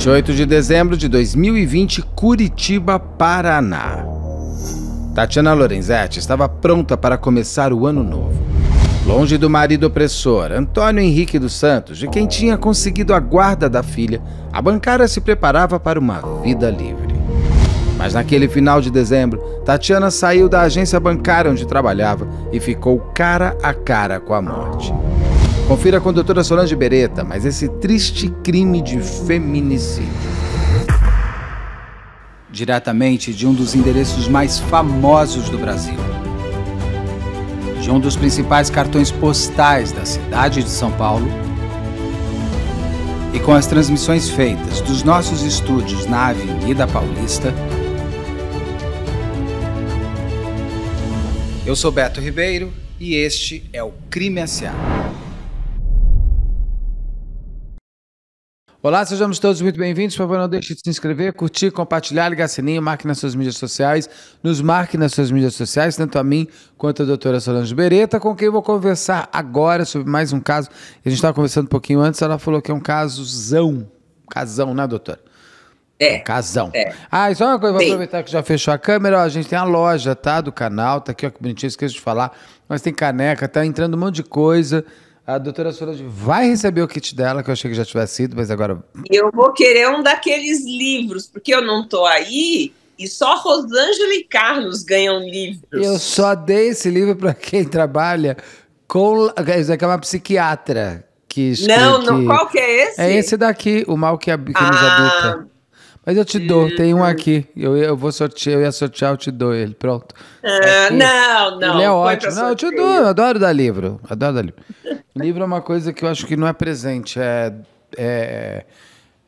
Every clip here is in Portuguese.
28 de dezembro de 2020, Curitiba, Paraná. Tatiana Lorenzetti estava pronta para começar o ano novo. Longe do marido opressor, Antônio Henrique dos Santos, de quem tinha conseguido a guarda da filha, a bancária se preparava para uma vida livre. Mas naquele final de dezembro, Tatiana saiu da agência bancária onde trabalhava e ficou cara a cara com a morte. Confira com a doutora Solange Beretta mais esse triste crime de feminicídio. Diretamente de um dos endereços mais famosos do Brasil. De um dos principais cartões postais da cidade de São Paulo. E com as transmissões feitas dos nossos estúdios na Avenida Paulista. Eu sou Beto Ribeiro e este é o Crime S.A. Olá, sejamos todos muito bem-vindos. Por favor, não deixe de se inscrever, curtir, compartilhar, ligar sininho, marque nas suas mídias sociais, nos marque nas suas mídias sociais, tanto a mim quanto a doutora Solange Beretta, com quem vou conversar agora sobre mais um caso. A gente estava conversando um pouquinho antes, ela falou que é um casozão. Casão, né, doutora? É. casão. É. Ah, e só uma coisa, vou Sim. aproveitar que já fechou a câmera. Ó, a gente tem a loja, tá? Do canal, tá aqui, ó, que bonitinho, esqueci de falar. Mas tem caneca, tá entrando um monte de coisa. A doutora Sora vai receber o kit dela, que eu achei que já tivesse sido, mas agora. Eu vou querer um daqueles livros, porque eu não tô aí e só Rosângela e Carlos ganham livros. Eu só dei esse livro para quem trabalha com. Isso aqui é uma psiquiatra que escreve. Não, não, qual que é esse? É esse daqui, O Mal que, a... que ah, nos habita. Mas eu te dou, hum. tem um aqui. Eu, eu vou sortear, eu ia sortear, eu te dou ele. Pronto. não, ah, é não. Ele é ótimo. Não, eu te dou, eu adoro dar livro. Adoro dar livro. livro é uma coisa que eu acho que não é presente. É, é,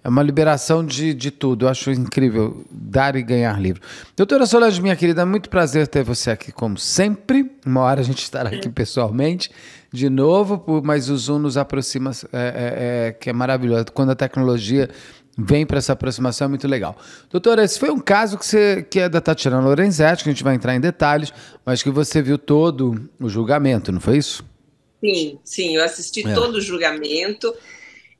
é uma liberação de, de tudo. Eu acho incrível dar e ganhar livro. Doutora Solange, minha querida, muito prazer ter você aqui, como sempre. Uma hora a gente estará aqui pessoalmente de novo, mas o Zoom nos aproxima, é, é, é, que é maravilhoso. Quando a tecnologia vem para essa aproximação, é muito legal. Doutora, esse foi um caso que, você, que é da Tatiana Lorenzetti, que a gente vai entrar em detalhes, mas que você viu todo o julgamento, não foi isso? Sim, sim, eu assisti é. todo o julgamento.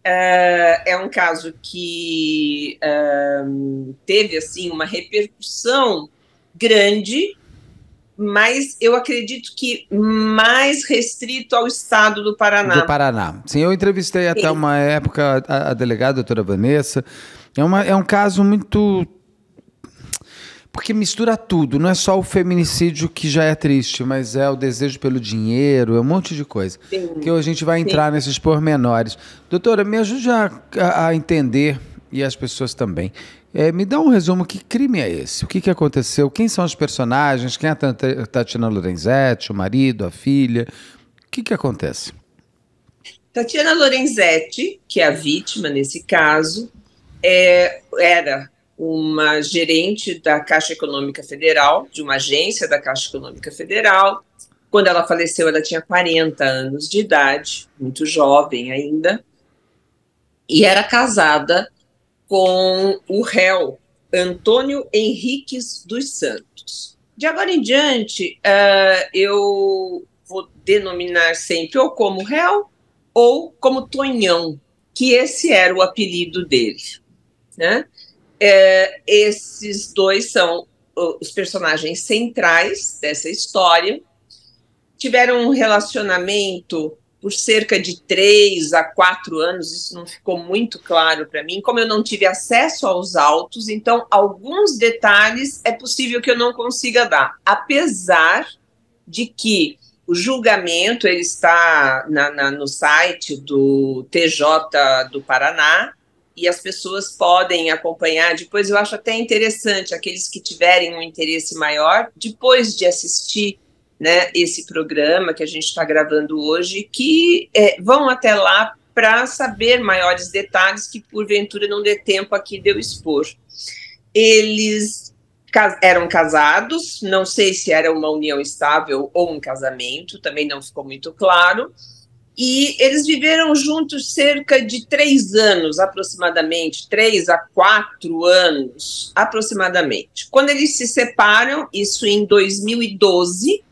Uh, é um caso que uh, teve assim uma repercussão grande mas eu acredito que mais restrito ao estado do Paraná. Do Paraná. Sim, eu entrevistei até uma época a, a delegada, a doutora Vanessa. É, uma, é um caso muito. Porque mistura tudo, não é só o feminicídio que já é triste, mas é o desejo pelo dinheiro, é um monte de coisa. Sim. Que a gente vai entrar Sim. nesses pormenores. Doutora, me ajude a, a entender, e as pessoas também, é, me dá um resumo, que crime é esse? O que, que aconteceu? Quem são os personagens? Quem é a Tatiana Lorenzetti, o marido, a filha? O que, que acontece? Tatiana Lorenzetti, que é a vítima nesse caso, é, era uma gerente da Caixa Econômica Federal, de uma agência da Caixa Econômica Federal. Quando ela faleceu, ela tinha 40 anos de idade, muito jovem ainda, e era casada com o réu Antônio Henriques dos Santos. De agora em diante, uh, eu vou denominar sempre ou como réu ou como Tonhão, que esse era o apelido dele. Né? É, esses dois são os personagens centrais dessa história. Tiveram um relacionamento por cerca de três a quatro anos, isso não ficou muito claro para mim. Como eu não tive acesso aos autos, então alguns detalhes é possível que eu não consiga dar, apesar de que o julgamento ele está na, na, no site do TJ do Paraná e as pessoas podem acompanhar. Depois eu acho até interessante aqueles que tiverem um interesse maior, depois de assistir né, esse programa que a gente está gravando hoje, que é, vão até lá para saber maiores detalhes que porventura não dê tempo aqui de eu expor. Eles cas eram casados, não sei se era uma união estável ou um casamento, também não ficou muito claro. E eles viveram juntos cerca de três anos, aproximadamente, três a quatro anos, aproximadamente. Quando eles se separam, isso em 2012,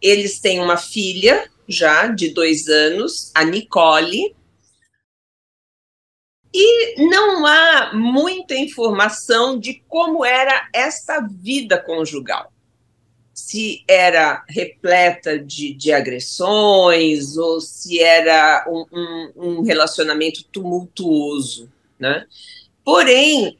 eles têm uma filha já de dois anos, a Nicole. E não há muita informação de como era essa vida conjugal. Se era repleta de, de agressões ou se era um, um, um relacionamento tumultuoso. Né? Porém,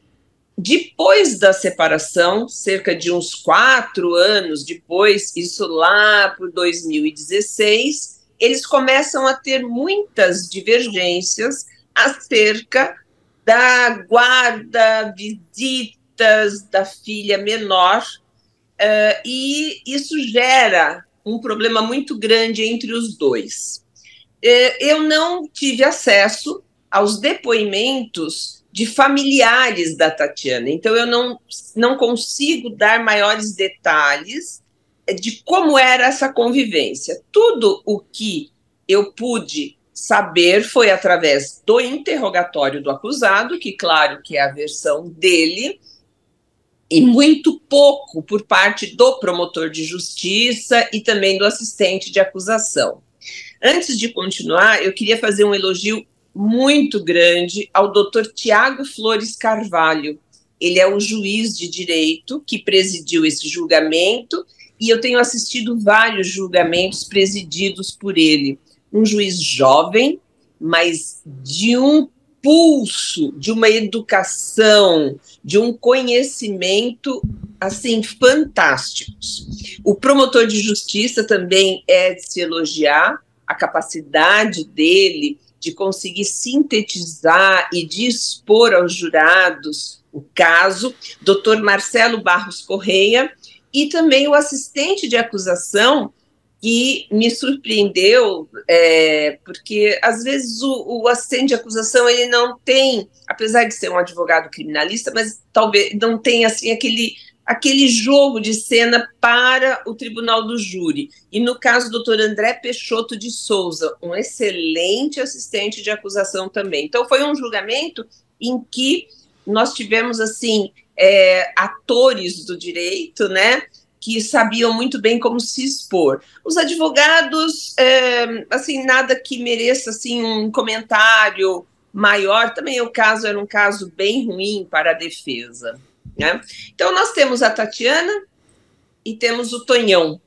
depois da separação, cerca de uns quatro anos depois, isso lá por 2016, eles começam a ter muitas divergências acerca da guarda, visitas da filha menor, uh, e isso gera um problema muito grande entre os dois. Uh, eu não tive acesso aos depoimentos de familiares da Tatiana. Então eu não, não consigo dar maiores detalhes de como era essa convivência. Tudo o que eu pude saber foi através do interrogatório do acusado, que claro que é a versão dele, e muito pouco por parte do promotor de justiça e também do assistente de acusação. Antes de continuar, eu queria fazer um elogio muito grande ao doutor Tiago Flores Carvalho. Ele é o juiz de direito que presidiu esse julgamento e eu tenho assistido vários julgamentos presididos por ele. Um juiz jovem, mas de um pulso, de uma educação, de um conhecimento assim fantásticos. O promotor de justiça também é de se elogiar a capacidade dele de conseguir sintetizar e dispor aos jurados o caso, doutor Marcelo Barros Correia, e também o assistente de acusação, que me surpreendeu, é, porque às vezes o, o, assistente de acusação ele não tem, apesar de ser um advogado criminalista, mas talvez não tem assim aquele aquele jogo de cena para o tribunal do júri. E no caso do Dr. André Peixoto de Souza, um excelente assistente de acusação também. Então foi um julgamento em que nós tivemos assim é, atores do direito, né? Que sabiam muito bem como se expor. Os advogados, é, assim, nada que mereça assim um comentário maior. Também o caso era um caso bem ruim para a defesa. Né? Então, nós temos a Tatiana e temos o Tonhão.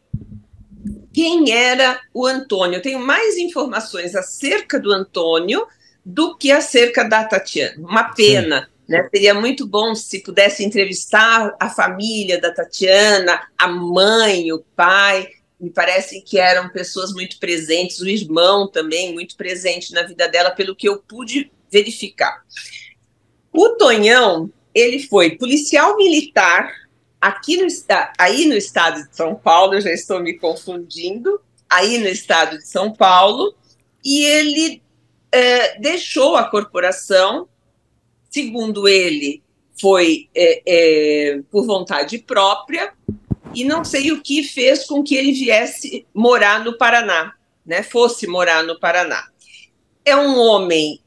Quem era o Antônio? Eu tenho mais informações acerca do Antônio do que acerca da Tatiana. Uma pena. Sim. Né? Seria muito bom se pudesse entrevistar a família da Tatiana, a mãe, o pai, me parece que eram pessoas muito presentes, o irmão também muito presente na vida dela, pelo que eu pude verificar. O Tonhão, ele foi policial militar aqui no, aí no estado de São Paulo, eu já estou me confundindo, aí no estado de São Paulo, e ele é, deixou a corporação, segundo ele, foi é, é, por vontade própria, e não sei o que fez com que ele viesse morar no Paraná, né? Fosse morar no Paraná. É um homem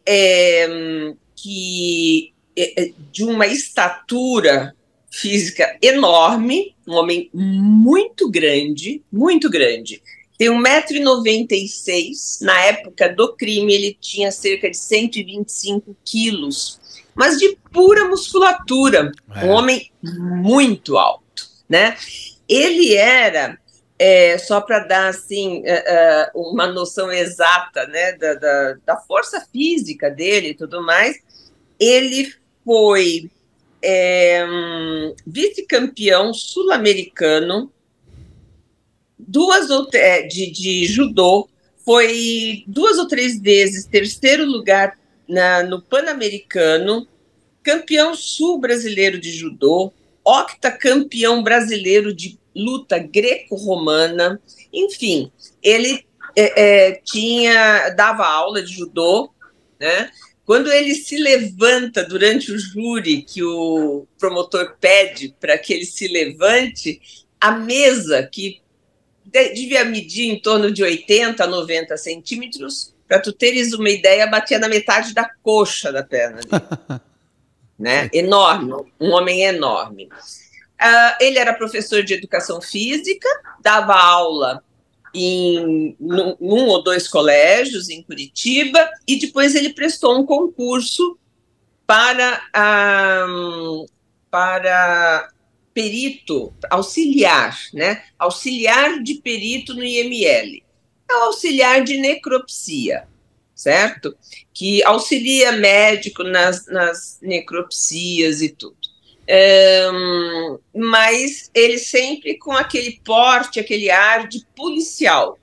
que é, é, de uma estatura física enorme, um homem muito grande, muito grande. Tem 1,96m. Na época do crime, ele tinha cerca de 125 quilos, mas de pura musculatura. É. Um homem muito alto, né? Ele era, é, só para dar assim é, uma noção exata né, da, da, da força física dele e tudo mais, ele foi é, vice-campeão sul-americano, duas é, de, de judô, foi duas ou três vezes terceiro lugar na, no Pan-Americano, campeão sul-brasileiro de judô, octacampeão brasileiro de luta greco-romana, enfim, ele é, é, tinha dava aula de judô, né? Quando ele se levanta durante o júri que o promotor pede para que ele se levante, a mesa, que devia medir em torno de 80 a 90 centímetros, para tu teres uma ideia, batia na metade da coxa da perna dele. né? Enorme, um homem enorme. Uh, ele era professor de educação física, dava aula em num, ou dois colégios em Curitiba e depois ele prestou um concurso para a, ah, para perito auxiliar, né? Auxiliar de perito no IML. É o auxiliar de necropsia, certo? Que auxilia médico nas, nas necropsias e tudo. Um, mas ele sempre com aquele porte, aquele ar de policial,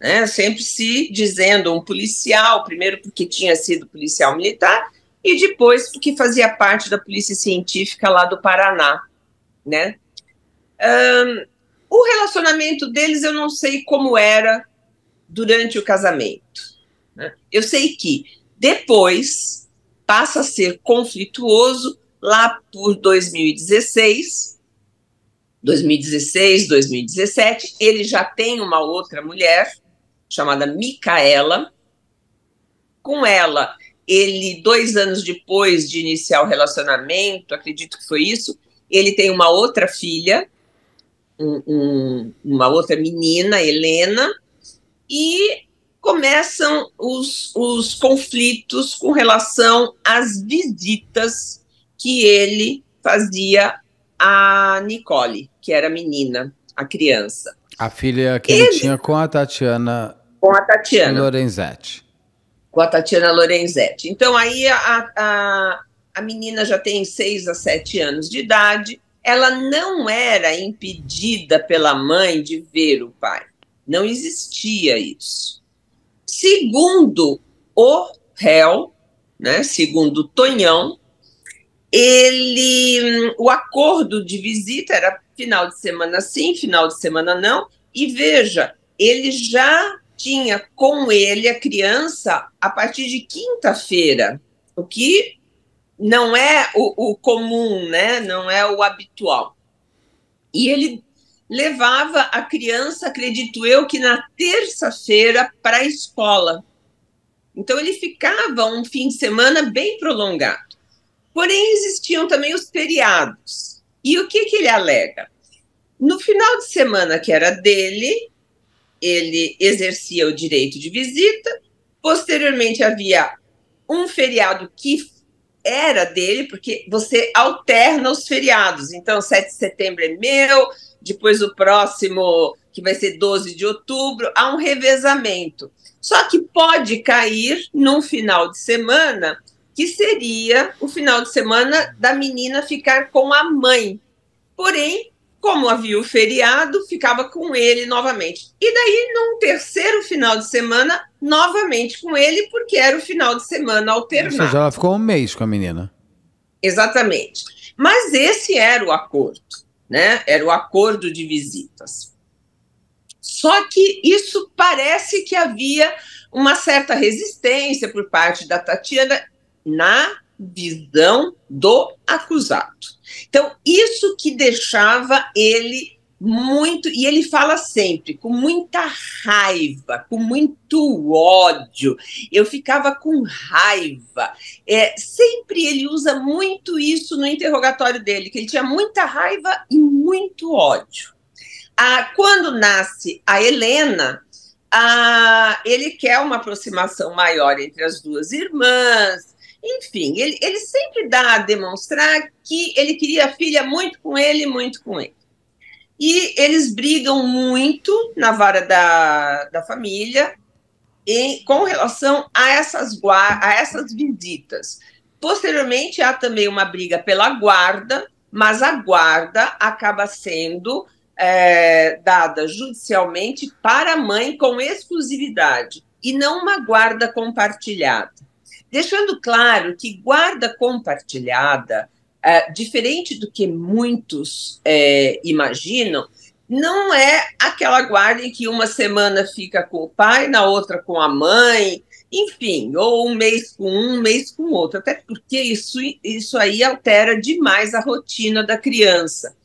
né? sempre se dizendo um policial, primeiro porque tinha sido policial militar e depois porque fazia parte da polícia científica lá do Paraná, né? Um, o relacionamento deles eu não sei como era durante o casamento. Né? Eu sei que depois passa a ser conflituoso lá por 2016, 2016, 2017, ele já tem uma outra mulher chamada Micaela. Com ela, ele, dois anos depois de iniciar o relacionamento, acredito que foi isso, ele tem uma outra filha, um, um, uma outra menina, Helena, e começam os, os conflitos com relação às visitas que ele fazia a Nicole, que era a menina, a criança. A filha que ele, ele tinha com a Tatiana. Com a Tatiana. Lorenzetti. Com a Tatiana Lorenzetti. Então aí a, a, a menina já tem seis a sete anos de idade. Ela não era impedida pela mãe de ver o pai. Não existia isso. Segundo o réu, né, segundo Tonhão, ele hum, o acordo de visita era final de semana sim, final de semana não, e veja, ele já tinha com ele a criança a partir de quinta-feira, o que não é o, o, comum, né? Não é o habitual. E ele levava a criança, acredito eu, que na terça-feira para a escola. Então ele ficava um fim de semana bem prolongado. Porém, existiam também os feriados. E o que, que ele alega? No final de semana que era dele, ele exercia o direito de visita. Posteriormente, havia um feriado que era dele, porque você alterna os feriados. Então, 7 de setembro é meu, depois o próximo, que vai ser 12 de outubro, há um revezamento. Só que pode cair num final de semana que seria o final de semana da menina ficar com a mãe. Porém, como havia o feriado, ficava com ele novamente. E daí, num terceiro final de semana, novamente com ele, porque era o final de semana alternado. Ou seja, ela ficou um mês com a menina. Exatamente. Mas esse era o acordo, né? Era o acordo de visitas. Só que isso parece que havia uma certa resistência por parte da Tatiana na visão do acusado. Então, isso que deixava ele muito, e ele fala sempre, com muita raiva, com muito ódio, eu ficava com raiva. É, sempre ele usa muito isso no interrogatório dele, que ele tinha muita raiva e muito ódio. Ah, quando nasce a Helena, ah, ele quer uma aproximação maior entre as duas irmãs, enfim, ele, ele sempre dá a demonstrar que ele queria a filha muito com ele, muito com ele. E eles brigam muito na vara da, da família em, com relação a essas, a essas visitas. Posteriormente, há também uma briga pela guarda, mas a guarda acaba sendo é, dada judicialmente para a mãe com exclusividade e não uma guarda compartilhada. Deixando claro que guarda compartilhada, é, diferente do que muitos é, imaginam, não é aquela guarda em que uma semana fica com o pai, na outra com a mãe, enfim, ou um mês com um, um mês com outro, até porque isso, isso aí altera demais a rotina da criança.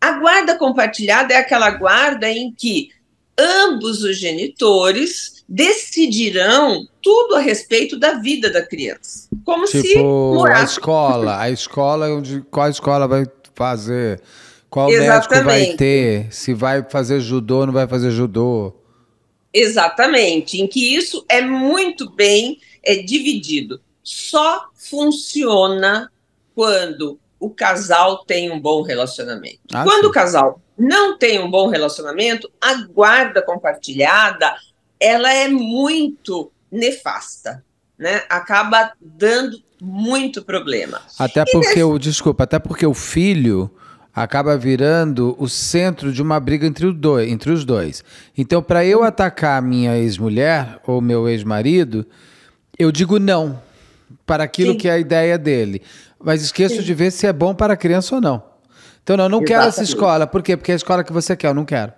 A guarda compartilhada é aquela guarda em que ambos os genitores decidirão tudo a respeito da vida da criança. Como tipo, se morasse... a escola, a escola é onde qual escola vai fazer, qual Exatamente. médico vai ter, se vai fazer judô, ou não vai fazer judô. Exatamente, em que isso é muito bem é, dividido. Só funciona quando o casal tem um bom relacionamento. Ah, quando sim. o casal não tem um bom relacionamento, a guarda compartilhada, ela é muito nefasta, né? Acaba dando muito problema. Até porque o desculpa, até porque o filho acaba virando o centro de uma briga entre, o dois, entre os dois. Então, para eu atacar minha ex-mulher ou meu ex-marido, eu digo não para aquilo Sim. que é a ideia dele, mas esqueço Sim. de ver se é bom para a criança ou não. Então, não, não Exatamente. quero essa escola. Por quê? Porque é a escola que você quer, eu não quero.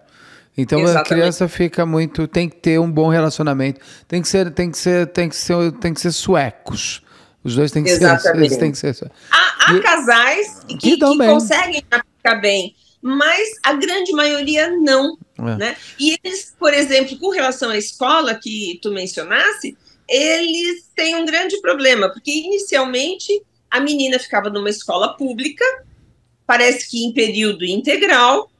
Então Exatamente. a criança fica muito, tem que ter um bom relacionamento, tem que ser, tem que ser, tem que ser, tem que ser suecos. Os dois têm que Exatamente. ser, têm que ser. Há, há casais que, que, que conseguem ficar bem, mas a grande maioria não, é. né? E eles, por exemplo, com relação à escola que tu mencionasse, eles têm um grande problema, porque inicialmente a menina ficava numa escola pública, parece que em período integral,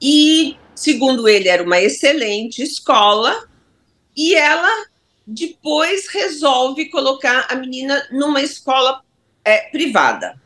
e Segundo ele, era uma excelente escola e ela depois resolve colocar a menina numa escola é, privada,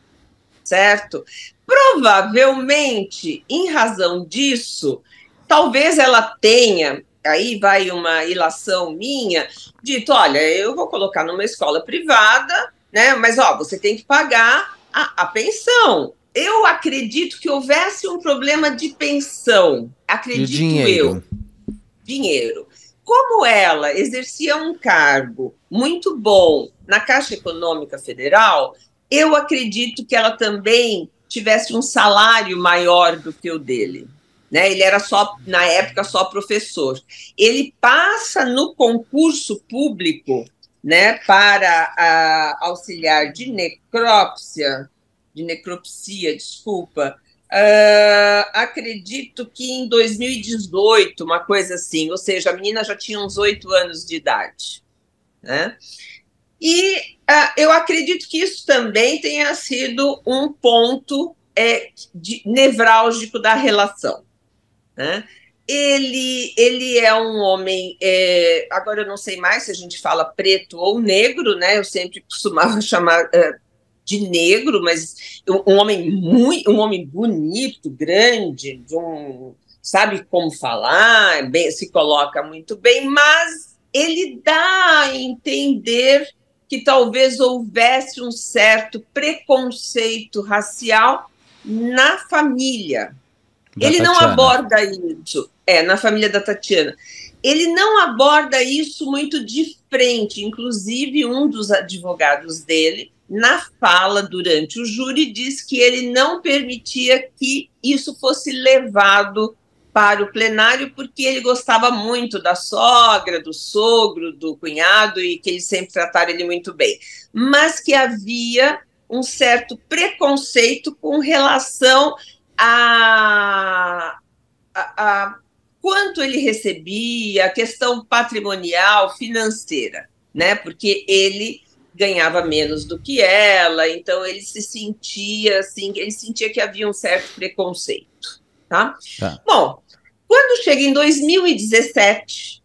certo? Provavelmente, em razão disso, talvez ela tenha, aí vai uma ilação minha, dito: olha, eu vou colocar numa escola privada, né? Mas ó, você tem que pagar a, a pensão eu acredito que houvesse um problema de pensão, acredito dinheiro. eu. Dinheiro. Como ela exercia um cargo muito bom na Caixa Econômica Federal, eu acredito que ela também tivesse um salário maior do que o dele. Né? Ele era só, na época, só professor. Ele passa no concurso público né, para ah, auxiliar de necrópsia de necropsia, desculpa. Uh, acredito que em 2018, uma coisa assim, ou seja, a menina já tinha uns oito anos de idade. Né? E uh, eu acredito que isso também tenha sido um ponto é, de, nevrálgico da relação. Né? Ele, ele é um homem, é, agora eu não sei mais se a gente fala preto ou negro, né? Eu sempre costumava chamar, é, de negro, mas um homem muito, um homem bonito, grande, um, sabe como falar, bem, se coloca muito bem, mas ele dá a entender que talvez houvesse um certo preconceito racial na família. Da ele Tatiana. não aborda isso, é, na família da Tatiana. Ele não aborda isso muito de frente, inclusive um dos advogados dele na fala durante o júri, diz que ele não permitia que isso fosse levado para o plenário, porque ele gostava muito da sogra, do sogro, do cunhado e que eles sempre trataram ele muito bem, mas que havia um certo preconceito com relação a, a, a quanto ele recebia, a questão patrimonial, financeira, né? Porque ele ganhava menos do que ela, então ele se sentia assim, ele sentia que havia um certo preconceito, tá? tá. Bom, quando chega em 2017,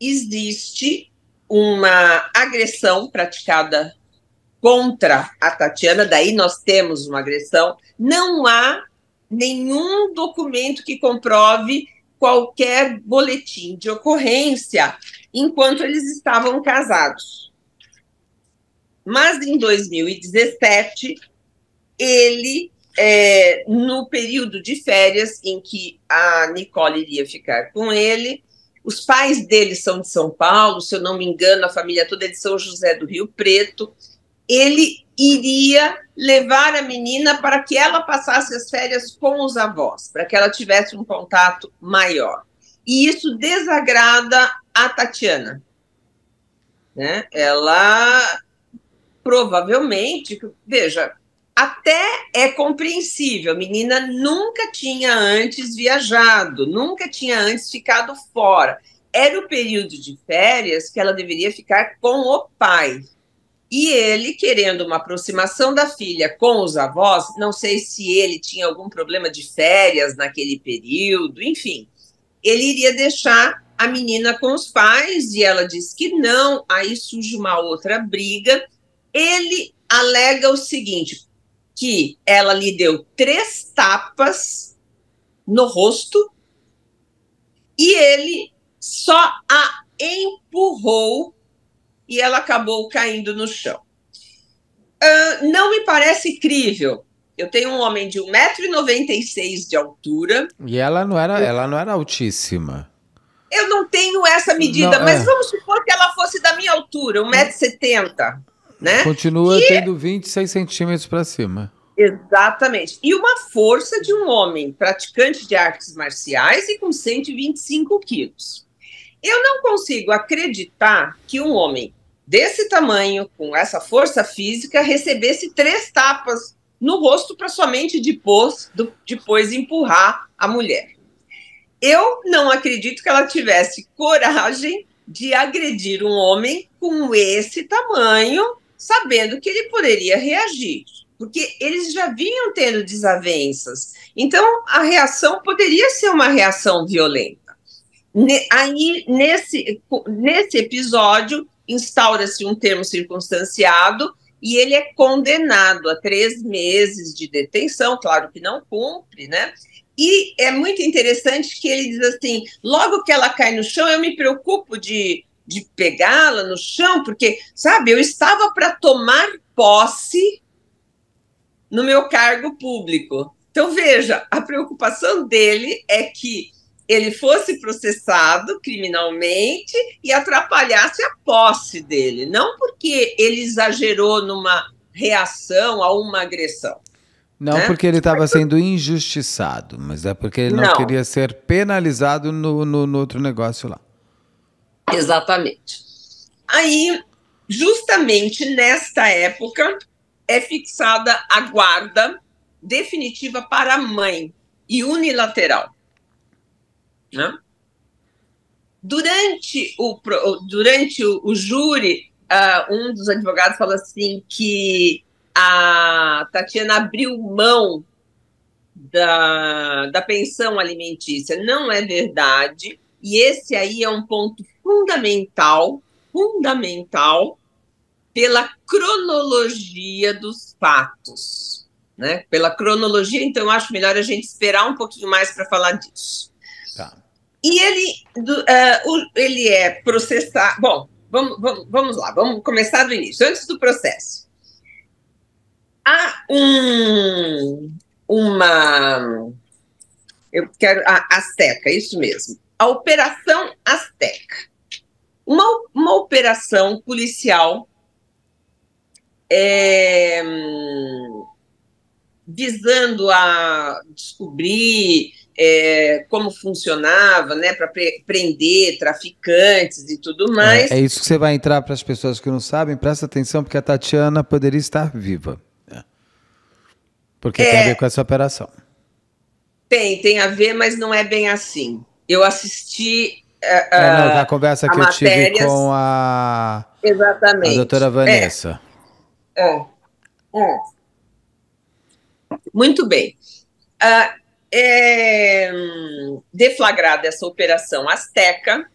existe uma agressão praticada contra a Tatiana, daí nós temos uma agressão, não há nenhum documento que comprove qualquer boletim de ocorrência enquanto eles estavam casados. Mas em 2017, ele, é, no período de férias em que a Nicole iria ficar com ele, os pais dele são de São Paulo, se eu não me engano, a família toda é de São José do Rio Preto. Ele iria levar a menina para que ela passasse as férias com os avós, para que ela tivesse um contato maior. E isso desagrada a Tatiana. Né? Ela provavelmente, veja, até é compreensível, a menina nunca tinha antes viajado, nunca tinha antes ficado fora. Era o período de férias que ela deveria ficar com o pai. E ele, querendo uma aproximação da filha com os avós, não sei se ele tinha algum problema de férias naquele período, enfim, ele iria deixar a menina com os pais e ela diz que não. Aí surge uma outra briga ele alega o seguinte: que ela lhe deu três tapas no rosto e ele só a empurrou e ela acabou caindo no chão. Uh, não me parece crível. Eu tenho um homem de 1,96m de altura. E ela não era, ela não era altíssima. Eu não tenho essa medida, não, mas é. vamos supor que ela fosse da minha altura, 1,70m né? Continua tendo 26 centímetros para cima. Exatamente. E uma força de um homem praticante de artes marciais e com 125 quilos. Eu não consigo acreditar que um homem desse tamanho, com essa força física, recebesse três tapas no rosto para somente depois, do, depois empurrar a mulher. Eu não acredito que ela tivesse coragem de agredir um homem com esse tamanho sabendo que ele poderia reagir, porque eles já vinham tendo desavenças. Então, a reação poderia ser uma reação violenta. Ne aí, nesse, nesse episódio, instaura-se um termo circunstanciado e ele é condenado a três meses de detenção, claro que não cumpre, né? E é muito interessante que ele diz assim: logo que ela cai no chão, eu me preocupo de de pegá-la no chão, porque, sabe, eu estava para tomar posse no meu cargo público. Então, veja, a preocupação dele é que ele fosse processado criminalmente e atrapalhasse a posse dele, não porque ele exagerou numa reação a uma agressão. Não né? porque ele estava sendo injustiçado, mas é porque ele não, não. queria ser penalizado no, no, no outro negócio lá. Exatamente. Aí, justamente nesta época, é fixada a guarda definitiva para a mãe e unilateral. Né? Durante o, durante o, o júri, uh, um dos advogados fala assim que a Tatiana abriu mão da, da pensão alimentícia. Não é verdade. E esse aí é um ponto fundamental, fundamental pela cronologia dos fatos, né? Pela cronologia, então eu acho melhor a gente esperar um pouquinho mais para falar disso. Tá. E ele, do, uh, ele é processado. Bom, vamos, vamos, vamos lá, vamos começar do início, antes do processo. Há um, uma. Eu quero. A Azteca, isso mesmo. A Operação Azteca. Uma, uma operação policial é, visando a descobrir é, como funcionava, né, para pre prender traficantes e tudo é, mais. É, é, isso que você vai entrar para as pessoas que não sabem, presta atenção, porque a Tatiana poderia estar viva. Né? Porque é, tem a é. ver com essa operação. Tem, tem a ver, mas não é bem assim. Eu assisti é, é, não, ah, conversa que matérias, eu tive com a, exatamente. a doutora é. Vanessa. É, é, Muito bem. Ah, é, deflagrada essa operação Azteca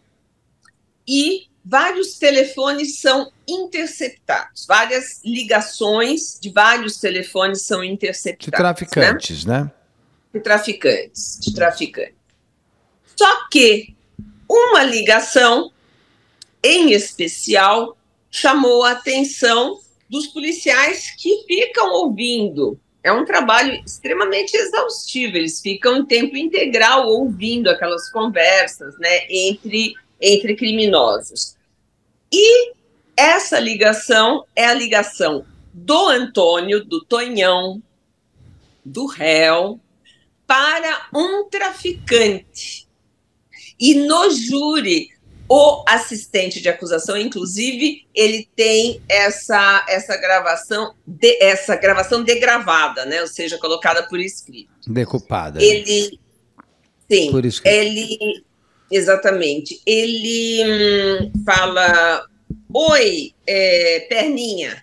e vários telefones são interceptados, várias ligações de vários telefones são interceptadas. De né? traficantes, né? né? De traficantes, de traficantes. Só que uma ligação, em especial, chamou a atenção dos policiais que ficam ouvindo. É um trabalho extremamente exaustivo, eles ficam em tempo integral ouvindo aquelas conversas né, entre, entre criminosos. E essa ligação é a ligação do Antônio, do Tonhão, do réu, para um traficante e no júri, o assistente de acusação, inclusive, ele tem essa, essa gravação, de, essa gravação degravada, né? Ou seja, colocada por escrito. Decupada. Ele. Sim. Por escrito. Ele. Exatamente. Ele hum, fala: Oi, é, Perninha,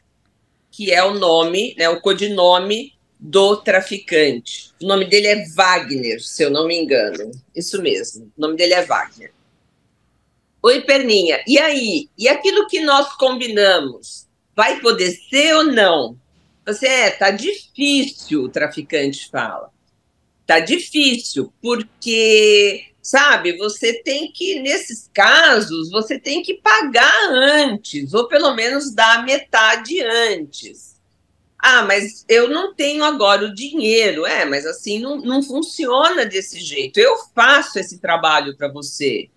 que é o nome, né, o codinome do traficante. O nome dele é Wagner, se eu não me engano. Isso mesmo, o nome dele é Wagner. Oi, Perninha, e aí? E aquilo que nós combinamos, vai poder ser ou não? Você é, tá difícil, o traficante fala. Tá difícil, porque, sabe, você tem que, nesses casos, você tem que pagar antes, ou pelo menos dar metade antes ah, mas eu não tenho agora o dinheiro. É, mas assim não, não funciona desse jeito. Eu faço esse trabalho para você,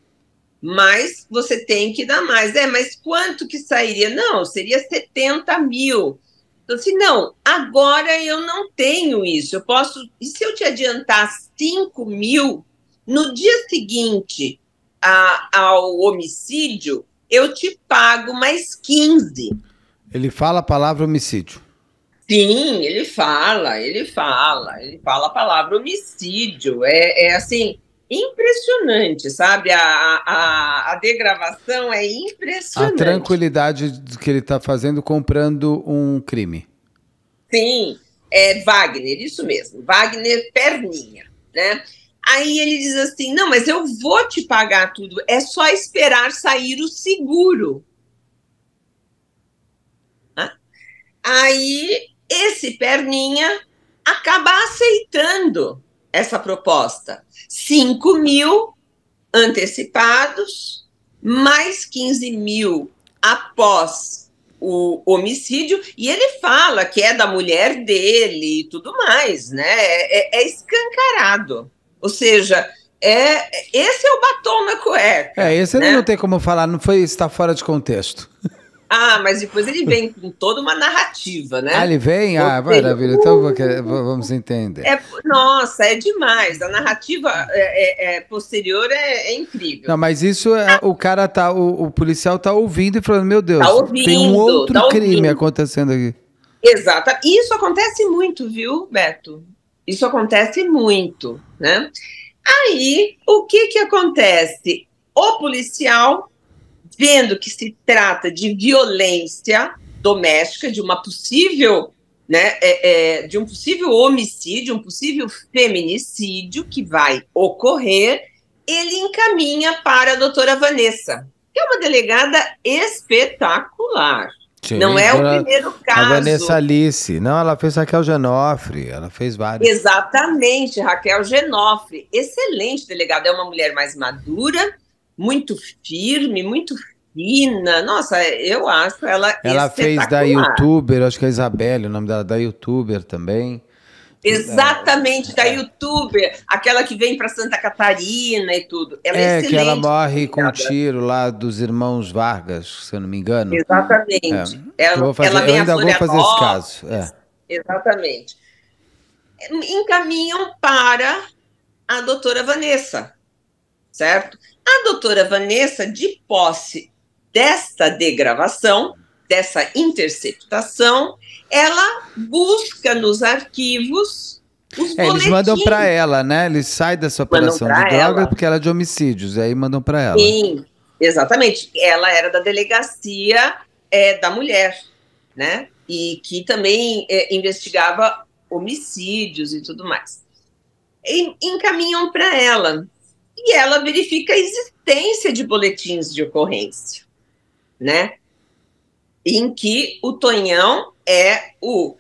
mas você tem que dar mais. É, mas quanto que sairia? Não, seria 70 mil. Então, assim, não, agora eu não tenho isso. Eu posso. E se eu te adiantar 5 mil, no dia seguinte a, ao homicídio, eu te pago mais 15. Ele fala a palavra homicídio. Sim, ele fala, ele fala, ele fala a palavra homicídio. É, é assim, impressionante, sabe? A, a, a degravação é impressionante. A tranquilidade que ele está fazendo comprando um crime. Sim, é Wagner, isso mesmo, Wagner Perninha, né? Aí ele diz assim: não, mas eu vou te pagar tudo, é só esperar sair o seguro. Aí esse perninha acaba aceitando essa proposta. 5 mil antecipados, mais 15 mil após o homicídio, e ele fala que é da mulher dele e tudo mais, né? É, é, é escancarado. Ou seja, é, esse é o batom na cueca. É, esse né? não tem como falar, não foi está fora de contexto. Ah, mas depois ele vem com toda uma narrativa, né? Ah, ele vem? Ah, maravilha. Então vamos entender. É, nossa, é demais. A narrativa é, é, é posterior é, é, incrível. Não, mas isso ah. o cara tá, o, o, policial tá ouvindo e falando, meu Deus, tá ouvindo, tem um outro tá crime acontecendo aqui. Exato. Isso acontece muito, viu, Beto? Isso acontece muito, né? Aí, o que que acontece? O policial vendo que se trata de violência doméstica, de uma possível, né, é, é, de um possível homicídio, um possível feminicídio que vai ocorrer, ele encaminha para a doutora Vanessa, que é uma delegada espetacular. Sim, não é o primeiro caso. A Vanessa Alice. Não, ela fez Raquel Genofre. Ela fez vários. Exatamente, Raquel Genofre. Excelente delegada. É uma mulher mais madura, muito firme, muito fina. Nossa, eu acho ela. Ela fez da youtuber, acho que é Isabelle, o nome dela, da youtuber também. Exatamente, é. da youtuber, aquela que vem para Santa Catarina e tudo. Ela é, é que ela morre com um tiro lá dos irmãos Vargas, se eu não me engano. Exatamente. É. Ela, fazer, ela vem eu ainda vou fazer esse caso. É. Exatamente. Encaminham para a doutora Vanessa, certo? A doutora Vanessa, de posse desta degravação, dessa interceptação, ela busca nos arquivos os é, Eles mandam para ela, né? Eles saem dessa operação de drogas porque ela é de homicídios, e aí mandam para ela. Sim, exatamente. Ela era da delegacia é, da mulher, né? E que também é, investigava homicídios e tudo mais. E encaminham para ela e ela verifica a existência de boletins de ocorrência, né? Em que o Tonhão é o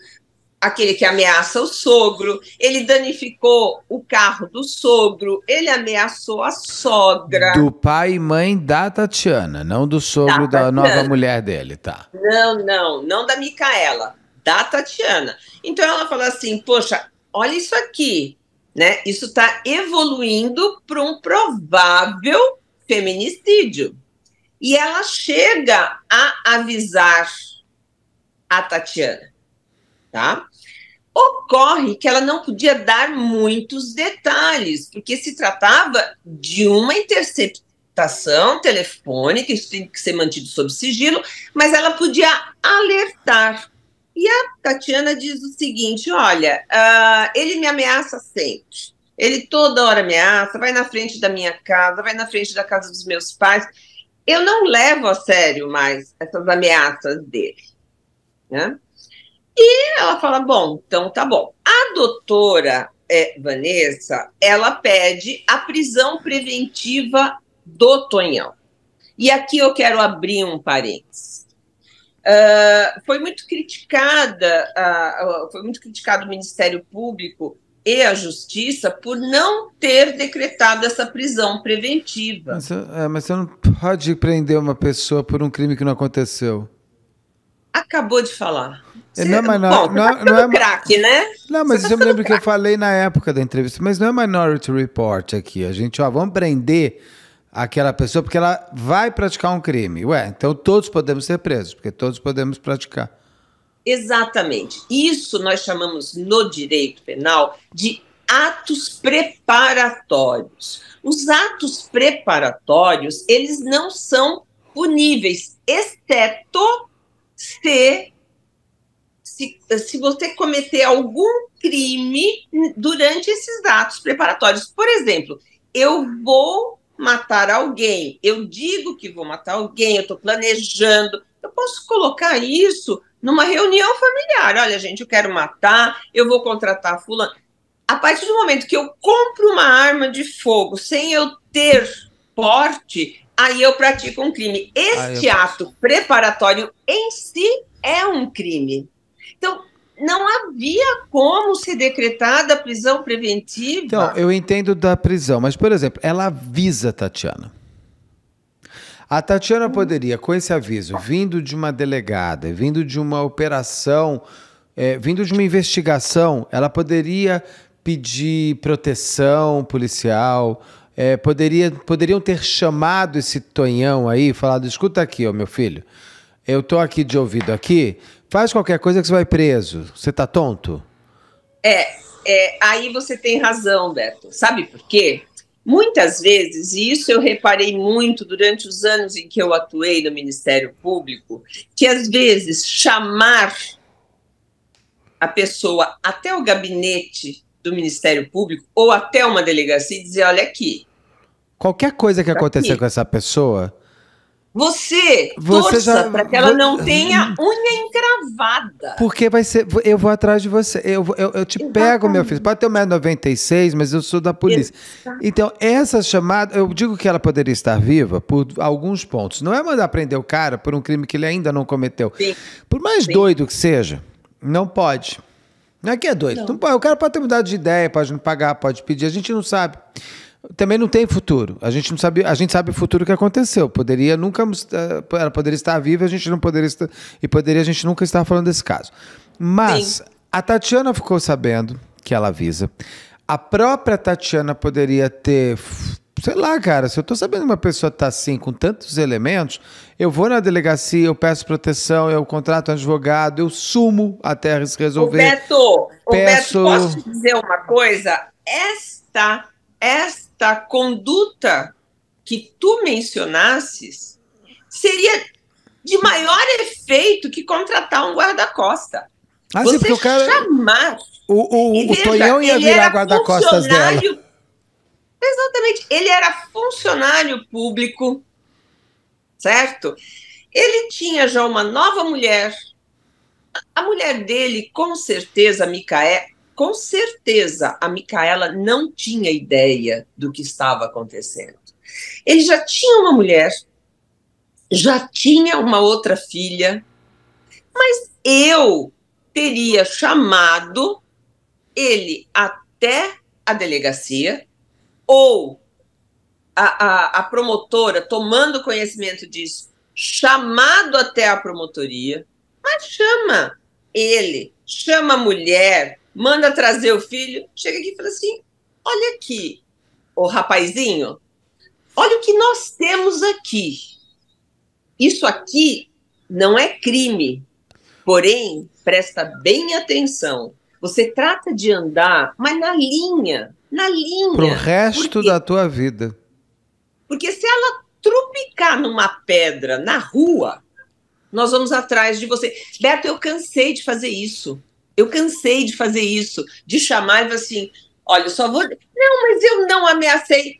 aquele que ameaça o sogro, ele danificou o carro do sogro, ele ameaçou a sogra. Do pai e mãe da Tatiana, não do sogro da, da nova mulher dele, tá? Não, não, não da Micaela, da Tatiana. Então ela fala assim: "Poxa, olha isso aqui. Né? Isso está evoluindo para um provável feminicídio. E ela chega a avisar a Tatiana, tá? Ocorre que ela não podia dar muitos detalhes, porque se tratava de uma interceptação telefônica, isso tem que ser mantido sob sigilo, mas ela podia alertar e a Tatiana diz o seguinte: olha, uh, ele me ameaça sempre. Ele toda hora ameaça, vai na frente da minha casa, vai na frente da casa dos meus pais. Eu não levo a sério mais essas ameaças dele. Né? E ela fala: bom, então tá bom. A doutora é, Vanessa, ela pede a prisão preventiva do Tonhão. E aqui eu quero abrir um parênteses. Ah, foi muito criticada, uh, foi muito criticado o Ministério Público e a Justiça por não ter decretado essa prisão preventiva. Mas, é, mas você não pode prender uma pessoa por um crime que não aconteceu. Acabou de falar. É, é- você, não, tá é não, bom, não, tá não é craque, né? Não, mas tá eu me lembro que eu falei na época da entrevista, mas não é Minority Report aqui. A gente, ó, vamos prender aquela pessoa porque ela vai praticar um crime. Ué, então todos podemos ser presos, porque todos podemos praticar. Exatamente. Isso nós chamamos no direito penal de atos preparatórios. Os atos preparatórios, eles não são puníveis, exceto se se, se você cometer algum crime durante esses atos preparatórios. Por exemplo, eu vou matar alguém, eu digo que vou matar alguém, eu estou planejando, eu posso colocar isso numa reunião familiar. Olha, gente, eu quero matar, eu vou contratar fulano. A partir do momento que eu compro uma arma de fogo sem eu ter porte, aí eu pratico um crime. Este ah, ato preparatório em si é um crime. Então, não havia como se decretar da prisão preventiva. Então, eu entendo da prisão, mas, por exemplo, ela avisa a Tatiana. A Tatiana poderia, com esse aviso, vindo de uma delegada, vindo de uma operação, é, vindo de uma investigação, ela poderia pedir proteção policial, é, poderia, poderiam ter chamado esse Tonhão aí, falado, escuta aqui, ó, meu filho, eu tô aqui de ouvido aqui, faz qualquer coisa que você vai preso. Você tá tonto? É, é aí você tem razão, Beto. Sabe por quê? Muitas vezes, e isso eu reparei muito durante os anos em que eu atuei no Ministério Público, que às vezes chamar a pessoa até o gabinete do Ministério Público ou até uma delegacia e dizer: olha aqui. Qualquer coisa que tá acontecer aqui. com essa pessoa, você, você já... para que ela não tenha unha encravada. Porque vai ser. Eu vou atrás de você. Eu, eu, eu te Exatamente. pego, meu filho. Pode ter 1,96m, mas eu sou da polícia. Exatamente. Então, essa chamada. Eu digo que ela poderia estar viva por alguns pontos. Não é mandar prender o cara por um crime que ele ainda não cometeu. Sim. Por mais Sim. doido que seja, não pode. Não é que é doido. Não. Não, o cara pode ter mudado de ideia, pode não pagar, pode pedir. A gente não sabe também não tem futuro. A gente não sabe, a gente sabe o futuro que aconteceu. Poderia nunca eh, ela poderia estar viva, a gente não poderia estar, e poderia a gente nunca estar falando desse caso. Mas Sim. a Tatiana ficou sabendo que ela avisa. A própria Tatiana poderia ter sei lá, cara, se eu tô sabendo que uma pessoa tá assim, com tantos elementos, eu vou na delegacia, eu peço proteção, eu contrato um advogado, eu sumo até resolver. Beto, peço... Beto, posso te dizer uma coisa? Esta, esta esta conduta que tu mencionasses seria de maior efeito que contratar um guarda-costa. Ah, Você sim, porque o cara... chamar... O, o, o Tonhão ia virar guarda-costas dela. Exatamente. Ele era funcionário público, certo? Ele tinha já uma nova mulher. A mulher dele, com certeza, Micael, com certeza a Micaela não tinha ideia do que estava acontecendo. Ele já tinha uma mulher, já tinha uma outra filha, mas eu teria chamado ele até a delegacia ou a, a, a promotora, tomando conhecimento disso, chamado até a promotoria, mas chama ele, chama a mulher, manda trazer o filho, chega aqui e fala assim: olha aqui, o rapazinho, olha o que nós temos aqui. Isso aqui não é crime, porém, presta bem atenção. Você trata de andar, mas na linha, na linha. Pro resto da tua vida. Porque se ela trupicar numa pedra na rua, nós vamos atrás de você. Beto, eu cansei de fazer isso. Eu cansei de fazer isso, de chamar e assim, olha, só vou. Não, mas eu não ameacei.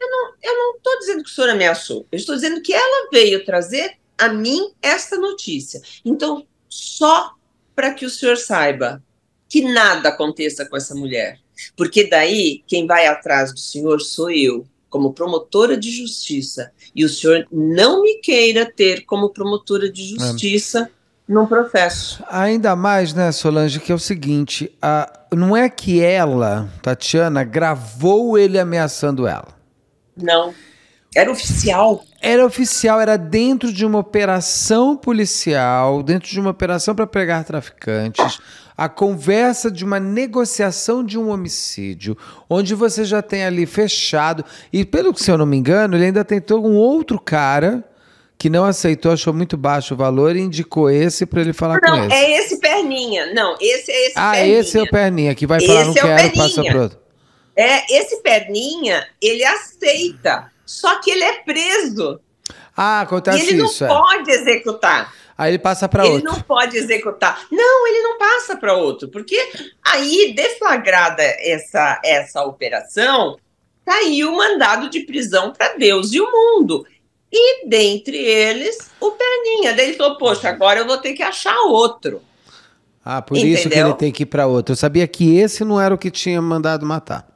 Eu não estou não tô dizendo que o senhor ameaçou. Eu estou dizendo que ela veio trazer a mim esta notícia. Então, só para que o senhor saiba que nada aconteça com essa mulher. Porque daí, quem vai atrás do senhor sou eu, como promotora de justiça. E o senhor não me queira ter como promotora de é. justiça. É num processo. Ainda mais, né, Solange, que é o seguinte, a, não é que ela, Tatiana, gravou ele ameaçando ela. Não. Era oficial. Era oficial, era dentro de uma operação policial, dentro de uma operação para pegar traficantes, a conversa de uma negociação de um homicídio, onde você já tem ali fechado, e pelo que se eu não me engano, ele ainda tentou um outro cara que não aceitou, achou muito baixo o valor e indicou esse para ele falar não, com esse. Não, é esse perninha. Não, esse é esse ah, perninha. Ah, esse é o perninha que vai falar esse não é quero, passa pro outro. É, esse perninha, ele aceita, só que ele é preso. Ah, acontece e ele isso. Ele não é. pode executar. Aí ele passa para outro. Ele não pode executar. Não, ele não passa para outro, porque aí deflagrada essa essa operação, saiu tá o mandado de prisão para Deus e o mundo. E dentre eles, o Perninha. Daí ele falou: Poxa, agora eu vou ter que achar outro. Ah, por Entendeu? isso que ele tem que ir para outro. Eu sabia que esse não era o que tinha mandado matar.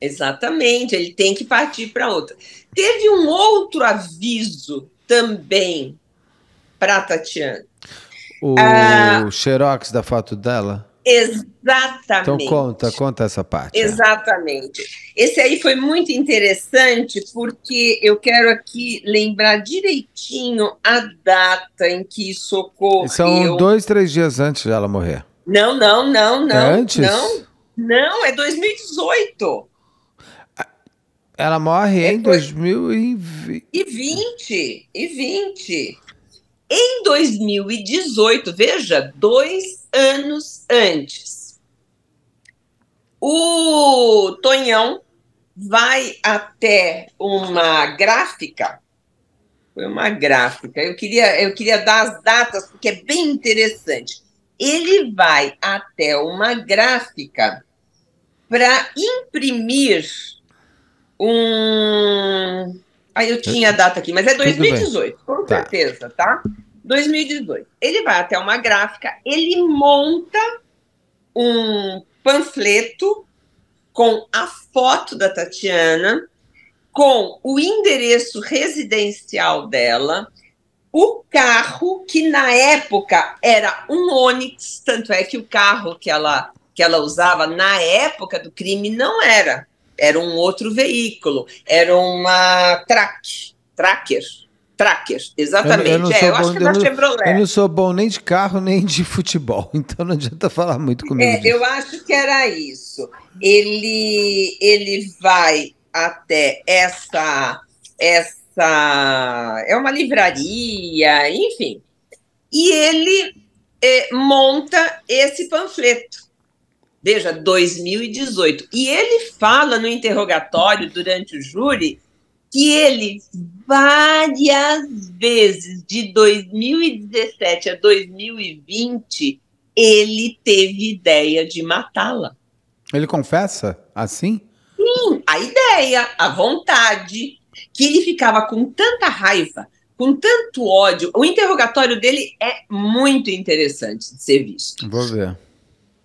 Exatamente, ele tem que partir para outro. Teve um outro aviso também para Tatiana. O ah, xerox da foto dela? Exatamente. Então conta, conta essa parte. É. Exatamente. Esse aí foi muito interessante porque eu quero aqui lembrar direitinho a data em que isso ocorreu. São dois, três dias antes dela morrer. Não, não, não, é não. antes? Não, não, é 2018. Ela morre é em dois... 2020. E 20, e 20. Em 2018, veja, dois anos antes. O Tonhão vai até uma gráfica, foi uma gráfica, eu queria, eu queria dar as datas, porque é bem interessante. Ele vai até uma gráfica para imprimir um. Aí ah, eu tinha a data aqui, mas é 2018, com tá. certeza, tá? tá? 2018. Ele vai até uma gráfica, ele monta um panfleto com a foto da Tatiana, com o endereço residencial dela, o carro que na época era um Onix, tanto é que o carro que ela que ela usava na época do crime não era, era um outro veículo, era uma track, tracker, Tracker, exatamente. Eu, eu é, eu acho que é da não, Chevrolet. Eu não sou bom nem de carro, nem de futebol, então não adianta falar muito comigo. É, eu acho que era isso. Ele, ele vai até essa, essa. É uma livraria, enfim. E ele é, monta esse panfleto. Veja, 2018. E ele fala no interrogatório durante o júri que ele várias vezes de 2017 a 2020 ele teve ideia de matá-la. Ele confessa assim? Sim, a ideia, a vontade, que ele ficava com tanta raiva, com tanto ódio. O interrogatório dele é muito interessante de ser visto. Vou ver.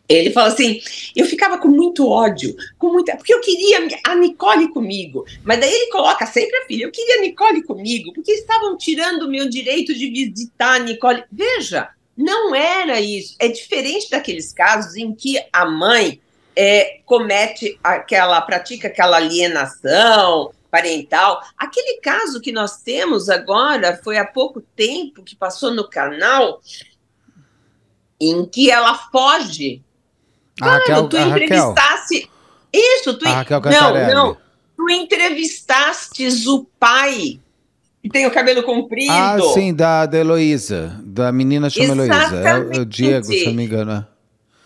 Ele falou assim: eu ficava com muito ódio, com muita. Porque eu queria a Nicole comigo. Mas daí ele coloca sempre a filha: eu queria a Nicole comigo, porque estavam tirando o meu direito de visitar a Nicole. Veja, não era isso. É diferente daqueles casos em que a mãe é, comete aquela. pratica aquela alienação parental. Aquele caso que nós temos agora foi há pouco tempo que passou no canal. Em que ela foge ah, Raquel, tu entrevistasse. Isso, tu. Raquel não, não. Tu entrevistastes o pai que tem o cabelo comprido. Ah, sim, da, da Heloísa. Da menina chama Heloísa. É o é Diego, se não me engano.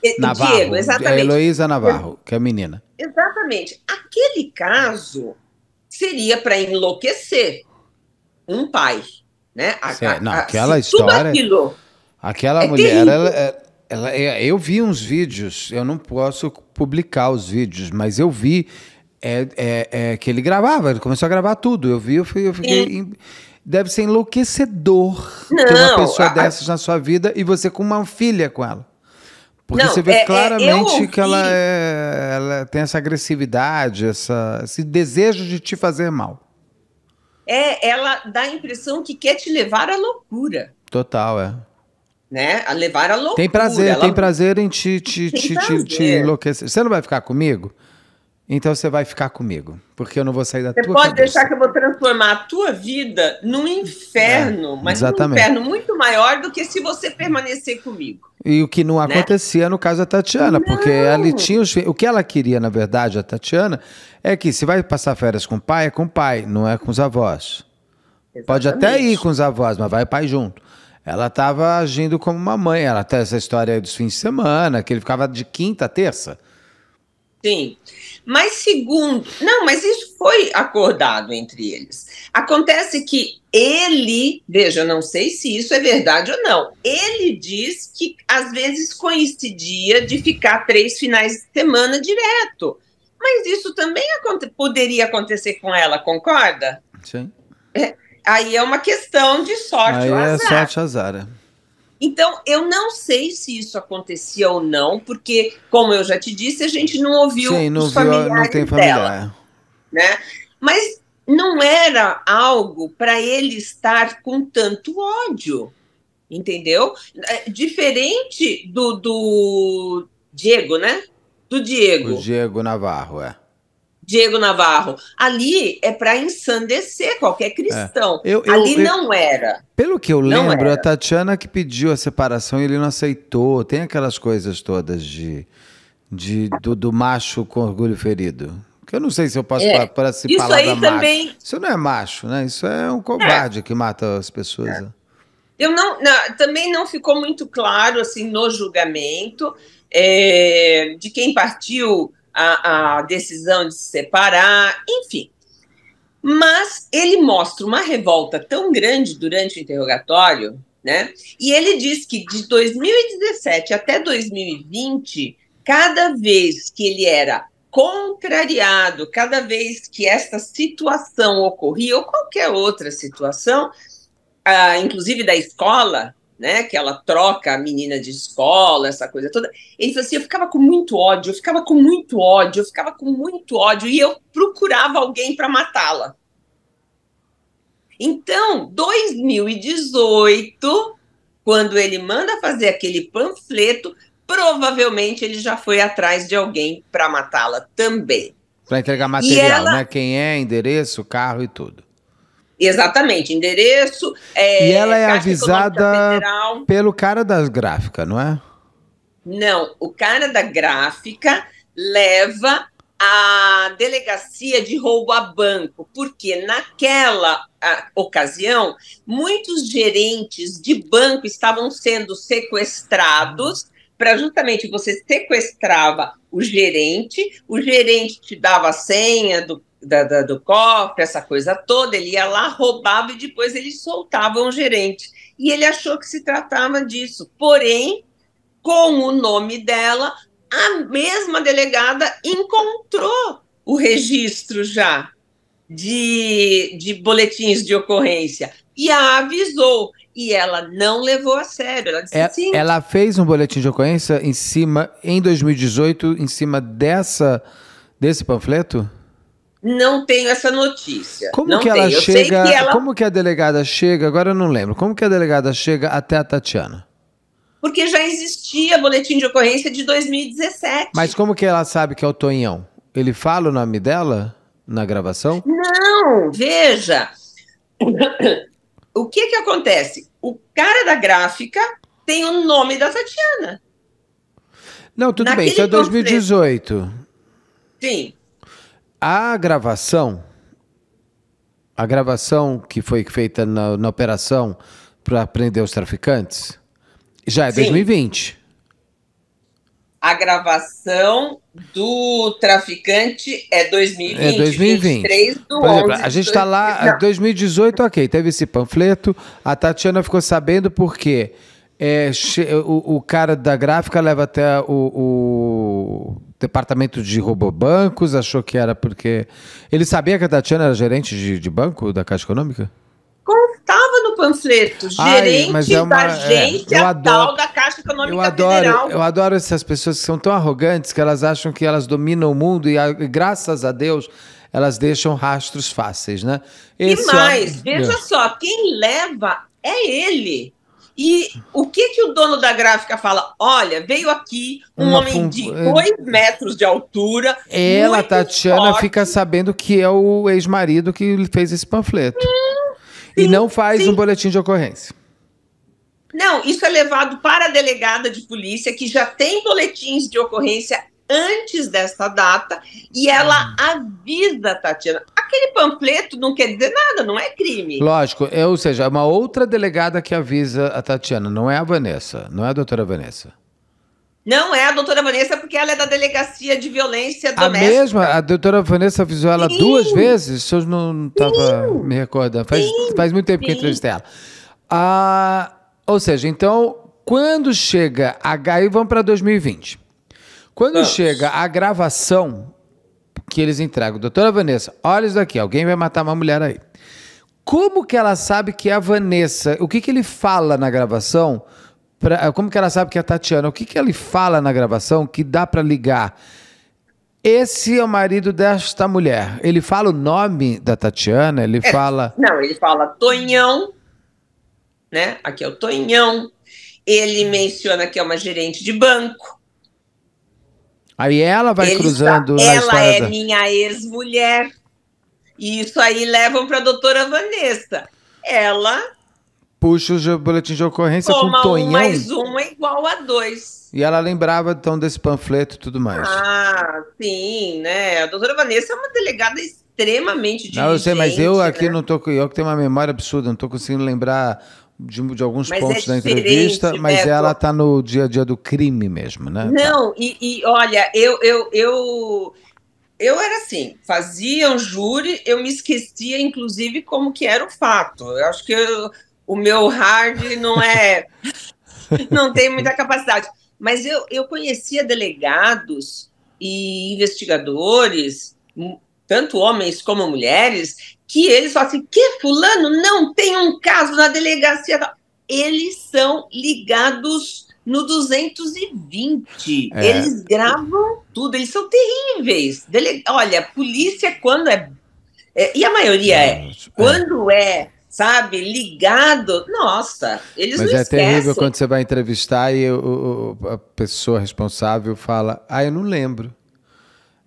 É, é Navarro. Diego, exatamente. É Heloísa Navarro, que é a menina. Exatamente. Aquele caso seria para enlouquecer um pai. Né? A, é- não, a, aquela história. Aquilo, aquela é mulher, ela, ela, é, eu vi uns vídeos, eu não posso publicar os vídeos, mas eu vi é, é, é, que ele gravava, ele começou a gravar tudo. Eu vi, eu, fui, eu fiquei. Em, deve ser enlouquecedor não, ter uma pessoa a, dessas na sua vida e você com uma filha com ela. Porque não, você vê é, é, claramente ouvi, que ela, ela, tem essa agressividade, essa, esse desejo de te fazer mal. É, ela dá a impressão que quer te levar à loucura. Total, é né? A levar a loucura. Tem prazer, ela... tem prazer em te, te, te, te, te enlouquecer. Você não vai ficar comigo? Então você vai ficar comigo, porque eu não vou sair da você tua vida. Você pode deixar que eu vou transformar a tua vida num é, inferno, é, mas exatamente. um inferno muito maior do que se você permanecer comigo. E o que não né? acontecia no caso da Tatiana, não. porque ela tinha os... o que ela queria na verdade a Tatiana é que se vai passar férias com o pai é com o pai, não é com os avós. Exatamente. Pode até ir com os avós, mas vai pai junto ela estava agindo como uma mãe. Ela tem essa história dos fins de semana, que ele ficava de quinta a terça. Sim. Mas segundo. Não, mas isso foi acordado entre eles. Acontece que ele, veja, eu não sei se isso é verdade ou não. Ele diz que às vezes coincidia de ficar três finais de semana direto. Mas isso também aconte poderia acontecer com ela, concorda? Sim. É, Aí é uma questão de sorte Aí ou é azar. É sorte azar. Então, eu não sei se isso acontecia ou não, porque, como eu já te disse, a gente não ouviu Sim, não os viu, familiares não tem familiar. dela. É. Né? Mas não era algo para ele estar com tanto ódio, entendeu? É, diferente do, do Diego, né? Do Diego. O Diego Navarro, é. Diego Navarro. Ali é para ensandecer qualquer cristão. É. Eu, eu, Ali eu, não era. Pelo que eu lembro, a Tatiana que pediu a separação e ele não aceitou. Tem aquelas coisas todas de, de do, do macho com orgulho ferido. Que eu não sei se eu posso é. para se Isso aí macho. também. Isso não é macho, né? Isso é um é. covarde é. que mata as pessoas. É. Né? Eu não, não, também não ficou muito claro assim no julgamento é, de quem partiu a, a decisão de se separar, enfim. Mas ele mostra uma revolta tão grande durante o interrogatório, né? E ele diz que de 2017 até 2020, cada vez que ele era contrariado, cada vez que esta situação ocorria, ou qualquer outra situação, ah, inclusive da escola, né? Que ela troca a menina de escola, essa coisa toda. Ele falou assim: eu ficava com muito ódio, eu ficava com muito ódio, eu ficava com muito ódio, e eu procurava alguém para matá-la. Então, 2018, quando ele manda fazer aquele panfleto, provavelmente ele já foi atrás de alguém para matá-la também. Para entregar material, ela... né? Quem é, endereço, carro e tudo. Exatamente, endereço. É, e ela é avisada pelo cara das gráficas, não é? Não, o cara da gráfica leva a delegacia de roubo a banco, porque naquela a, ocasião muitos gerentes de banco estavam sendo sequestrados para justamente você sequestrava o gerente, o gerente te dava a senha do da, da, do cofre, essa coisa toda, ele ia lá, roubava e depois eles soltavam um gerente. E ele achou que se tratava disso. Porém, com o nome dela, a mesma delegada encontrou o registro já de, de boletins de ocorrência e a avisou. E ela não levou a sério. Ela disse é, assim. Ela fez um boletim de ocorrência em cima, em 2018, em cima dessa desse panfleto? Não tenho essa notícia. Como não que ela chega? Que ela... Como que a delegada chega? Agora eu não lembro. Como que a delegada chega até a Tatiana? Porque já existia boletim de ocorrência de 2017. Mas como que ela sabe que é o Tonhão? Ele fala o nome dela na gravação? Não, veja. O que que acontece? O cara da gráfica tem o nome da Tatiana. Não, tudo Naquele bem, isso é 2018. Sim. A gravação, a gravação que foi feita na, na operação para prender os traficantes, já é Sim. 2020. A gravação do traficante é 2020. É 2020. 23 do Por exemplo, 11, a gente está lá, 2018, ok, teve esse panfleto. A Tatiana ficou sabendo porque é, o, o, cara da gráfica leva até o, o departamento de robobancos, achou que era porque. Ele sabia que a Tatiana era gerente de, de banco da Caixa Econômica? Estava no panfleto, é gerente Ai, é uma, da é, agência é, adoro, tal da Caixa Econômica eu adoro, Federal. Eu adoro essas pessoas que são tão arrogantes que elas acham que elas dominam o mundo e, e graças a Deus, elas deixam rastros fáceis, né? Esse e mais, homem, veja Deus. só, quem leva é ele. E o que que o dono da gráfica fala? Olha, veio aqui um Uma homem de é. dois metros de altura. Ela, Tatiana, forte. fica sabendo que é o ex-marido que fez esse panfleto. Hum, sim, e não faz sim. um boletim de ocorrência. Não, isso é levado para a delegada de polícia, que já tem boletins de ocorrência antes desta data, e ela hum. avisa a Tatiana aquele panfleto não quer dizer nada, não é crime. Lógico, é, ou seja, é uma outra delegada que avisa a Tatiana, não é a Vanessa, não é a doutora Vanessa. Não é a doutora Vanessa, porque ela é da delegacia de violência doméstica. A mesma, a doutora Vanessa avisou ela Sim. duas vezes, se eu não estava me recordando. Faz, faz muito tempo Sim. que entrevistei ela. Ah, ou seja, então, quando chega a. Aí vamos para 2020. Quando Vamos. chega a gravação que eles entregam. Doutora Vanessa, olha isso daqui, alguém vai matar uma mulher aí. Como que ela sabe que é a Vanessa? O que, que ele fala na gravação? Pra, como que ela sabe que é a Tatiana? O que, que ele fala na gravação que dá para ligar? Esse é o marido desta mulher. Ele fala o nome da Tatiana? Ele é, fala. Não, ele fala Tonhão, né? Aqui é o Tonhão. Ele menciona que é uma gerente de banco. Aí ela vai Ele cruzando está, Ela é da... minha ex-mulher. E isso aí levam para a doutora Vanessa. Ela puxa o boletim de ocorrência com o Tonhão. Um mais um é igual a dois. E ela lembrava então desse panfleto e tudo mais. Ah, sim, né? A doutora Vanessa é uma delegada extremamente diligente. Não, eu sei, mas eu aqui né? não tô. Eu que tenho uma memória absurda, não tô conseguindo lembrar de, de alguns mas é pontos é da entrevista, né? mas ela está no dia a dia do crime mesmo, né? Não, e, e olha, eu, eu, eu, eu era assim, fazia um júri, eu me esquecia, inclusive, como que era o fato. Eu acho que eu, o meu hard não é. não tem muita capacidade. Mas eu, eu conhecia delegados e investigadores, tanto homens como mulheres, que eles falam assim, que fulano não tem um caso na delegacia. Eles são ligados no 220. É. Eles gravam tudo, eles são terríveis. Dele... Olha, polícia quando é... é... E a maioria é. é. Quando é sabe, ligado. Nossa, eles Mas não é esquecem. terrível quando você vai entrevistar e o, o, a pessoa responsável fala: Ah, eu não lembro.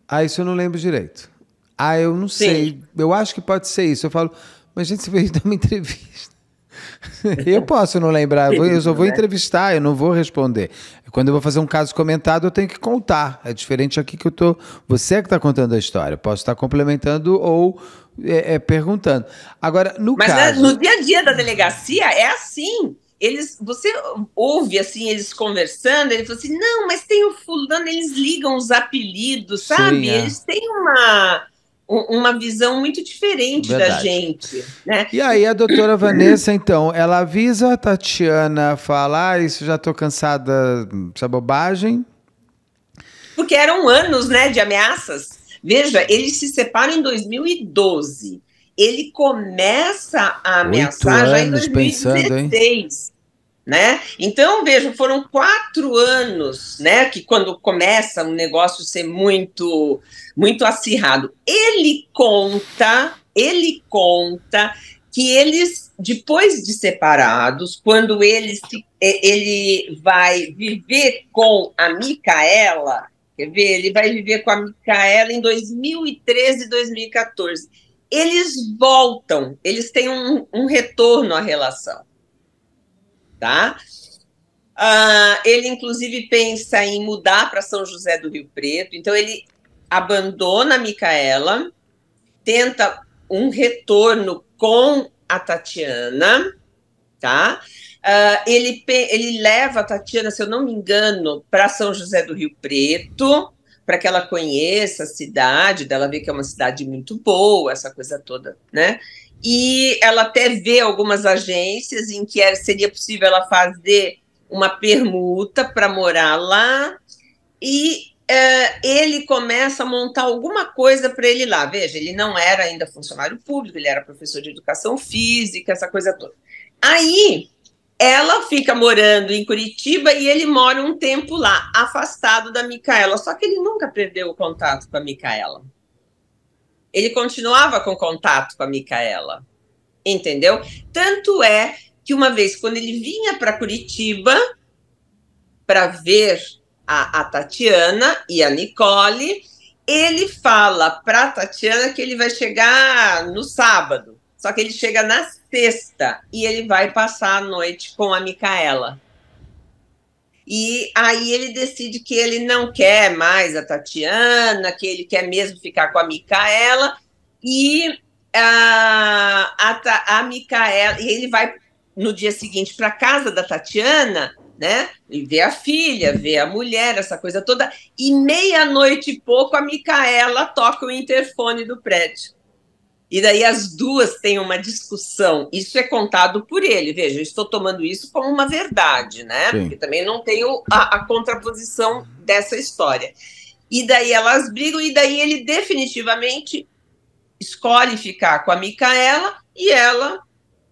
Ah, isso eu não lembro direito. Ah, eu não Sim. sei. Eu acho que pode ser isso. Eu falo, mas a gente, você veio dar uma entrevista. eu posso não lembrar, eu só vou é. entrevistar, eu não vou responder. Quando eu vou fazer um caso comentado, eu tenho que contar. É diferente aqui que eu tô. Você é que está contando a história. Eu posso estar complementando ou é, é, perguntando. Agora, no Mas né, caso... no dia a dia da delegacia é assim. Eles, você ouve assim eles conversando, ele fala assim: "Não, mas tem o fulano, eles ligam os apelidos, sabe? Sim, é. Eles têm uma uma visão muito diferente Verdade. da gente. Né? E aí a doutora Vanessa, então, ela avisa a Tatiana falar, ah, isso já estou cansada dessa é bobagem? Porque eram anos né, de ameaças. Veja, eles se separam em 2012. Ele começa a ameaçar Oito já em 2016. Pensando, hein? Né? Então, vejam, foram quatro anos, né, que quando começa um negócio ser muito, muito acirrado. Ele conta, ele conta que eles, depois de separados, quando ele, se, ele vai viver com a Micaela, quer ver? Ele vai viver com a Micaela em 2013, 2014. Eles voltam, eles têm um, um retorno à relação tá? Ah, ele, inclusive, pensa em mudar para São José do Rio Preto, então ele abandona a Micaela, tenta um retorno com a Tatiana, tá? Uh, ele, ele leva a Tatiana, se eu não me engano, para São José do Rio Preto, para que ela conheça a cidade, dela ver que é uma cidade muito boa, essa coisa toda, né? e ela até vê algumas agências em que é, seria possível ela fazer uma permuta para morar lá e eh, ele começa a montar alguma coisa para ele lá. Veja, ele não era ainda funcionário público, ele era professor de educação física, essa coisa toda. Aí ela fica morando em Curitiba e ele mora um tempo lá, afastado da Micaela. Só que ele nunca perdeu o contato com a Micaela ele continuava com contato com a Micaela, entendeu? Tanto é que uma vez, quando ele vinha para Curitiba para ver a, a Tatiana e a Nicole, ele fala para Tatiana que ele vai chegar no sábado, só que ele chega na sexta e ele vai passar a noite com a Micaela. E aí ele decide que ele não quer mais a Tatiana, que ele quer mesmo ficar com a Micaela, e a, a, a Micaela, e ele vai no dia seguinte para casa da Tatiana, né? E vê a filha, vê a mulher, essa coisa toda. E meia-noite e pouco a Micaela toca o interfone do prédio. E daí as duas têm uma discussão. Isso é contado por ele. Veja, eu estou tomando isso como uma verdade, né? Sim. Porque também não tenho a, a contraposição dessa história. E daí elas brigam, e daí ele definitivamente escolhe ficar com a Micaela e ela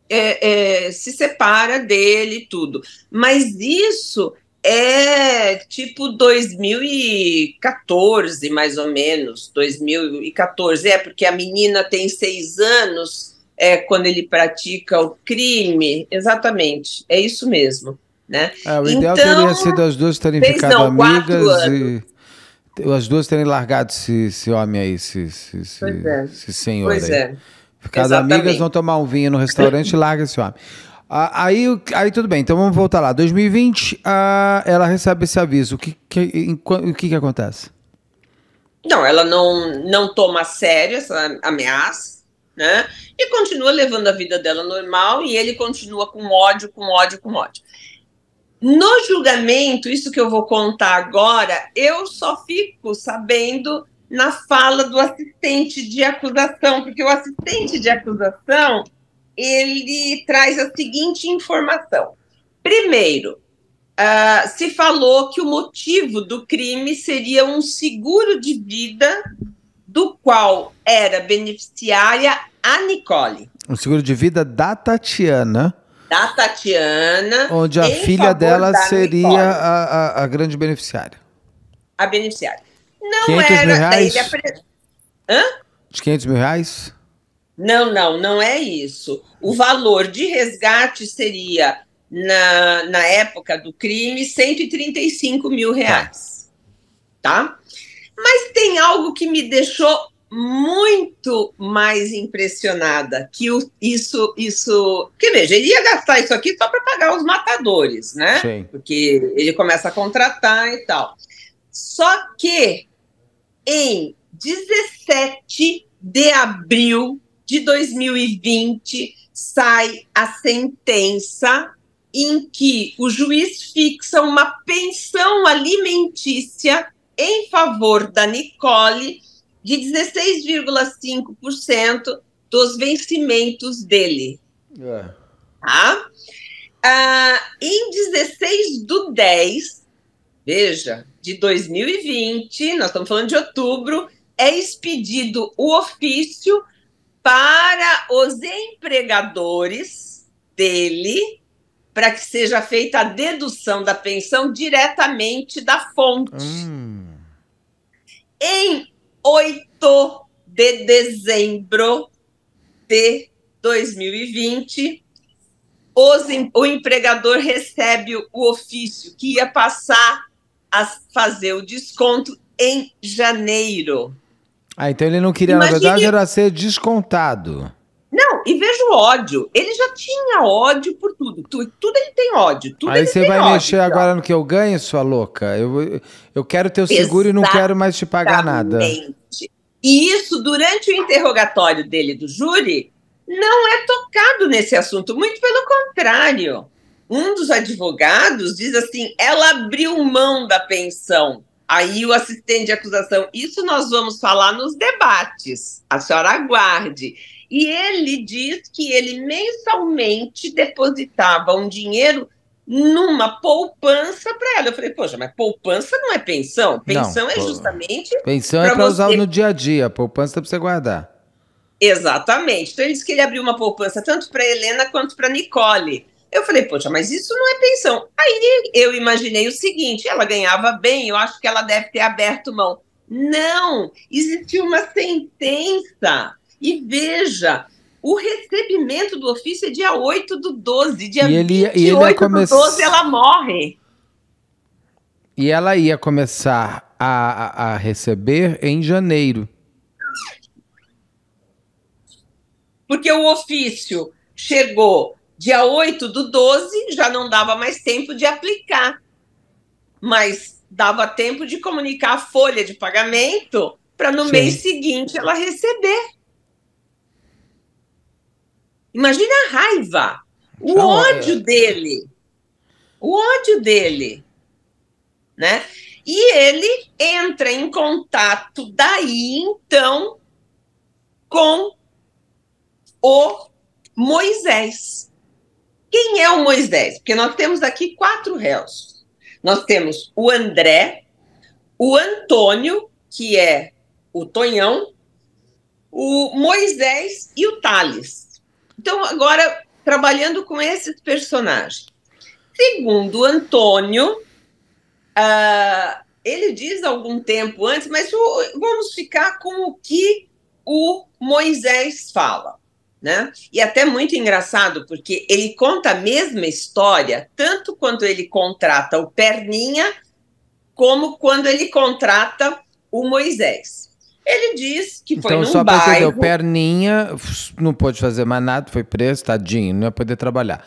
é, é, se separa dele tudo. Mas isso é tipo 2014, mais ou menos, 2014. É, porque a menina tem seis anos é, quando ele pratica o crime. Exatamente, é isso mesmo. Né? É, o ideal então, teria sido as duas terem fez, ficado não, amigas e as duas terem largado esse, esse homem aí, esse, esse, esse, é. esse senhor pois aí. É. Ficado Exatamente. amigas, vão tomar um vinho no restaurante e larga esse homem. Ah, aí, aí tudo bem, então vamos voltar lá. 2020, ah, ela recebe esse aviso. O que, que, o que, que acontece? Não, ela não, não toma a sério essa ameaça, né? E continua levando a vida dela normal e ele continua com ódio, com ódio, com ódio. No julgamento, isso que eu vou contar agora, eu só fico sabendo na fala do assistente de acusação, porque o assistente de acusação ele traz a seguinte informação. Primeiro, uh, se falou que o motivo do crime seria um seguro de vida do qual era beneficiária a Nicole. Um seguro de vida da Tatiana. Da Tatiana. Onde a filha dela seria a, a, a, grande beneficiária. A beneficiária. Não 500 era. Mil reais? Hã? De 500 mil reais? Não, não, não é isso. O valor de resgate seria, na, na época do crime, 135 mil tá. reais. Tá? Mas tem algo que me deixou muito mais impressionada que o, isso isso que veja ele ia gastar isso aqui só para pagar os matadores né Sim. porque ele começa a contratar e tal só que em 17 de abril de 2020 sai a sentença em que o juiz fixa uma pensão alimentícia em favor da Nicole de 16,5% dos vencimentos dele. É. Tá? Ah, em 16 do 10, veja, de 2020, nós estamos falando de outubro, é expedido o ofício para os empregadores dele, para que seja feita a dedução da pensão diretamente da fonte. Hum. Em 8 de dezembro de 2020, os, o empregador recebe o ofício que ia passar a fazer o desconto em janeiro. Ah, então ele não queria, Imagine... na verdade, era ser descontado. Não, e vejo ódio. Ele já tinha ódio por tudo. Tudo, tudo ele tem ódio. Tudo Aí você vai ódio, mexer então. agora no que eu ganho, sua louca. Eu, eu quero teu seguro e não quero mais te pagar nada. E isso, durante o interrogatório dele do júri, não é tocado nesse assunto. Muito pelo contrário. Um dos advogados diz assim: ela abriu mão da pensão Aí o assistente de acusação, isso nós vamos falar nos debates, a senhora aguarde. E ele diz que ele mensalmente depositava um dinheiro numa poupança para ela. Eu falei, poxa, mas poupança não é pensão. Pensão não, é justamente. Pensão é para usar no dia a dia, poupança é para você guardar. Exatamente. Então ele disse que ele abriu uma poupança tanto para Helena quanto para Nicole. Eu falei, poxa, mas isso não é pensão. Aí eu imaginei o seguinte: ela ganhava bem, eu acho que ela deve ter aberto mão. Não, existiu uma sentença. E veja, o recebimento do ofício é dia 8 do 12. Dia e ele, 28 e ele come... do 12 ela morre. E ela ia começar a, a, a receber em janeiro. Porque o ofício chegou Dia 8 do 12 já não dava mais tempo de aplicar, mas dava tempo de comunicar a folha de pagamento para no Sim. mês seguinte ela receber. Imagina a raiva, o ódio é. dele, o ódio dele, né? E ele entra em contato daí então com o Moisés. Quem é o Moisés? Porque nós temos aqui quatro réus. Nós temos o André, o Antônio, que é o Tonhão, o Moisés e o Tales. Então, agora, trabalhando com esses personagens. Segundo Antônio, uh, ele diz algum tempo antes, mas vamos ficar com o que o Moisés fala né? E até muito engraçado, porque ele conta a mesma história, tanto quando ele contrata o Perninha, como quando ele contrata o Moisés. Ele diz que foi então, num só bairro... Então, só entender, o Perninha não pôde fazer mais nada, foi preso, tadinho, não ia poder trabalhar.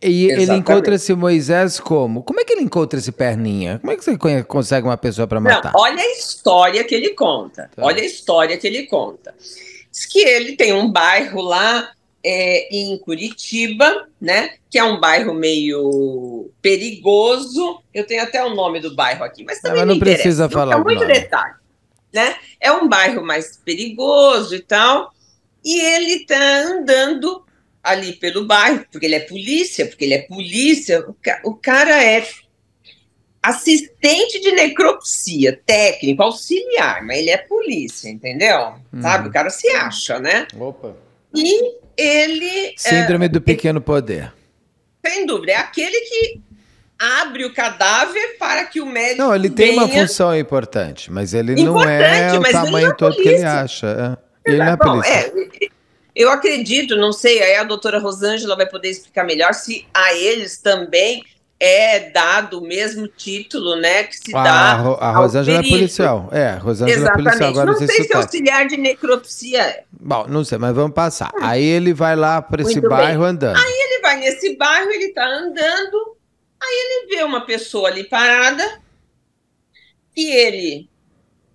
E Exatamente. ele encontra esse Moisés como? Como é que ele encontra esse perninha? Como é que você consegue uma pessoa para matar? Não, olha a história que ele conta. Tá. Olha a história que ele conta. Diz que ele tem um bairro lá é, em Curitiba, né? Que é um bairro meio perigoso. Eu tenho até o nome do bairro aqui, mas também Ela não, precisa interessa. falar. Não, é muito detalhe, né? É um bairro mais perigoso e tal. E ele tá andando ali pelo bairro, porque ele é polícia, porque ele é polícia. O, cara é assistente de necropsia, técnico, auxiliar, mas ele é polícia, entendeu? Hum. Sabe? O cara se acha, né? Opa. E ele. Síndrome é, do pequeno ele, poder. Sem dúvida, é aquele que abre o cadáver para que o médico. Não, ele tem venha... uma função importante, mas ele importante, é não é o tamanho é todo que ele acha. É. Ele não é, é Bom, polícia. É, eu acredito, não sei, aí a doutora Rosângela vai poder explicar melhor se a eles também é dado o mesmo título, né, que se ah, a, dá é é, A, Rosângela é policial, é, Rosângela Exatamente. é policial. Agora não sei se auxiliar de necropsia é. Bom, não sei, mas vamos passar. Hum. Aí ele vai lá para esse bairro bem. andando. Aí ele vai nesse bairro, ele está andando, aí ele vê uma pessoa ali parada, e ele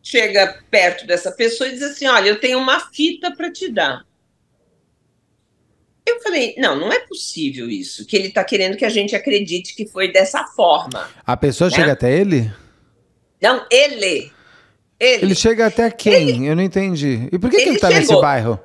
chega perto dessa pessoa e diz assim, olha, eu tenho uma fita para te dar. Eu falei, não, não é possível isso, que ele está querendo que a gente acredite que foi dessa forma. A pessoa né? chega até ele? Não, ele. Ele, ele chega até quem? Ele, eu não entendi. E por que, ele, que ele tá chegou. nesse bairro?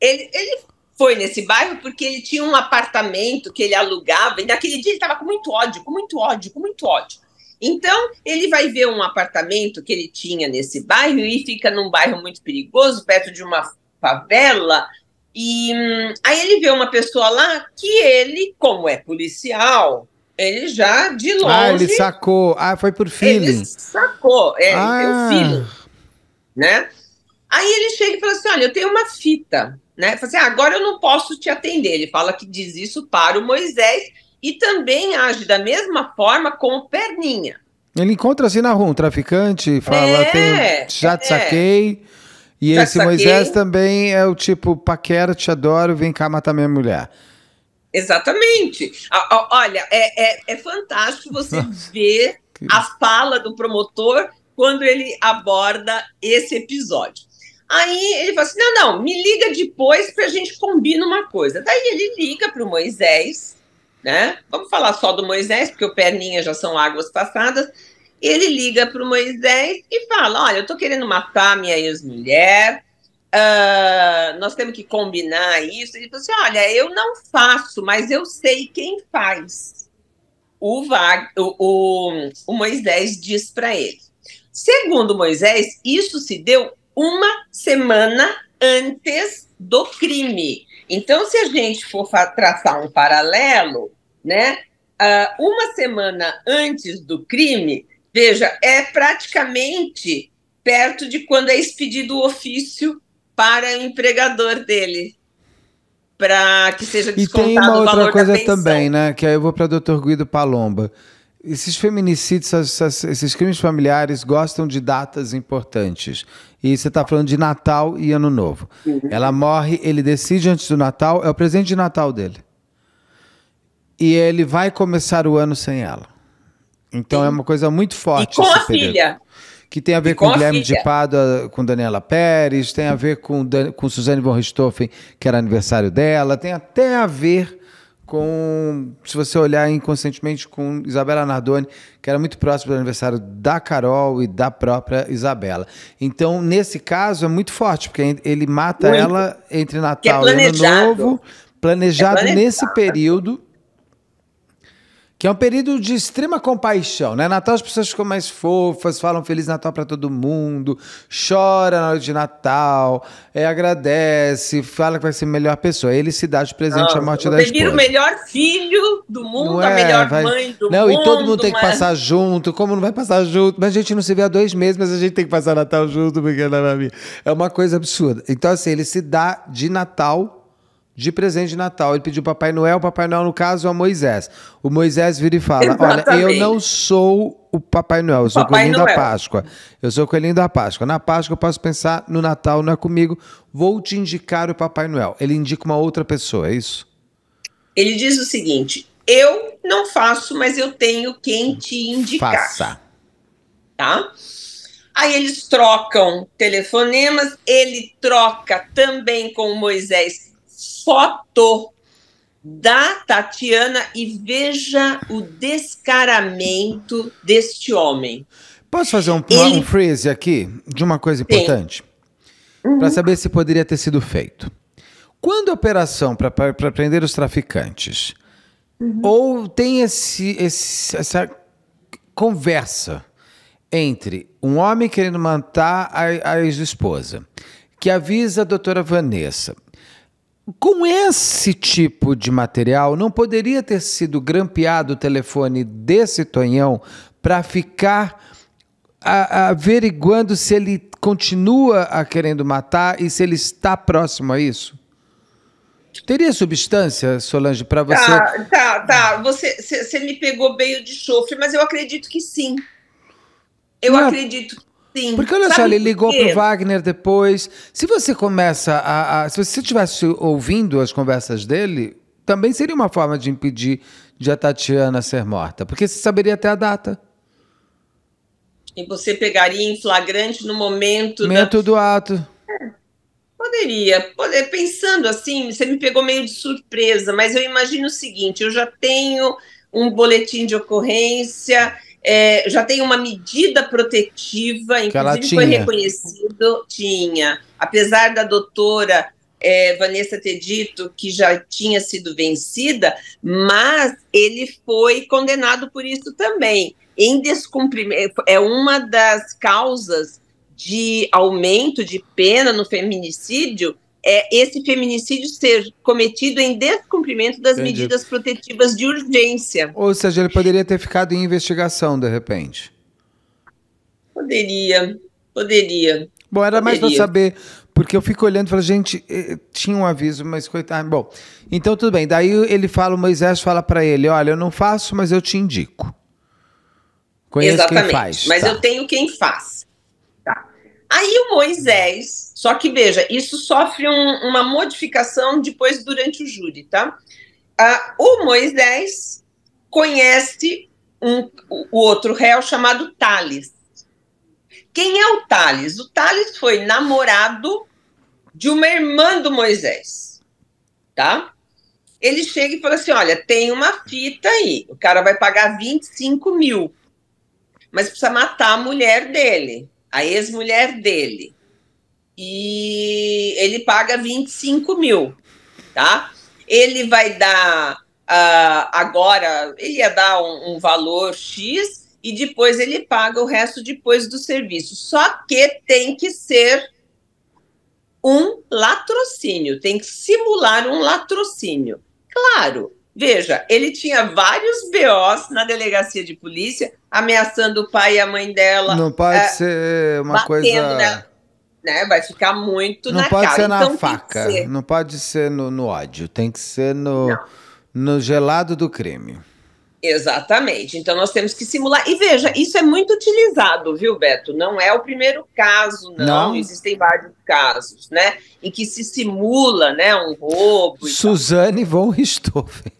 Ele, ele foi nesse bairro porque ele tinha um apartamento que ele alugava, e naquele dia ele estava com muito ódio, com muito ódio, com muito ódio. Então, ele vai ver um apartamento que ele tinha nesse bairro e fica num bairro muito perigoso, perto de uma favela, e hum, aí ele vê uma pessoa lá que ele, como é policial, ele já de ah, longe. Ah, ele sacou. Ah, foi por filho Ele sacou. É, ah. é o filho Né? Aí ele chega e fala assim: olha, eu tenho uma fita. Né? Fala assim, ah, agora eu não posso te atender. Ele fala que diz isso para o Moisés e também age da mesma forma com o Perninha. Ele encontra assim na rua um traficante, fala: é, tem, já te é. saquei. E Já tá esse Moisés também é o tipo, paquera, te adoro, vem cá matar minha mulher. Exatamente. Olha, é, é, é fantástico você Nossa, ver que... a fala do promotor quando ele aborda esse episódio. Aí ele fala assim: não, não, me liga depois para a gente combina uma coisa. Daí ele liga para o Moisés, né? Vamos falar só do Moisés, porque o Perninha já são águas passadas ele liga para o Moisés e fala: Olha, eu estou querendo matar minha ex-mulher, uh, nós temos que combinar isso. Ele falou assim: Olha, eu não faço, mas eu sei quem faz. O, Vag, o, o, o Moisés diz para ele. Segundo Moisés, isso se deu uma semana antes do crime. Então, se a gente for traçar um paralelo, né? Uh, uma semana antes do crime, Veja, é praticamente perto de quando é expedido o ofício para o empregador dele para que seja descontado E tem uma outra coisa também, né? Que aí eu vou para o Dr. Guido Palomba. Esses feminicídios, esses, esses crimes familiares gostam de datas importantes. E você está falando de Natal e Ano Novo. Uhum. Ela morre, ele decide antes do Natal, é o presente de Natal dele. E ele vai começar o ano sem ela. Então é Sim. é uma coisa muito forte. E com a período. filha. Que tem a ver e com, com Guilherme filha. de Pádua, com Daniela Pérez, tem a ver com, Dan com Suzane von Richthofen, que era aniversário dela, tem até a ver com, se você olhar inconscientemente, com Isabela Nardoni, que era muito próximo do aniversário da Carol e da própria Isabela. Então, nesse caso, é muito forte, porque ele mata muito. ela entre é Natal é e Ano Novo, planejado, é planejado. nesse período que é um período de extrema compaixão, né? Natal as pessoas ficam mais fofas, falam Feliz Natal para todo mundo, chora na hora de Natal, é, agradece, fala que vai ser a melhor pessoa. Ele se dá de presente Nossa, ah, à morte da esposa. o melhor filho do mundo, é, a melhor vai... mãe do não, mundo. Não, e todo mundo tem mas... que passar junto. Como não vai passar junto? Mas a gente não se vê há dois meses, mas a gente tem que passar Natal junto, porque né, é uma coisa absurda. Então, assim, ele se dá de Natal de presente de Natal. Ele pediu Papai Noel, Papai Noel, no caso, é o Moisés. O Moisés vira e fala: Exatamente. Olha, eu não sou o Papai Noel, eu sou o Coelhinho da Páscoa. Eu sou o Coelhinho da Páscoa. Na Páscoa eu posso pensar, no Natal não é comigo. Vou te indicar o Papai Noel. Ele indica uma outra pessoa, é isso? Ele diz o seguinte: eu não faço, mas eu tenho quem te indicar. Faça. Tá? Aí eles trocam telefonemas, ele troca também com Moisés foto da Tatiana e veja o descaramento deste homem. Posso fazer um, Ele... um freeze aqui de uma coisa importante? Uhum. Para saber se poderia ter sido feito. Quando a operação para prender os traficantes, uhum. ou tem esse, esse, essa conversa entre um homem querendo matar a, a ex-esposa, que avisa a doutora Vanessa, com esse tipo de material, não poderia ter sido grampeado o telefone desse Tonhão para ficar a, a, averiguando se ele continua a querendo matar e se ele está próximo a isso? Teria substância, Solange, para você? Tá, tá, tá. Você, você me pegou meio de chofre, mas eu acredito que sim. Eu não. É acredito Sim. Porque olha Sabe só, ele ligou para o Wagner depois. Se você começa a, a. Se você estivesse ouvindo as conversas dele, também seria uma forma de impedir de a Tatiana ser morta, porque você saberia até a data. E você pegaria em flagrante no momento. Momento da... do ato. É, poderia, poder, é, pensando assim, você me pegou meio de surpresa, mas eu imagino o seguinte: eu já tenho um boletim de ocorrência, é, já tem uma medida protetiva, inclusive foi reconhecido, tinha. Apesar da doutora é, Vanessa ter dito que já tinha sido vencida, mas ele foi condenado por isso também. Em descumprimento, é uma das causas de aumento de pena no feminicídio é, esse feminicídio ser cometido em descumprimento das Entendi. medidas protetivas de urgência. Ou seja, ele poderia ter ficado em investigação de repente. Poderia, poderia. Bom, era poderia. mais para saber, porque eu fico olhando e falo, gente, eh, eh, tinha um aviso, mas coitado. Bom, então tudo bem. Daí ele fala, Moisés fala para ele: olha, eu não faço, mas eu te indico. Conheço Exatamente, quem faz. Mas tá. eu tenho quem faz. Aí o Moisés, só que veja, isso sofre um, uma modificação depois durante o júri, tá? Ah, o Moisés conhece um, o outro réu chamado Tales. Quem é o Tales? O Tales foi namorado de uma irmã do Moisés, tá? Ele chega e fala assim: olha, tem uma fita aí, o cara vai pagar 25 mil, mas precisa matar a mulher dele a ex-mulher dele. E ele paga 25 mil, tá? Ele vai dar uh, agora, ele ia dar um, um valor X e depois ele paga o resto depois do serviço. Só que tem que ser um latrocínio, tem que simular um latrocínio. Claro, Veja, ele tinha vários BOs na delegacia de polícia, ameaçando o pai e a mãe dela. Não pode é, ser uma coisa. Nela, né? Vai ficar muito não na pode Ser na então, faca. Ser. Não pode ser no, no, ódio, tem que ser no, no gelado do crime. Exatamente. Então nós temos que simular. E veja, isso é muito utilizado, viu, Beto? Não é o primeiro caso, não. não. Existem vários casos, né? Em que se simula, né, um roubo. Suzane von Richthofen.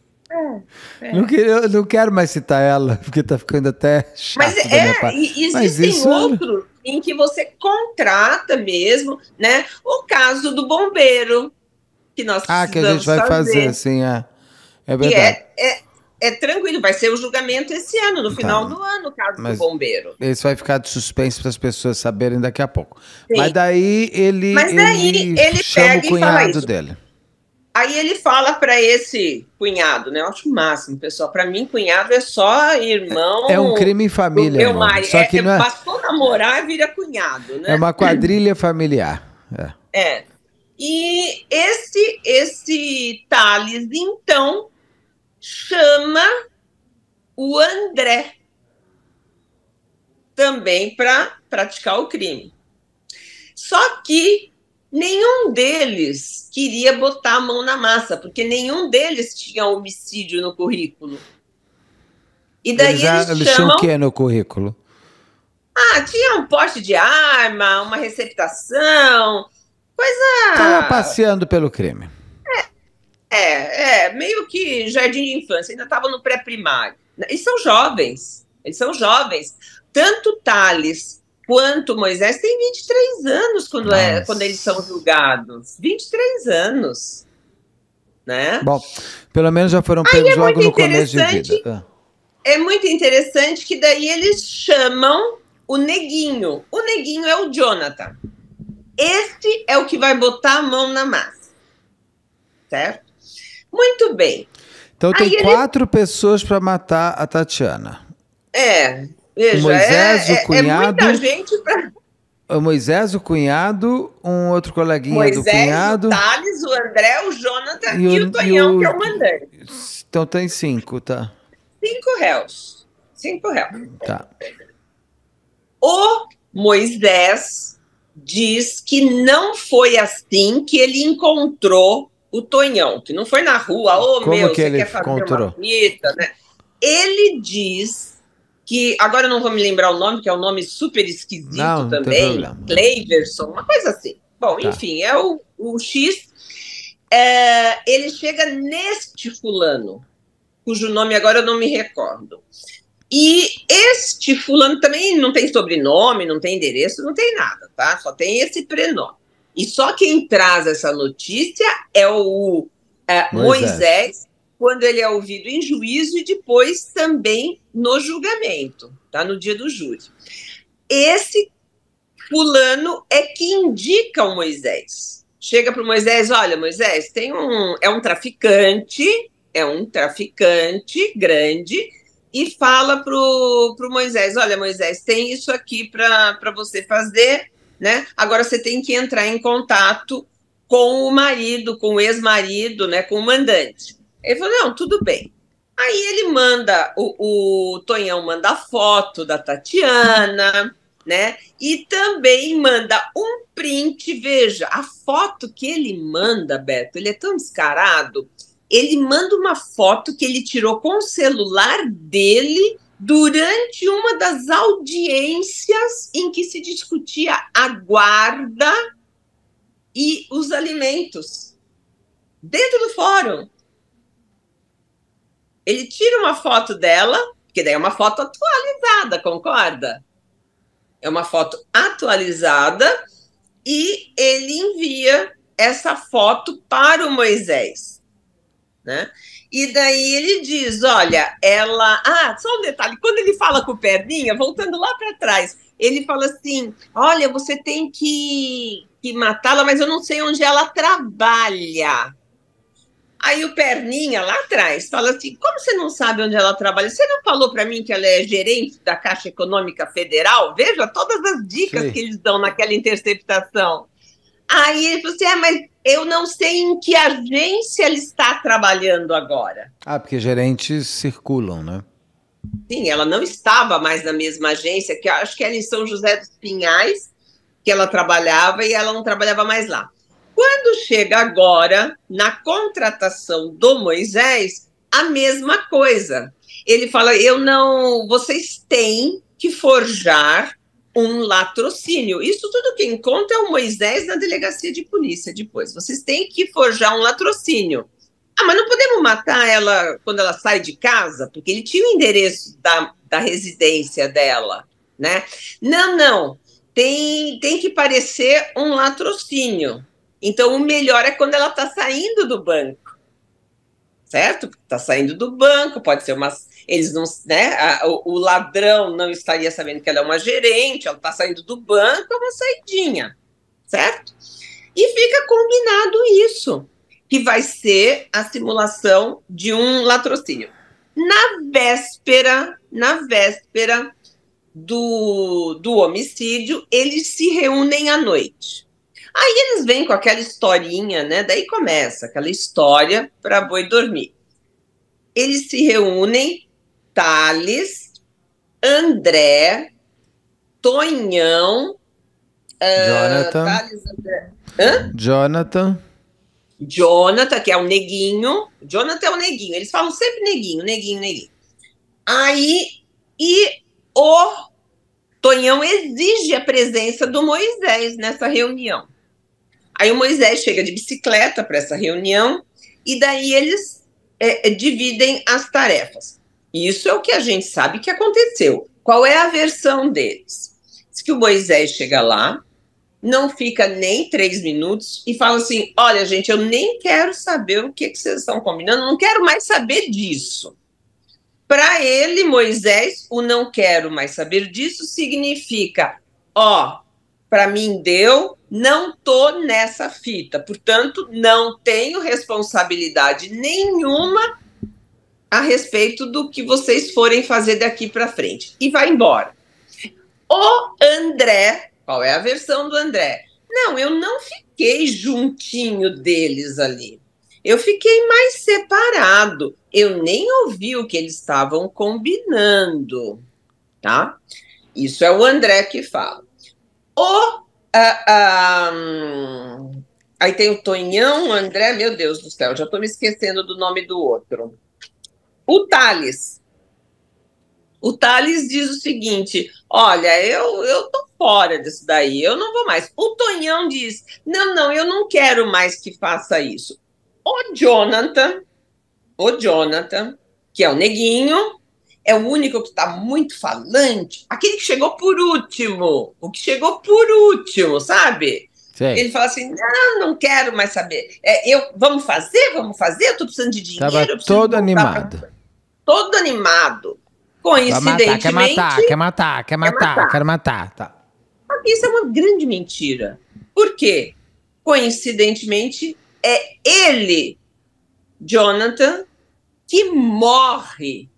É, Não, é. que, eu não quero mais citar ela, porque tá ficando até chato. Mas é, existem Mas isso... É outros em que você contrata mesmo, né? O caso do bombeiro, que nós ah, Ah, que a gente vai fazer, fazer sim, é. É, é verdade. É, é, é, tranquilo, vai ser o julgamento esse ano, no tá. final do ano, o caso Mas do bombeiro. Isso vai ficar de suspense para as pessoas saberem daqui a pouco. Sim. Mas daí ele. Mas daí ele, ele chama o cunhado dele. Aí ele fala para esse cunhado, né? Eu acho o máximo, pessoal. Para mim, cunhado é só irmão. É um crime família. Meu marido. Só que é, não é... Passou a namorar e vira cunhado, né? É uma quadrilha familiar. É. é. E esse, esse Thales, então, chama o André também para praticar o crime. Só que nenhum deles queria botar a mão na massa, porque nenhum deles tinha homicídio no currículo. E daí eles, eles, eles chamam... tinham o que no currículo? Ah, tinha um porte de arma, uma receptação, coisa. Estava passeando pelo crime. É, é, é, meio que jardim de infância, ainda estava no pré-primário. E são jovens, eles são jovens. Tanto Thales quanto Moisés tem 23 anos quando, é, quando eles são julgados. 23 anos. Né? Bom, pelo menos já foram pegos é logo no começo de vida. Ah. É muito interessante que daí eles chamam o neguinho. O neguinho é o Jonathan. Este é o que vai botar a mão na massa. Certo? Muito bem. Então tem Aí quatro ele... pessoas para matar a Tatiana. É, Veja, Moisés, é, o cunhado. É, é muita gente pra... O Moisés, o cunhado, um outro coleguinha Moisés, do cunhado. O Thales, o André, o Jonathan e, o, e o Tonhão, e o... que é o mandante. Então tem cinco, tá? Cinco réus. Cinco réus. Tá. O Moisés diz que não foi assim que ele encontrou o Tonhão, que não foi na rua, ô oh, Como meu, que você ele quer fazer encontrou? uma fita, né? Ele diz que agora eu não vou me lembrar o nome, que é um nome super esquisito não, também, Cleiverson, uma coisa assim. Bom, tá. enfim, é o, o X. É, ele chega neste fulano, cujo nome agora eu não me recordo. E este fulano também não tem sobrenome, não tem endereço, não tem nada, tá? Só tem esse prenome. E só quem traz essa notícia é o é, Moisés, quando ele é ouvido em juízo e depois também no julgamento, tá? No dia do júri. Esse fulano é que indica o Moisés. Chega para o Moisés, olha, Moisés, tem um, é um traficante, é um traficante grande, e fala para o Moisés, olha, Moisés, tem isso aqui para você fazer, né? Agora você tem que entrar em contato com o marido, com o ex-marido, né? Com o mandante. Ele falou: não, tudo bem. Aí ele manda, o, o Tonhão manda foto da Tatiana, né? E também manda um print. Veja, a foto que ele manda, Beto, ele é tão descarado. Ele manda uma foto que ele tirou com o celular dele durante uma das audiências em que se discutia a guarda e os alimentos dentro do fórum. Ele tira uma foto dela, que daí é uma foto atualizada, concorda? É uma foto atualizada e ele envia essa foto para o Moisés, né? E daí ele diz, olha, ela, ah, só um detalhe, quando ele fala com o Perninha, voltando lá para trás, ele fala assim: "Olha, você tem que que matá-la, mas eu não sei onde ela trabalha". Aí o Perninha lá atrás fala assim: como você não sabe onde ela trabalha? Você não falou para mim que ela é gerente da Caixa Econômica Federal? Veja todas as dicas Sim. que eles dão naquela interceptação. Aí ele falou assim: é, mas eu não sei em que agência ela está trabalhando agora. Ah, porque gerentes circulam, né? Sim, ela não estava mais na mesma agência, que acho que era em São José dos Pinhais, que ela trabalhava e ela não trabalhava mais lá. Quando chega agora na contratação do Moisés, a mesma coisa. Ele fala: eu não, vocês têm que forjar um latrocínio. Isso tudo que encontra é o Moisés na delegacia de polícia depois. Vocês têm que forjar um latrocínio. Ah, mas não podemos matar ela quando ela sai de casa, porque ele tinha o endereço da, da residência dela, né? Não, não. Tem, tem que parecer um latrocínio. Então, o melhor é quando ela está saindo do banco, certo? Está saindo do banco, pode ser uma. Eles não, né? A, o, o, ladrão não estaria sabendo que ela é uma gerente, ela está saindo do banco, é uma saidinha, certo? E fica combinado isso, que vai ser a simulação de um latrocínio. Na véspera, na véspera do, do homicídio, eles se reúnem à noite Aí eles vêm com aquela historinha, né? Daí começa aquela história para boi dormir. Eles se reúnem, Thales, André, Tonhão, ah, Jonathan. Uh, Thales, André. Hã? Jonathan. Jonathan, que é o neguinho. Jonathan é o neguinho. Eles falam sempre neguinho, neguinho, neguinho. Aí, e o Tonhão exige a presença do Moisés nessa reunião. Aí o Moisés chega de bicicleta para essa reunião e daí eles é, é, dividem as tarefas. isso é o que a gente sabe que aconteceu. Qual é a versão deles? Diz que o Moisés chega lá, não fica nem três minutos e fala assim: olha, gente, eu nem quero saber o que, que vocês estão combinando, não quero mais saber disso. Para ele, Moisés, o não quero mais saber disso significa: ó, para mim deu, não tô nessa fita, portanto, não tenho responsabilidade nenhuma a respeito do que vocês forem fazer daqui para frente. E vai embora. O André, qual é a versão do André? Não, eu não fiquei juntinho deles ali. Eu fiquei mais separado. Eu nem ouvi o que eles estavam combinando, tá? Isso é o André que fala. O ah, ah, aí tem o Tonhão, o André, meu Deus do céu, já estou me esquecendo do nome do outro. O Thales. O Thales diz o seguinte: olha, eu, eu tô fora disso daí, eu não vou mais. O Tonhão diz: não, não, eu não quero mais que faça isso. O Jonathan, o Jonathan, que é o neguinho, é o único que está muito falante, aquele que chegou por último, o que chegou por último, sabe? Sim. Ele fala assim: não, não quero mais saber. É, eu, vamos fazer, vamos fazer, eu estou precisando de dinheiro. Tava todo animado. Pra... Todo animado. Coincidentemente. Quer matar, quer matar, quer matar, quer matar, quer matar. Tá. Isso é uma grande mentira. Por quê? Coincidentemente, é ele, Jonathan, que morre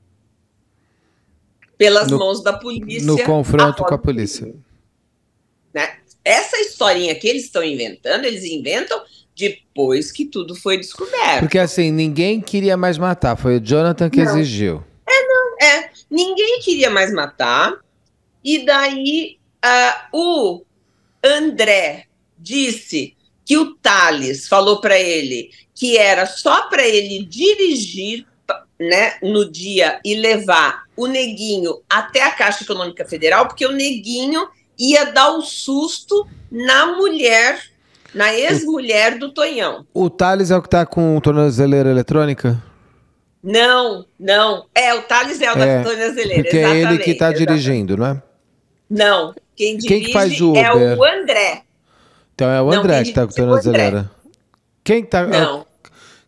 pelas no, mãos da polícia. No confronto com a polícia. Né? Essa historinha que eles estão inventando, eles inventam depois que tudo foi descoberto. Porque assim, ninguém queria mais matar, foi o Jonathan que não. exigiu. É, não, é. Ninguém queria mais matar, e daí uh, o André disse que o Thales falou para ele que era só para ele dirigir né, no dia e levar o neguinho até a Caixa Econômica Federal, porque o neguinho ia dar o um susto na mulher, na ex-mulher do Tonhão. O Thales é o que está com tornozeleira eletrônica? Não, não. É, o Thales é o é, da tornozeleira, porque é ele que está dirigindo, não é? Não, quem dirige quem que faz Uber? é o André. Então é o André não, que está com é tornozeleira. Quem está? Não.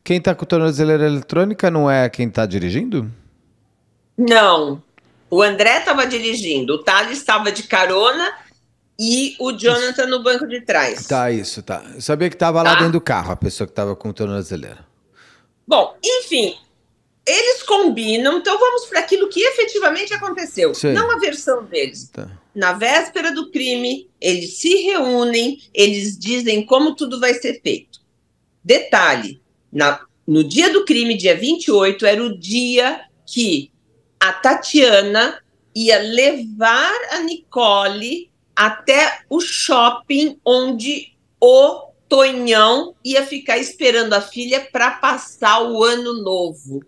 Quem está com tornozeleira eletrônica não é quem está dirigindo? Não. O André estava dirigindo, o Thales estava de carona e o Jonathan no banco de trás. Tá, isso, tá. Eu sabia que estava tá. lá dentro do carro a pessoa que estava com tornozeleira. Bom, enfim, eles combinam, então vamos para aquilo que efetivamente aconteceu, Sim. não a versão deles. Tá. Na véspera do crime, eles se reúnem, eles dizem como tudo vai ser feito. Detalhe: na, no dia do crime, dia 28, era o dia que a Tatiana ia levar a Nicole até o shopping onde o Tonhão ia ficar esperando a filha para passar o ano novo.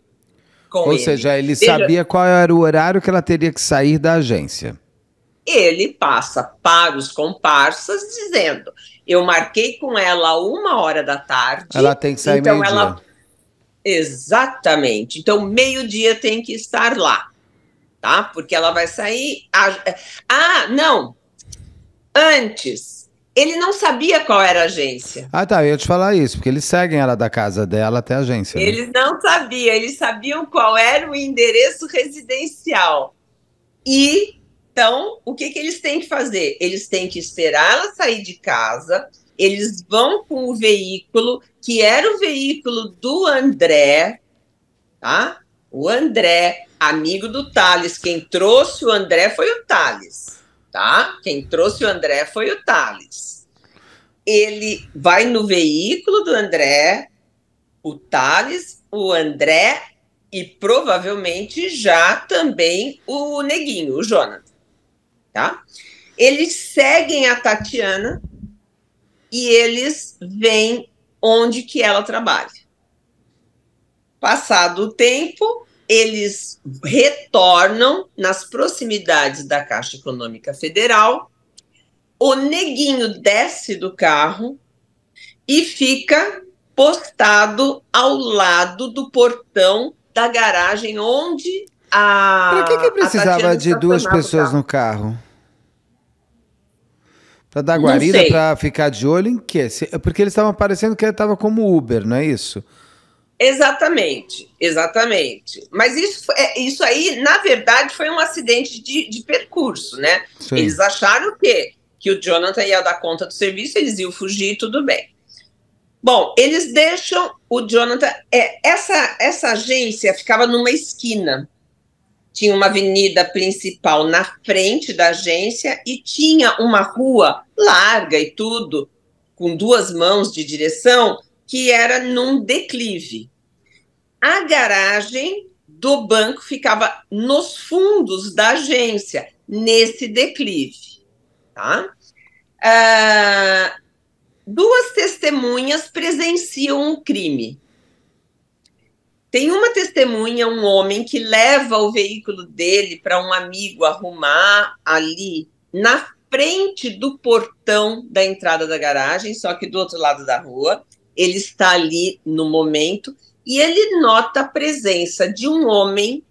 Ou ele. seja, ele Veja. sabia qual era o horário que ela teria que sair da agência ele passa para os comparsas dizendo: eu marquei com ela uma hora da tarde. Ela tem que sair então meio ela... dia. Exatamente. Então meio dia tem que estar lá, tá? Porque ela vai sair. Ah, não. Antes. Ele não sabia qual era a agência. Ah, tá. Eu ia te falar isso, porque eles seguem ela da casa dela até a agência. Né? Eles não sabiam, eles sabiam qual era o endereço residencial. E então, o que, que eles têm que fazer? Eles têm que esperar ela sair de casa, eles vão com o veículo, que era o veículo do André, tá? O André, amigo do Thales. Quem trouxe o André foi o Thales, tá? Quem trouxe o André foi o Thales. Ele vai no veículo do André, o Thales, o André e provavelmente já também o Neguinho, o Jonas tá? Eles seguem a Tatiana e eles veem onde que ela trabalha. Passado o tempo, eles retornam nas proximidades da Caixa Econômica Federal. O neguinho desce do carro e fica postado ao lado do portão da garagem onde a, pra que, que precisava de tá duas pessoas no carro? Para dar guarida, para ficar de olho em quê? Porque eles estavam parecendo que ele estava como Uber, não é isso? Exatamente, exatamente. Mas isso, é, isso aí, na verdade, foi um acidente de, de percurso, né? Sim. Eles acharam que, que o Jonathan ia dar conta do serviço, eles iam fugir, tudo bem. Bom, eles deixam o Jonathan. É, essa, essa agência ficava numa esquina tinha uma avenida principal na frente da agência e tinha uma rua larga e tudo, com duas mãos de direção, que era num declive. A garagem do banco ficava nos fundos da agência, nesse declive. Tá? Ah, duas testemunhas presenciam o crime. Tem uma testemunha, um homem que leva o veículo dele para um amigo arrumar ali na frente do portão da entrada da garagem, só que do outro lado da rua. Ele está ali no momento e ele nota a presença de um homem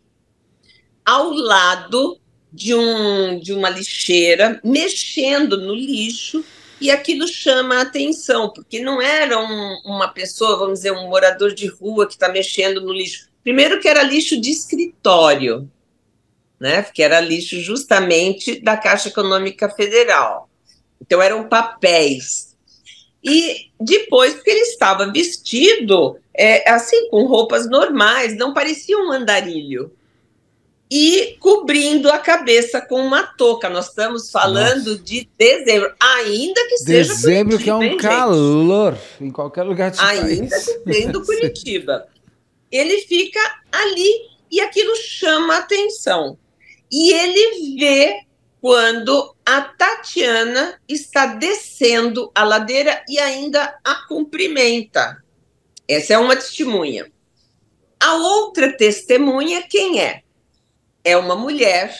ao lado de, um, de uma lixeira, mexendo no lixo e aquilo chama a atenção, porque não era um, uma pessoa, vamos dizer, um morador de rua que está mexendo no lixo. Primeiro que era lixo de escritório, né? Que era lixo justamente da Caixa Econômica Federal. Então eram papéis. E depois, porque ele estava vestido é, assim, com roupas normais, não parecia um andarilho e cobrindo a cabeça com uma touca. Nós estamos falando Nossa. de dezembro, ainda que dezembro, seja Dezembro que é um hein, calor gente? em qualquer lugar de Ainda país. que sendo Curitiba. Ele fica ali e aquilo chama a atenção. E ele vê quando a Tatiana está descendo a ladeira e ainda a cumprimenta. Essa é uma testemunha. A outra testemunha quem é? é uma mulher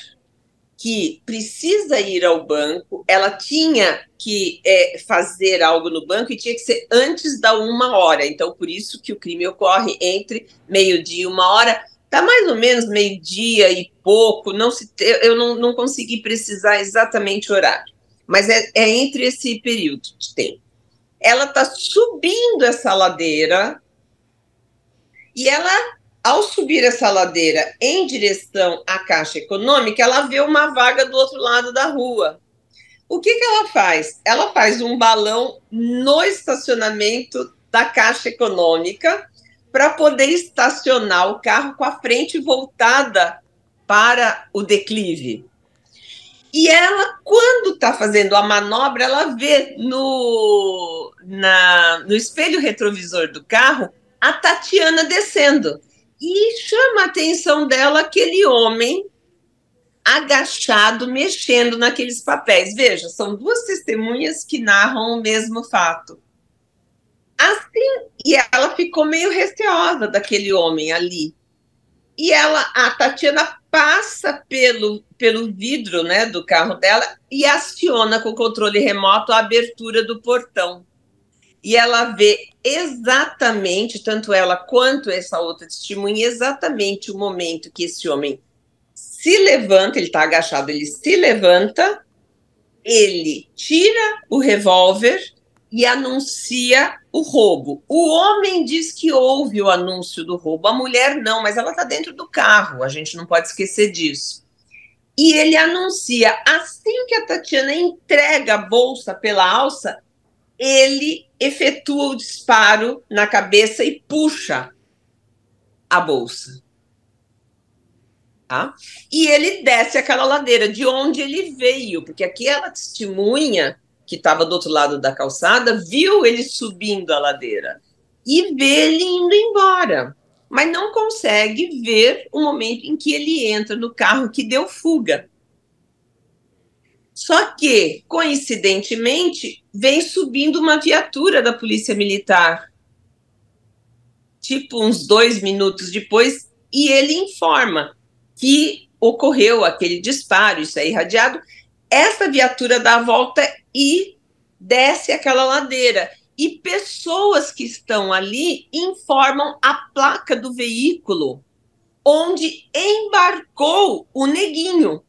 que precisa ir ao banco, ela tinha que é, fazer algo no banco e tinha que ser antes da uma hora. Então, por isso que o crime ocorre entre meio-dia e uma hora. Está mais ou menos meio-dia e pouco, não se, eu não, não consegui precisar exatamente o horário, mas é, é entre esse período de tempo. Ela está subindo essa ladeira e ela ao subir essa ladeira em direção à Caixa Econômica, ela vê uma vaga do outro lado da rua. O que, que ela faz? Ela faz um balão no estacionamento da Caixa Econômica para poder estacionar o carro com a frente voltada para o declive. E ela, quando está fazendo a manobra, ela vê no, na, no espelho retrovisor do carro a Tatiana descendo. E chama a atenção dela aquele homem agachado, mexendo naqueles papéis. Veja, são duas testemunhas que narram o mesmo fato. Assim, e ela ficou meio receosa daquele homem ali. E ela, a Tatiana passa pelo, pelo vidro né, do carro dela e aciona com o controle remoto a abertura do portão e ela vê exatamente, tanto ela quanto essa outra testemunha, exatamente o momento que esse homem se levanta, ele está agachado, ele se levanta, ele tira o revólver e anuncia o roubo. O homem diz que houve o anúncio do roubo, a mulher não, mas ela está dentro do carro, a gente não pode esquecer disso. E ele anuncia, assim que a Tatiana entrega a bolsa pela alça, ele efetua o disparo na cabeça e puxa a bolsa. Tá? E ele desce aquela ladeira de onde ele veio, porque aquela testemunha que estava do outro lado da calçada viu ele subindo a ladeira e vê ele indo embora, mas não consegue ver o momento em que ele entra no carro que deu fuga. Só que, coincidentemente, vem subindo uma viatura da Polícia Militar. Tipo, uns dois minutos depois, e ele informa que ocorreu aquele disparo, isso é irradiado. Essa viatura dá a volta e desce aquela ladeira. E pessoas que estão ali informam a placa do veículo onde embarcou o neguinho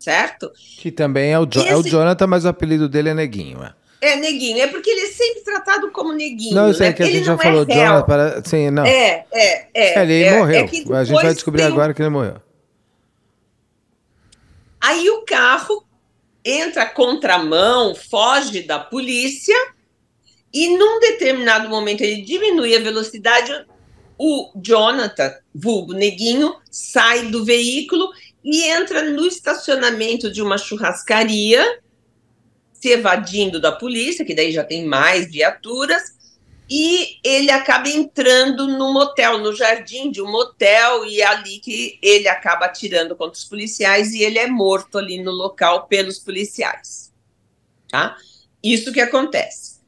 certo? Que também é o, jo esse... é o assim Jonathan, mas o apelido dele é Neguinho, é. É, Neguinho, é porque ele é sempre tratado como Neguinho. Não, eu né? sei né? que a gente já é falou, é Jonathan, para... sim, não. É, é, é. é ele é, é morreu. É a gente vai descobrir tem... agora que ele morreu. Aí o carro entra contramão, foge da polícia e num determinado momento ele diminui a velocidade. O Jonathan, vulgo neguinho, sai do veículo e entra no estacionamento de uma churrascaria, se evadindo da polícia, que daí já tem mais viaturas, e ele acaba entrando no motel, no jardim de um motel, e é ali que ele acaba atirando contra os policiais e ele é morto ali no local pelos policiais. Tá? Isso que acontece.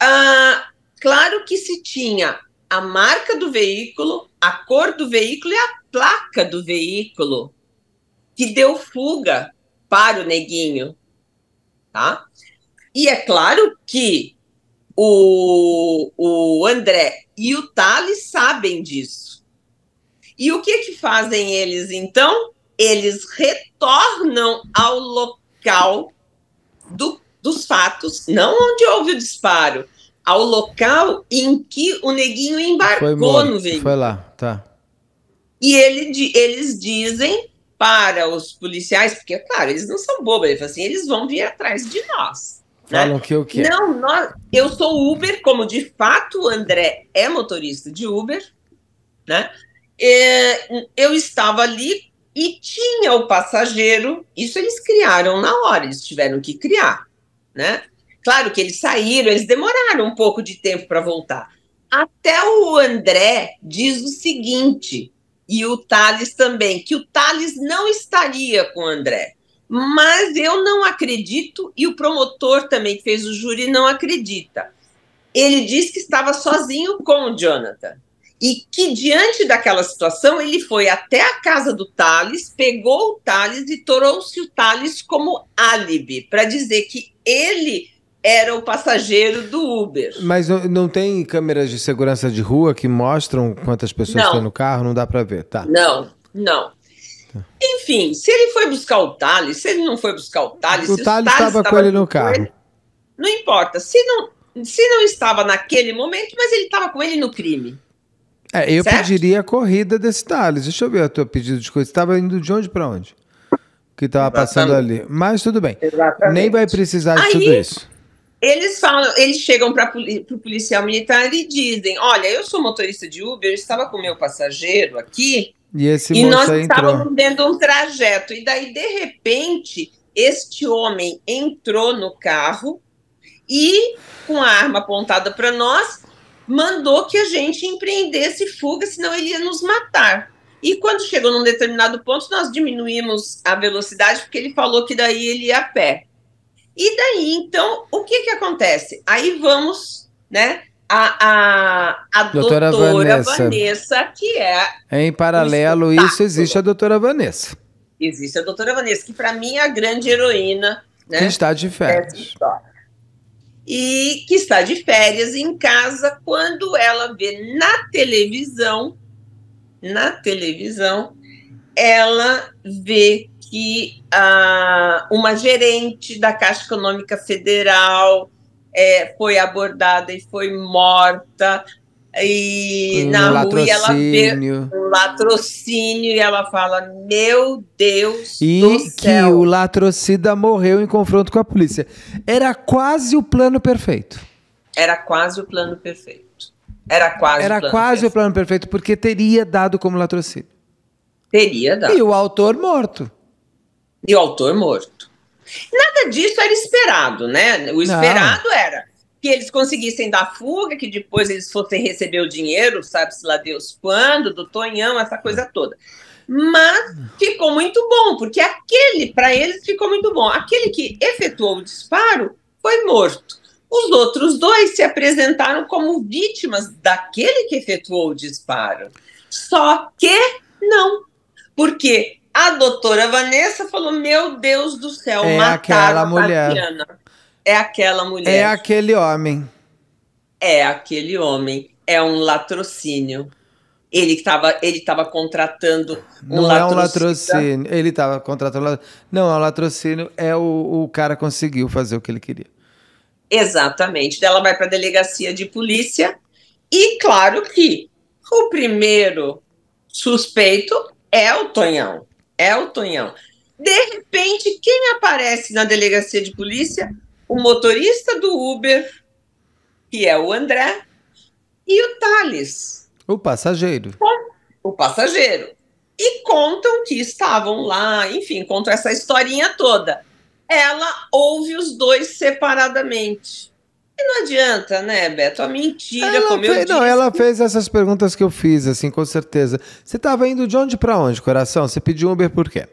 Ah, claro que se tinha a marca do veículo, a cor do veículo e a placa do veículo que deu fuga para o neguinho, tá? E é claro que o, o André e o Thales sabem disso. E o que que fazem eles então? Eles retornam ao local do, dos fatos, não onde houve o disparo, ao local em que o neguinho embarcou foi no veículo. Foi lá, tá. E ele, eles dizem para os policiais, porque, claro, eles não são bobos, ele assim, eles vão vir atrás de nós. Né? Falam né? que o quê? Não, nós, eu sou Uber, como de fato o André é motorista de Uber, né? E, é, eu estava ali e tinha o passageiro, isso eles criaram na hora, eles tiveram que criar, né? Claro que eles saíram, eles demoraram um pouco de tempo para voltar. Até o André diz o seguinte: e o Thales também, que o Thales não estaria com o André. Mas eu não acredito, e o promotor também que fez o júri não acredita. Ele diz que estava sozinho com o Jonathan. E que, diante daquela situação, ele foi até a casa do Thales, pegou o Thales e torou-se o Thales como álibi, para dizer que ele era o passageiro do Uber. Mas não tem câmeras de segurança de rua que mostram quantas pessoas estão no carro? Não dá para ver, tá? Não, não. Tá. Enfim, se ele foi buscar o Thales, se ele não foi buscar o Thales... O Thales estava com ele no carro. Ele, não importa, se não, se não estava naquele momento, mas ele estava com ele no crime. É, eu certo? pediria a corrida desse Thales. Deixa eu ver a tua pedido de coisa. estava indo de onde para onde? Que estava passando ali. Mas tudo bem. Exatamente. Nem vai precisar de Aí, tudo isso. Eles falam, eles chegam para o policial militar e dizem: Olha, eu sou motorista de Uber, eu estava com meu passageiro aqui e, esse e nós estávamos entrou. um trajeto. E daí, de repente, este homem entrou no carro e, com a arma apontada para nós, mandou que a gente empreendesse fuga, senão ele ia nos matar. E quando chegou num determinado ponto, nós diminuímos a velocidade, porque ele falou que daí ele ia a pé. E daí, então, o que que acontece? Aí vamos, né, a, a, a doutora, doutora Vanessa. Vanessa. que é... Em paralelo, isso existe a doutora Vanessa. Existe a doutora Vanessa, que para mim é a grande heroína, né? Que está de férias. E que está de férias em casa quando ela vê na televisão, na televisão, ela vê que ah, uma gerente da Caixa Econômica Federal é, foi abordada e foi morta. E um na rua rua ela vê um latrocínio e ela fala: Meu Deus e do céu. E que o latrocida morreu em confronto com a polícia. Era quase o plano perfeito. Era quase o plano perfeito. Era quase, Era o, plano quase o plano perfeito, porque teria dado como latrocínio. Teria dado. E o autor morto. E o autor morto. Nada disso era esperado, né? O esperado Não. era que eles conseguissem dar fuga, que depois eles fossem receber o dinheiro, sabe-se lá Deus quando, do Tonhão, essa coisa toda. Mas ficou muito bom, porque aquele, para eles, ficou muito bom. Aquele que efetuou o disparo foi morto. Os outros dois se apresentaram como vítimas daquele que efetuou o disparo. Só que não, porque a doutora Vanessa falou: Meu Deus do céu, é mataram aquela mulher. Tatiana. É aquela mulher. É aquele homem. É aquele homem. É um latrocínio. Ele estava ele tava contratando um Não latrocínio. é um latrocínio. Ele estava contratando. Não, é um latrocínio. É o, o cara conseguiu fazer o que ele queria. Exatamente. Ela vai para a delegacia de polícia. E claro que o primeiro suspeito é o Tonhão é o Tonhão. De repente, quem aparece na delegacia de polícia? O motorista do Uber, que é o André, e o Thales. O passageiro. O passageiro. E contam que estavam lá, enfim, contam essa historinha toda. Ela ouve os dois separadamente. E não adianta, né, Beto? A mentira, ela como fez, eu disse. Não, ela fez essas perguntas que eu fiz, assim, com certeza. Você estava indo de onde para onde, coração? Você pediu Uber por quê?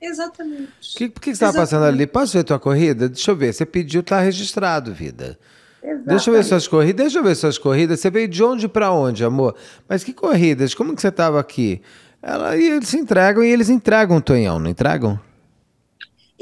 Exatamente. O que, por que, você estava passando ali? Posso ver tua corrida? Deixa eu ver. Você pediu, está registrado, vida. Exatamente. Deixa eu ver suas corridas. Deixa eu ver suas corridas. Você veio de onde para onde, amor? Mas que corridas? Como que você estava aqui? Ela, e eles se entregam e eles entregam o Tonhão, não entregam?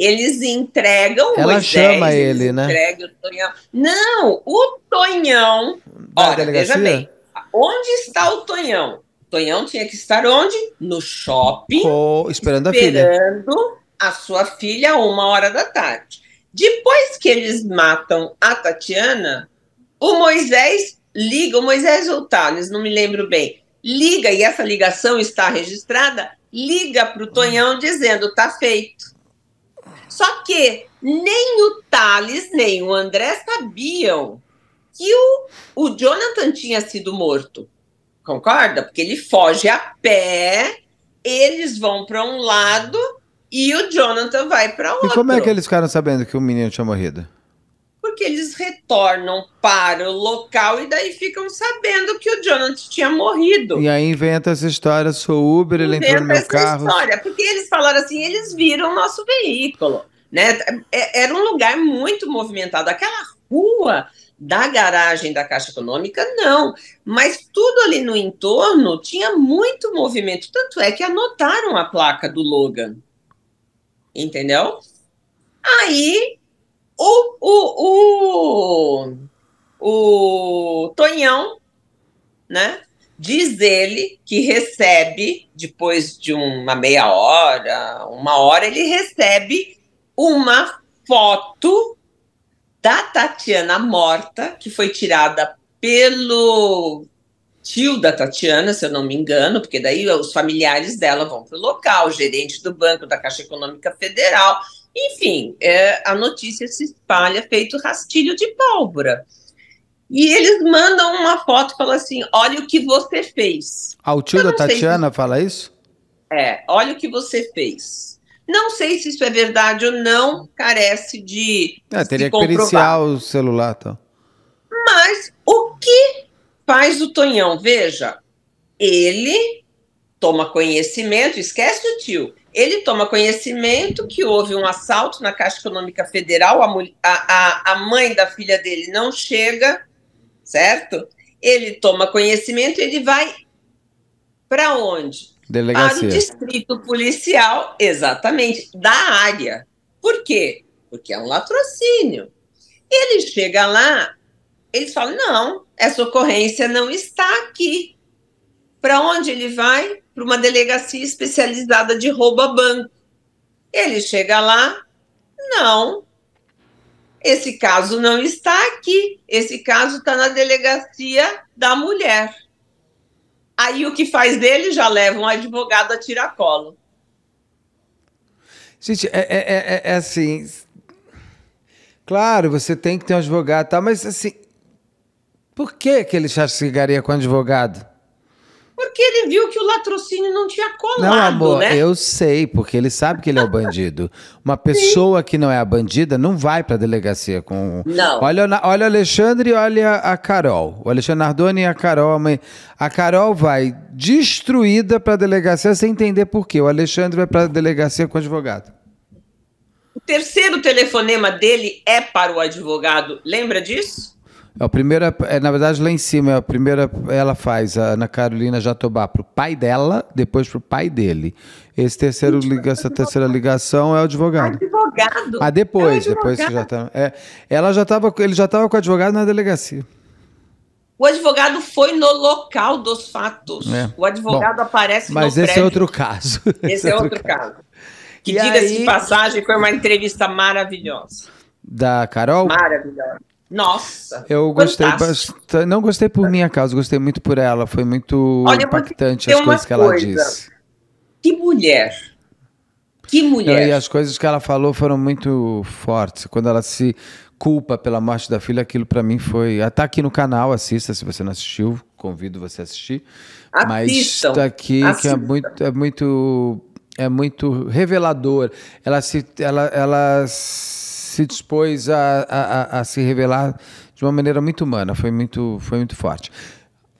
Eles entregam Ela Moisés, chama ele, né? o Tonhão. Não, o Tonhão. Da Ora, delegacia? veja bem, onde está o Tonhão? O Tonhão tinha que estar onde? No shopping. Com... Esperando, esperando, a filha. Esperando a sua filha uma hora da tarde. Depois que eles matam a Tatiana, o Moisés liga, o Moisés ou Thales, não me lembro bem, liga, e essa ligação está registrada, liga para o Tonhão dizendo, tá feito. Só que nem o Thales, nem o André sabiam que o, o Jonathan tinha sido morto. Concorda? Porque ele foge a pé, eles vão para um lado e o Jonathan vai para outro. E como é que eles ficaram sabendo que o menino tinha morrido? Porque eles retornam para o local e daí ficam sabendo que o Jonathan tinha morrido. E aí inventa essa história, sou Uber, inventa ele entrou no meu essa carro. história, porque eles falaram assim, eles viram nosso veículo. Né? É, era um lugar muito movimentado. Aquela rua da garagem da Caixa Econômica, não. Mas tudo ali no entorno tinha muito movimento. Tanto é que anotaram a placa do Logan. Entendeu? Aí o, o, o, o Tonhão, né? Diz ele que recebe, depois de uma meia hora, uma hora, ele recebe uma foto da Tatiana morta, que foi tirada pelo tio da Tatiana, se eu não me engano, porque daí os familiares dela vão para o local, o gerente do banco, da Caixa Econômica Federal. Enfim, é, a notícia se espalha feito rastilho de pólvora. E eles mandam uma foto e falam assim: olha o que você fez. Ah, o tio da Tatiana se... fala isso? É, olha o que você fez. Não sei se isso é verdade ou não, carece de. É, teria que periciar o celular, então. Mas o que faz o Tonhão? Veja, ele toma conhecimento, esquece o tio. Ele toma conhecimento que houve um assalto na Caixa Econômica Federal, a, a, a mãe da filha dele não chega, certo? Ele toma conhecimento, ele vai para onde? Delegacia. para o distrito policial, exatamente, da área. Por quê? Porque é um latrocínio. Ele chega lá, eles falam: não, essa ocorrência não está aqui. Para onde ele vai? Para uma delegacia especializada de roubo a banco. Ele chega lá, não, esse caso não está aqui, esse caso está na delegacia da mulher. Aí o que faz dele já leva um advogado a tiracolo. Gente, é, é, é, é assim. Claro, você tem que ter um advogado, tá? mas assim. Por que, que ele já com um advogado? Porque ele viu que o latrocínio não tinha colado, não, amor, né? Eu sei, porque ele sabe que ele é o bandido. Uma pessoa Sim. que não é a bandida não vai para a delegacia com. Não. Olha, olha o Alexandre e olha a Carol. O Alexandre Nardoni e a Carol. A, mãe... a Carol vai destruída para a delegacia sem entender por quê. O Alexandre vai para a delegacia com o advogado. O terceiro telefonema dele é para o advogado. Lembra disso? A é primeira, é, na verdade, lá em cima, é a primeira ela faz, a Ana Carolina Jatobá, para o pai dela, depois para o pai dele. Esse terceiro, liga, essa terceira ligação é o advogado. Advogado. Ah, depois, é advogado. depois que já tá. É, ela já tava, ele já estava com o advogado na delegacia. O advogado foi no local dos fatos. É. O advogado Bom, aparece mas no Mas esse é prédio. é outro caso. Esse, esse é outro, outro caso. caso. Que diga-se aí... de passagem, foi uma entrevista maravilhosa. Da Carol? Maravilhosa. Nossa. Eu gostei bastante. Não gostei por minha causa, gostei muito por ela. Foi muito Olha, impactante as coisas que ela coisa. disse. Que mulher. Que mulher. E as coisas que ela falou foram muito fortes. Quando ela se culpa pela morte da filha, aquilo para mim foi. Ah, tá aqui no canal, assista se você não assistiu, convido você a assistir. Assistam, Mas tá aqui que é muito, é muito, é muito revelador. Ela se, ela, ela se dispôs a, a, a, se revelar de uma maneira muito humana, foi muito, foi muito forte.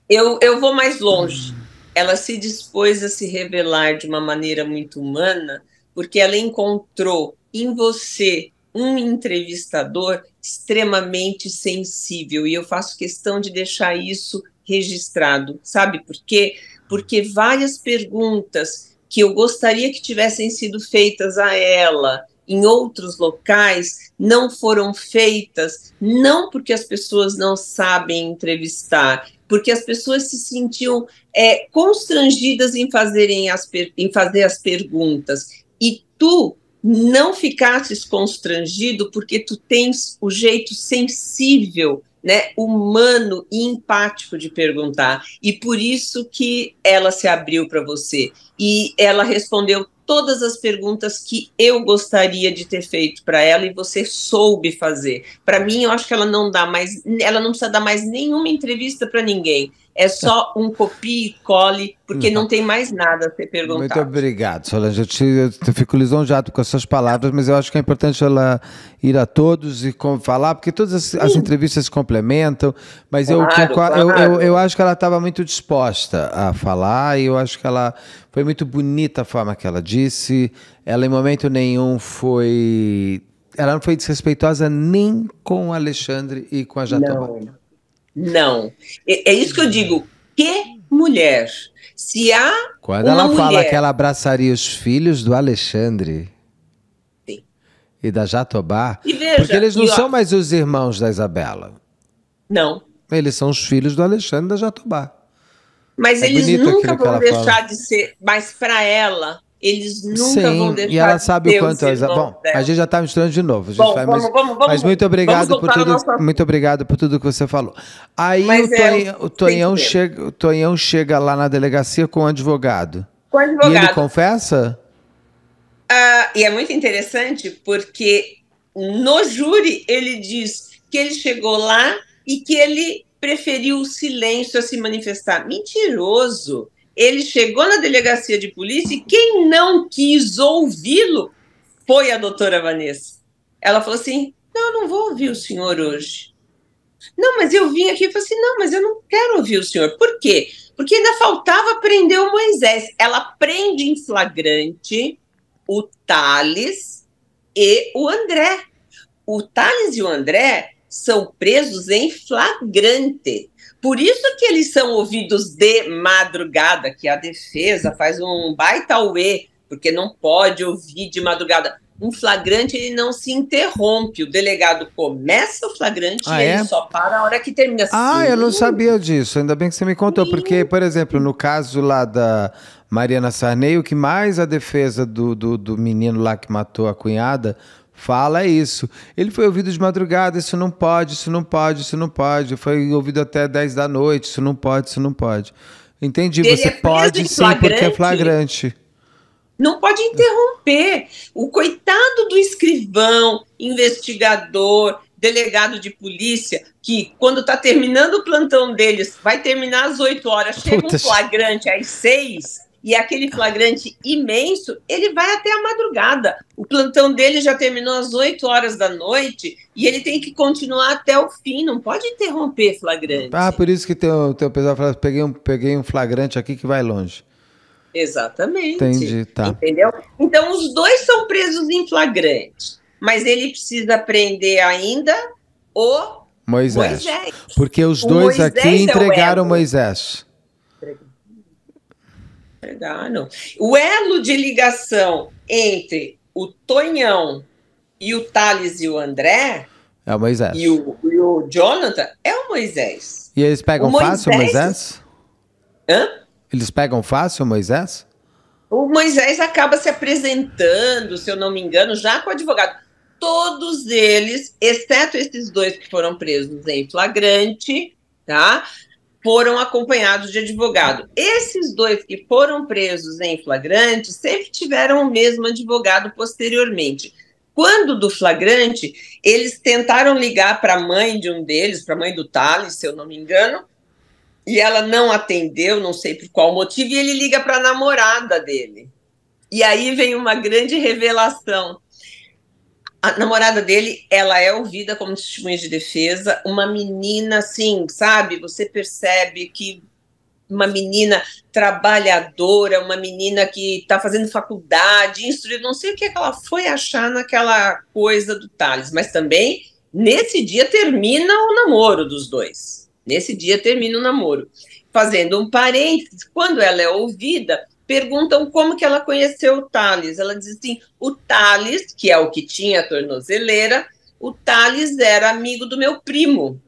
Eu, eu vou mais longe. Ela se dispôs a se revelar de uma maneira muito humana, porque ela encontrou em você um entrevistador extremamente sensível, e eu faço questão de deixar isso registrado, sabe por quê? Porque várias perguntas que eu gostaria que tivessem sido feitas a ela em outros locais não foram feitas, não porque as pessoas não sabem entrevistar, porque as pessoas se sentiam é, constrangidas em, fazerem as em fazer as perguntas. E tu não ficasses constrangido porque tu tens o jeito sensível né, humano e empático de perguntar. E por isso que ela se abriu para você. E ela respondeu todas as perguntas que eu gostaria de ter feito para ela e você soube fazer. Para mim, eu acho que ela não dá mais, ela não precisa dar mais nenhuma entrevista para ninguém. É só um copia e cole, porque não tem mais nada a ser perguntado. Muito obrigado, Solange. Eu, te, eu te fico lisonjeado com as suas palavras, mas eu acho que é importante ela ir a todos e falar, porque todas as, as entrevistas se complementam, mas claro, eu, eu, claro. eu, eu acho que ela estava muito disposta a falar e eu acho que ela foi muito bonita a forma que ela disse. Ela em momento nenhum foi ela não foi desrespeitosa nem com o Alexandre e com a Jatobá. Não, não. É, é isso que eu digo. Que mulher? Se há. Quando ela mulher... fala que ela abraçaria os filhos do Alexandre Sim. e da Jatobá, e veja, porque eles não são ó, mais os irmãos da Isabela. Não. Eles são os filhos do Alexandre da Jatobá. Mas é eles nunca vão deixar fala. de ser. Mas para ela, eles nunca Sim, vão deixar. E ela sabe o quanto. é. Bom, dela. a gente já está misturando de novo. Bom, vai, vamos, mas, vamos, vamos, mas muito obrigado por tudo. Nossa... Muito obrigado por tudo que você falou. Aí o, é, o Tonhão, chega, o Tonhão chega lá na delegacia com o advogado. Com o advogado. E ele confessa? Ah, e é muito interessante porque no júri ele diz que ele chegou lá e que ele preferiu o silêncio a se manifestar. Mentiroso! Ele chegou na delegacia de polícia e quem não quis ouvi-lo foi a doutora Vanessa. Ela falou assim: Não, eu não vou ouvir o senhor hoje. Não, mas eu vim aqui e falei assim: Não, mas eu não quero ouvir o senhor. Por quê? Porque ainda faltava prender o Moisés. Ela prende em flagrante o Thales e o André. O Thales e o André são presos em flagrante. Por isso que eles são ouvidos de madrugada, que a defesa faz um baita uê, porque não pode ouvir de madrugada. Um flagrante ele não se interrompe, o delegado começa o flagrante ah, e é? ele só para a hora que termina. Ah, Sim. eu não sabia disso, ainda bem que você me contou, Sim. porque, por exemplo, no caso lá da Mariana Sarney, o que mais a defesa do, do, do menino lá que matou a cunhada fala isso. Ele foi ouvido de madrugada, isso não pode, isso não pode, isso não pode. Foi ouvido até 10 da noite, isso não pode, isso não pode. Entendi, Ele você é pode sim, porque é flagrante. Não pode interromper. O coitado do escrivão, investigador, delegado de polícia, que quando está terminando o plantão deles, vai terminar às 8 horas, chega Puta um flagrante às 6 e aquele flagrante imenso, ele vai até a madrugada. O plantão dele já terminou às 8 horas da noite e ele tem que continuar até o fim, não pode interromper flagrante. Ah, por isso que o teu pessoal fala, peguei um, peguei um flagrante aqui que vai longe. Exatamente. Entendi, tá. Entendeu? Então, os dois são presos em flagrante, mas ele precisa prender ainda o Moisés. Moisés. Porque os dois aqui é entregaram é Moisés. Pegaram. O elo de ligação entre o Tonhão e o Thales e o André. É o Moisés. E o, e o Jonathan é o Moisés. E eles pegam o fácil o Moisés? Hã? Eles pegam fácil o Moisés? O Moisés acaba se apresentando, se eu não me engano, já com o advogado. Todos eles, exceto esses dois que foram presos em flagrante, tá? foram acompanhados de advogado. Esses dois que foram presos em flagrante sempre tiveram o mesmo advogado posteriormente. Quando do flagrante, eles tentaram ligar para a mãe de um deles, para a mãe do Thales, se eu não me engano, e ela não atendeu, não sei por qual motivo, e ele liga para a namorada dele. E aí vem uma grande revelação a namorada dele, ela é ouvida como testemunha de defesa, uma menina assim, sabe? Você percebe que uma menina trabalhadora, uma menina que está fazendo faculdade, instruída, não sei o que, é que ela foi achar naquela coisa do Thales, mas também nesse dia termina o namoro dos dois. Nesse dia termina o namoro. Fazendo um parênteses, quando ela é ouvida, perguntam como que ela conheceu o Thales. Ela diz assim: o Thales, que é o que tinha a tornozeleira, o Thales era amigo do meu primo.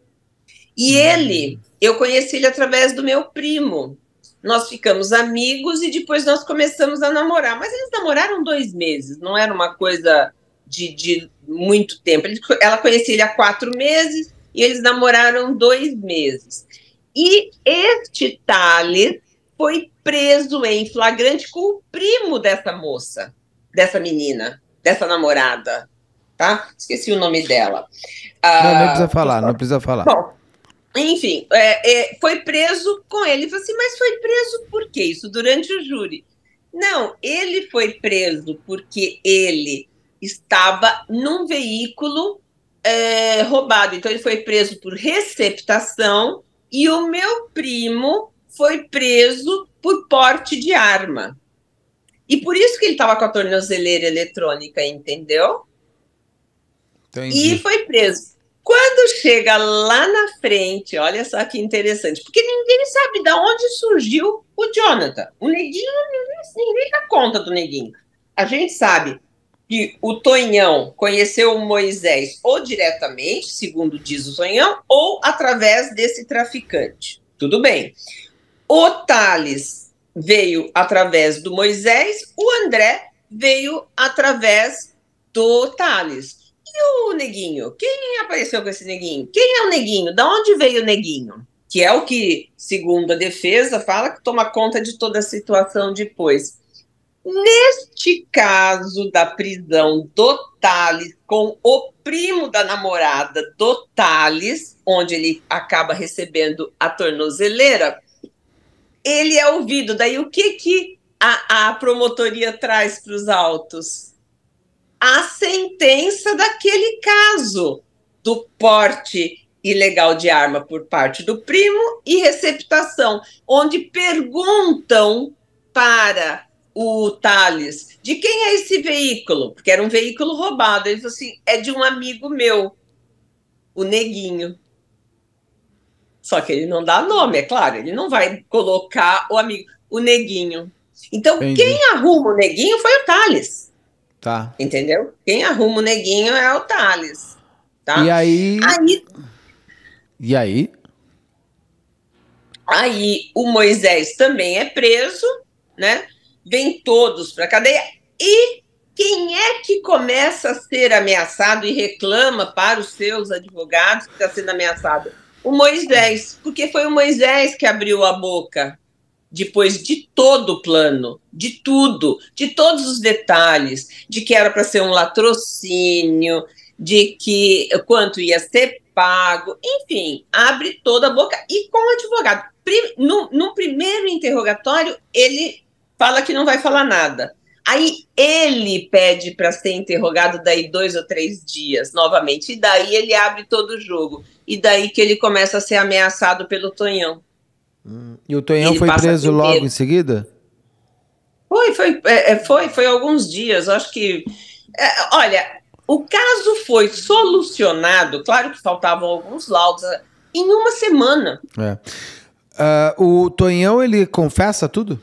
E hum. ele, eu conheci ele através do meu primo. Nós ficamos amigos e depois nós começamos a namorar. Mas eles namoraram dois meses, não era uma coisa de, de muito tempo. Ele, ela conhecia ele há quatro meses e eles namoraram dois meses. E este Thales foi preso em flagrante com o primo dessa moça, dessa menina, dessa namorada, tá? Esqueci o nome dela. Ah, não, não, precisa falar, não precisa falar. Bom, enfim, é, é, foi preso com ele. Falei assim, mas foi preso por quê? Isso durante o júri. Não, ele foi preso porque ele estava num veículo é, roubado. Então, ele foi preso por receptação e o meu primo foi preso por porte de arma. E por isso que ele estava com a tornozeleira eletrônica, entendeu? Entendi. E foi preso. Quando chega lá na frente, olha só que interessante, porque ninguém sabe de onde surgiu o Jonathan. O neguinho, ninguém, ninguém dá conta do neguinho. A gente sabe que o Tonhão conheceu o Moisés ou diretamente, segundo diz o Tonhão, ou através desse traficante. Tudo bem. O Thales veio através do Moisés, o André veio através do Thales. E o Neguinho? Quem apareceu com esse Neguinho? Quem é o Neguinho? Da onde veio o Neguinho? Que é o que, segundo a defesa, fala que toma conta de toda a situação depois. Neste caso da prisão do Thales com o primo da namorada do Thales, onde ele acaba recebendo a tornozeleira, ele é ouvido. Daí o que, que a, a promotoria traz para os autos? A sentença daquele caso do porte ilegal de arma por parte do primo e receptação, onde perguntam para o Thales de quem é esse veículo, porque era um veículo roubado. Ele falou assim: é de um amigo meu, o Neguinho. Só que ele não dá nome, é claro. Ele não vai colocar o amigo, o neguinho. Então, Entendi. quem arruma o neguinho foi o Thales. Tá. Entendeu? Quem arruma o neguinho é o Thales. Tá? E aí... aí... E aí? Aí o Moisés também é preso, né? Vem todos para cadeia. E quem é que começa a ser ameaçado e reclama para os seus advogados que está sendo ameaçado? O Moisés, porque foi o Moisés que abriu a boca depois de todo o plano, de tudo, de todos os detalhes, de que era para ser um latrocínio, de que quanto ia ser pago, enfim, abre toda a boca e com o advogado. Prim, no, no primeiro interrogatório, ele fala que não vai falar nada. Aí ele pede para ser interrogado daí dois ou três dias novamente. E daí ele abre todo o jogo. E daí que ele começa a ser ameaçado pelo Tonhão. Hum. E o Tonhão ele foi preso logo em seguida? Foi, foi, é, é foi, foi alguns dias. Acho que. É, olha, o caso foi solucionado. Claro que faltavam alguns laudos é, em uma semana. É. Uh, o Tonhão ele confessa tudo?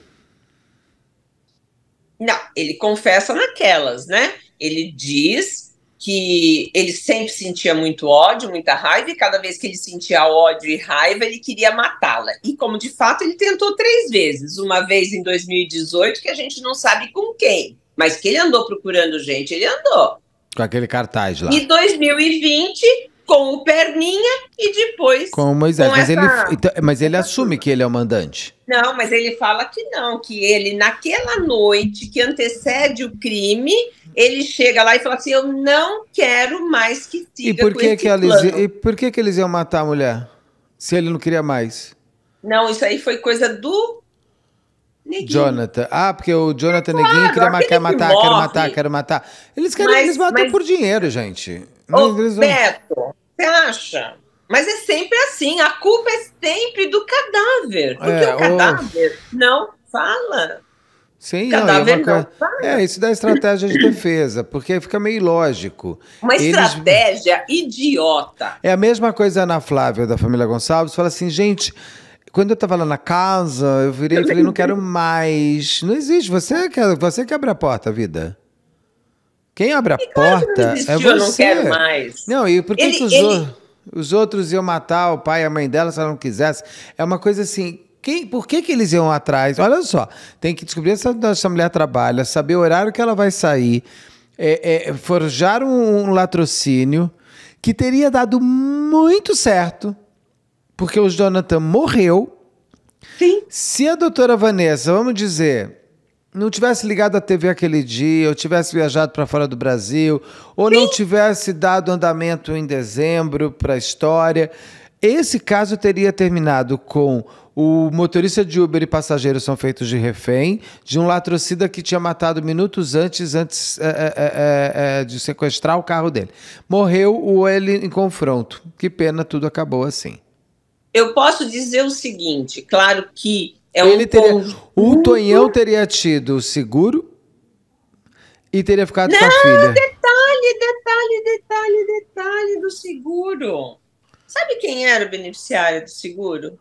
Não, ele confessa naquelas, né? Ele diz que ele sempre sentia muito ódio, muita raiva, e cada vez que ele sentia ódio e raiva, ele queria matá-la. E como de fato ele tentou três vezes, uma vez em 2018, que a gente não sabe com quem, mas que ele andou procurando gente, ele andou. Com aquele cartaz lá. E 2020, com o Perninha e depois com o Moisés. Com mas, essa... ele, então, mas ele assume que ele é o mandante. Não, mas ele fala que não, que ele, naquela noite que antecede o crime, ele chega lá e fala assim: Eu não quero mais que siga e por que que eles, E por que, que eles iam matar a mulher? Se ele não queria mais? Não, isso aí foi coisa do. Neguinho. Jonathan. Ah, porque o Jonathan claro, Neguinho queria matar, quer matar, quer matar, quer matar. Eles querem, mas, eles matam mas... por dinheiro, gente. Não, Ô, Beto, você acha? Mas é sempre assim, a culpa é sempre do cadáver. Porque é, o cadáver o... não fala. Sim, é cadáver não, é, não fala. é, isso da estratégia de defesa, porque fica meio lógico. Uma Eles... estratégia idiota. É a mesma coisa na Flávia da família Gonçalves, fala assim, gente, quando eu estava lá na casa, eu virei e falei, não quero mais. Não existe, você que, você quebra abre a porta, vida. Quem abre a e porta claro existiu, é você. Eu não quero mais. Não, e por que, ele, que os, ele... o... os outros iam matar o pai e a mãe dela se ela não quisesse? É uma coisa assim, quem, por que, que eles iam atrás? Olha só, tem que descobrir se essa mulher trabalha, saber o horário que ela vai sair, é, é, forjar um, um, latrocínio que teria dado muito certo, porque o Jonathan morreu. Sim. Se a doutora Vanessa, vamos dizer, não tivesse ligado a TV aquele dia, ou tivesse viajado para fora do Brasil, ou Sim. não tivesse dado andamento em dezembro para a história, esse caso teria terminado com o motorista de Uber e passageiro são feitos de refém de um latrocida que tinha matado minutos antes, antes é, é, é, é, é de sequestrar o carro dele. Morreu o ele em confronto. Que pena, tudo acabou assim. Eu posso dizer o seguinte: claro que é ele um teria, O Tonhão teria tido o seguro e teria ficado Não, com a filha. detalhe, detalhe, detalhe, detalhe do seguro. Sabe quem era o beneficiário do seguro?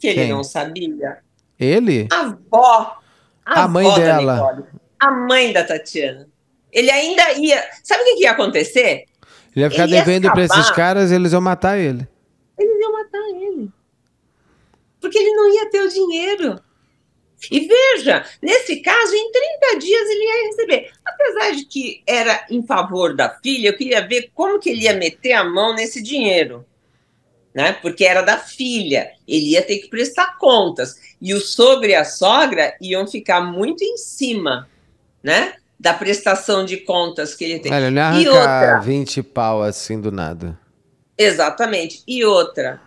Que ele quem? não sabia. Ele? A avó. A, a mãe avó dela. Nicole, a mãe da Tatiana. Ele ainda ia. Sabe o que, que ia acontecer? Ele ia ficar ele devendo para esses caras e eles iam matar ele. Eles iam matar ele porque ele não ia ter o dinheiro. E veja, nesse caso, em 30 dias ele ia receber. Apesar de que era em favor da filha, eu queria ver como que ele ia meter a mão nesse dinheiro. Né? Porque era da filha, ele ia ter que prestar contas. E o sobre a sogra iam ficar muito em cima, né? Da prestação de contas que ele tem. Olha, não é e outra. 20 pau assim do nada. Exatamente. E outra,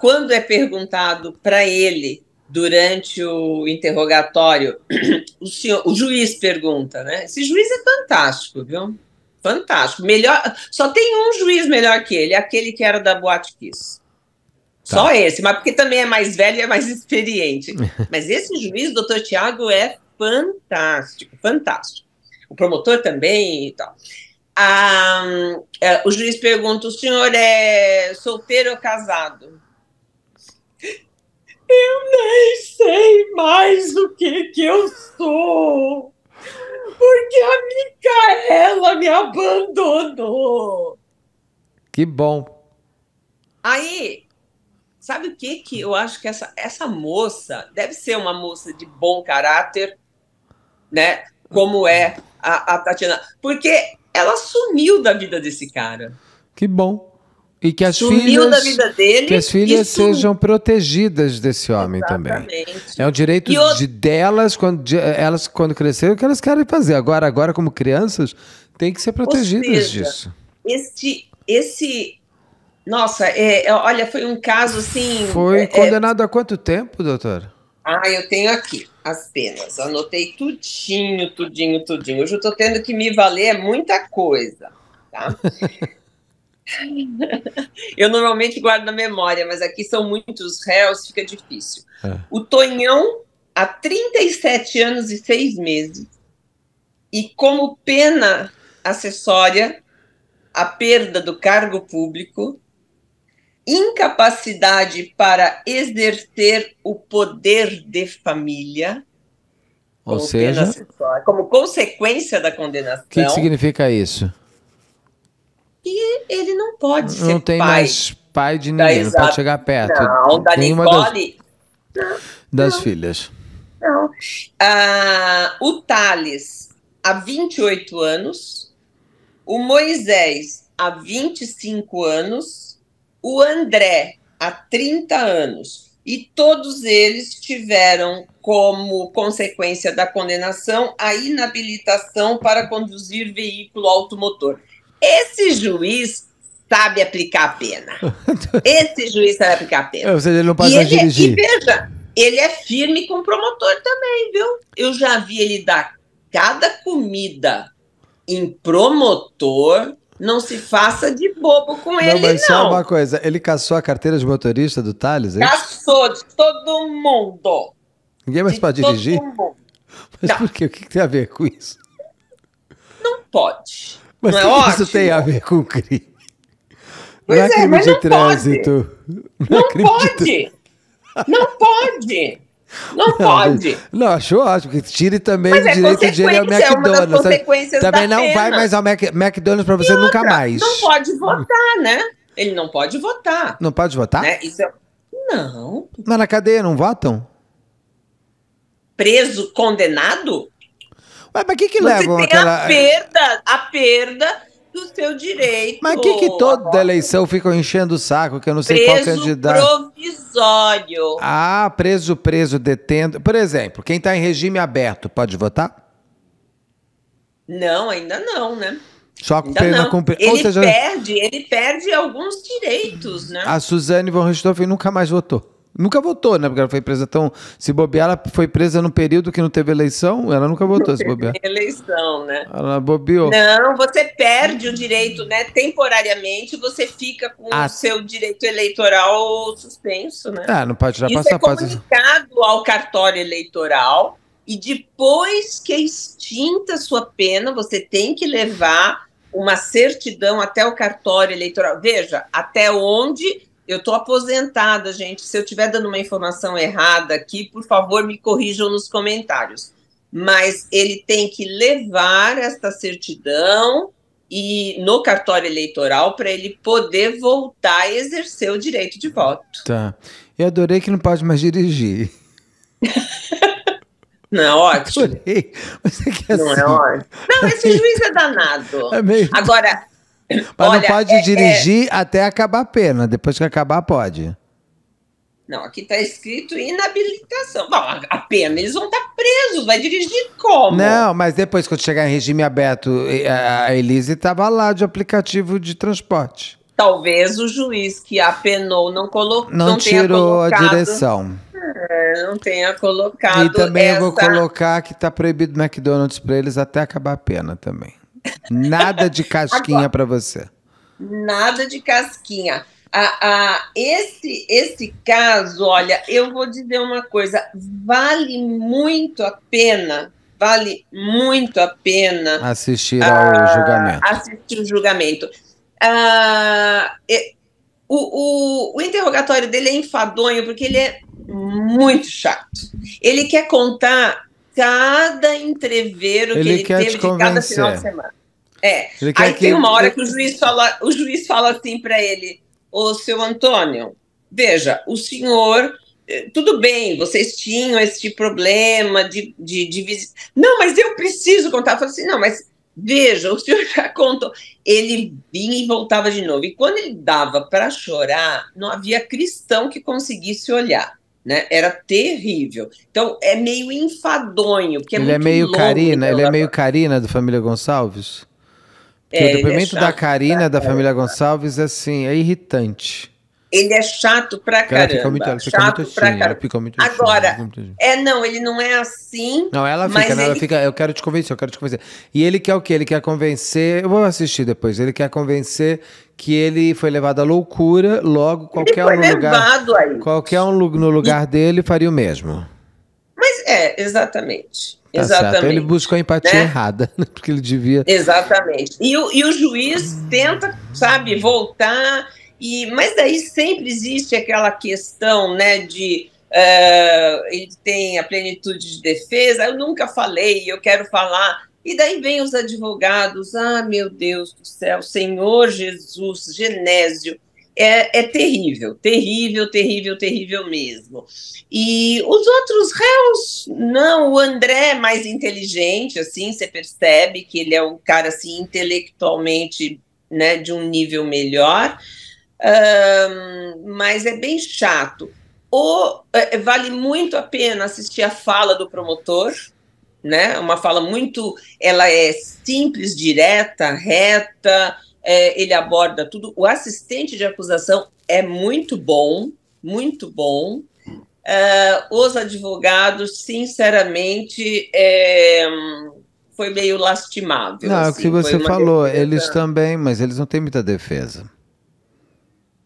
quando é perguntado para ele durante o interrogatório, o, senhor, o juiz pergunta, né? Esse juiz é fantástico, viu? Fantástico. Melhor, só tem um juiz melhor que ele, aquele que era da Boate Kiss. Tá. Só esse, mas porque também é mais velho e é mais experiente. mas esse juiz, doutor Tiago, é fantástico, fantástico. O promotor também e tal a, é, o juiz pergunta: o senhor é solteiro ou casado? Eu nem sei mais o que que eu sou, porque a Micaela me abandonou. Que bom. Aí, sabe o que que eu acho que essa, essa moça deve ser uma moça de bom caráter, né? Como é a, a Tatiana, porque ela sumiu da vida desse cara. Que bom. E que as Sumiu filhas, dele, que as filhas sejam protegidas desse homem Exatamente. também. É um direito de delas quando de, elas quando crescerem o que elas querem fazer. Agora, agora como crianças, tem que ser protegidas seja, disso. Esse, esse, nossa, é, é, olha, foi um caso assim. Foi é, é condenado é... há quanto tempo, doutora? Ah, eu tenho aqui as penas. anotei tudinho, tudinho, tudinho. Hoje eu estou tendo que me valer muita coisa, tá? eu normalmente guardo na memória, mas aqui são muitos réus, fica difícil. É. O Tonhão, há 37 anos e 6 meses, e como pena acessória, a perda do cargo público, incapacidade para exercer o poder de família. Ou seja, como consequência da condenação. O que, que, significa isso? Que ele não pode não ser pai. Não tem mais pai de ninguém, não pode chegar perto. Não, da Nicole. Das, das não, filhas. Não. Ah, o Thales, há 28 anos. O Moisés, há 25 anos o André, há 30 anos, e todos eles tiveram como consequência da condenação a inabilitação para conduzir veículo automotor. Esse juiz sabe aplicar a pena. Esse juiz sabe aplicar a pena. É, ou seja, ele não pode e, ele, é, dirigir. e veja, ele é firme com o promotor também, viu? Eu já vi ele dar cada comida em promotor não se faça de bobo com não, ele, mas não. Só uma coisa, ele caçou a carteira de motorista do Thales? É caçou de todo mundo. Ninguém mais de pode dirigir? Mas não. por quê? O que tem a ver com isso? Não pode. Mas não é isso ótimo? tem a ver com crime? Pois não é, crime é, mas de não trânsito. Pode. Não, não pode. Não pode. Não, não, pode. Não, acho ótimo, que tire também Mas o é direito de ir ao é McDonald's. É também não pena. vai mais ao Mac, McDonald's para você outra, nunca mais. Não pode votar, né? Ele não pode votar. Não pode votar? Né? É... Não. Mas na cadeia não votam? Preso, condenado? mas o que que leva aquela... a perda, a perda do seu direito. Mas que que toda agora? eleição ficam enchendo o saco, que eu não sei preso qual candidato. provisório. Ah, preso, preso, detendo. Por exemplo, quem está em regime aberto pode votar? Não, ainda não, né? Só com pena cumprida. Ele seja, perde, ele perde alguns direitos, né? A Suzane von Richthofen nunca mais votou. Nunca votou, né? Porque ela foi presa tão. Se bobear, ela foi presa no período que não teve eleição, ela nunca votou, se bobear. eleição, né? Ela bobeou. Não, você perde o direito, né? Temporariamente, você fica com ah. o seu direito eleitoral suspenso, né? Ah, não pode tirar Isso é comunicado ao cartório eleitoral e depois que é extinta sua pena, você tem que levar uma certidão até o cartório eleitoral. Veja, até onde eu estou aposentada, gente. Se eu estiver dando uma informação errada aqui, por favor, me corrijam nos comentários. Mas ele tem que levar esta certidão e no cartório eleitoral para ele poder voltar a exercer o direito de voto. Tá. Eu adorei que não pode mais dirigir. Não, é ótimo. Adorei. Mas é que é não assim... é ótimo. Não, esse juiz é danado. É meio... Agora, mas Olha, não pode é, é. dirigir é... até acabar a pena. Depois que acabar, pode. Não, aqui está escrito inabilitação. Bom, a pena eles vão estar tá presos, vai dirigir como? Não, mas depois que chegar em regime aberto, a Elise estava lá de aplicativo de transporte. Talvez o juiz que apenou não colocou. Não, não tirou colocado, a direção. É, não tenha colocado. E também essa... eu vou colocar que está proibido McDonald's para eles até acabar a pena também. Nada de casquinha para você. Nada de casquinha. Ah, ah, esse, esse caso, olha, eu vou dizer uma coisa: vale muito a pena, vale muito a pena assistir ah, ao ah, julgamento. Assistir o julgamento. Ah, o, o, o interrogatório dele é enfadonho porque ele é muito chato. Ele quer contar cada entreveiro que ele, ele teve de cada final de semana. É. Ele Aí tem que... uma hora que o juiz fala, o juiz fala assim para ele: Ô seu Antônio, veja, o senhor. Eh, tudo bem, vocês tinham esse problema de, de, de visita. Não, mas eu preciso contar. Eu falo assim, não, mas veja, o senhor já contou. Ele vinha e voltava de novo. E quando ele dava para chorar, não havia cristão que conseguisse olhar né? Era terrível. Então é meio enfadonho, porque é ele é, é meio Karina, então ele é meio Karina do Família Gonçalves. É, o é depoimento é chato, da Karina tá? da família Gonçalves é, assim, é irritante. Ele é chato pra caralho. caramba. muito, chato muito assim, é, caralho. Assim, Agora, assim. é não, ele não é assim. Não, ela fica, não, né, ele... ela fica, eu quero te convencer, eu quero te convencer. E ele quer o quê? Ele quer convencer, eu vou assistir depois, ele quer convencer que ele foi levado à loucura, logo qualquer um lugar. Qualquer um no lugar e... dele faria o mesmo. Mas é, exatamente. Tá exatamente. Certo. Ele buscou a empatia né? errada, né, porque ele devia. Exatamente. E o, e o juiz tenta, sabe, voltar e, mas daí sempre existe aquela questão né, de uh, ele tem a plenitude de defesa, eu nunca falei, eu quero falar. E daí vem os advogados, ah, meu Deus do céu, Senhor Jesus, Genésio, é, é, terrível, terrível, terrível, terrível mesmo. E os outros réus, não, o André é mais inteligente, assim, você percebe que ele é um cara, assim, intelectualmente, né, de um nível melhor, um, mas é bem chato. Ou é, é, vale muito a pena assistir a fala do promotor, né? Uma fala muito, ela é simples, direta, reta. É, ele aborda tudo. O assistente de acusação é muito bom, muito bom. Uh, os advogados, sinceramente, é, foi meio lastimável. Não, assim, o que assim, você falou, defesa... eles também, mas eles não têm muita defesa.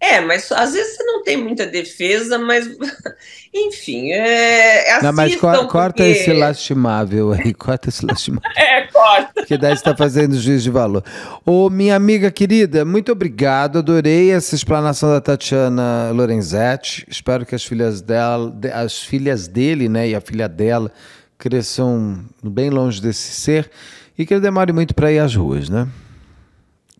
É, mas às vezes você não tem muita defesa, mas enfim, é. Assistam, é não, mas corta porque... esse lastimável aí, corta esse lastimável. é, corta. Que daí está fazendo juiz de valor. Ô, minha amiga querida, muito obrigado. Adorei essa explanação da Tatiana Lorenzetti. Espero que as filhas dela, as filhas dele, né, e a filha dela cresçam bem longe desse ser e que ele demore muito para ir às ruas, né?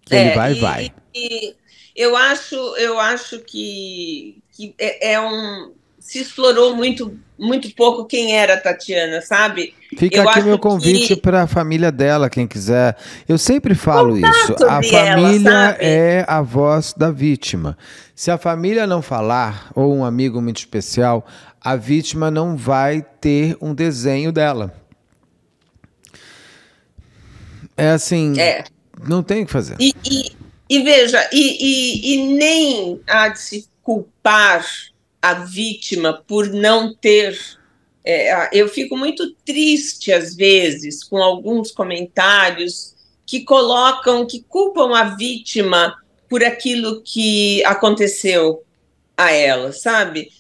Que é, ele vai e, vai. E eu acho, eu acho que, que é, é um se explorou muito, muito pouco quem era a Tatiana, sabe? Fica eu aqui meu convite que... para a família dela, quem quiser. Eu sempre falo Contato isso. A família ela, é a voz da vítima. Se a família não falar, ou um amigo muito especial, a vítima não vai ter um desenho dela. É assim. É. Não tem o que fazer. E, e, e veja, e, e, e nem há de se culpar a vítima por não ter. É, eu fico muito triste, às vezes, com alguns comentários que colocam, que culpam a vítima por aquilo que aconteceu a ela, sabe?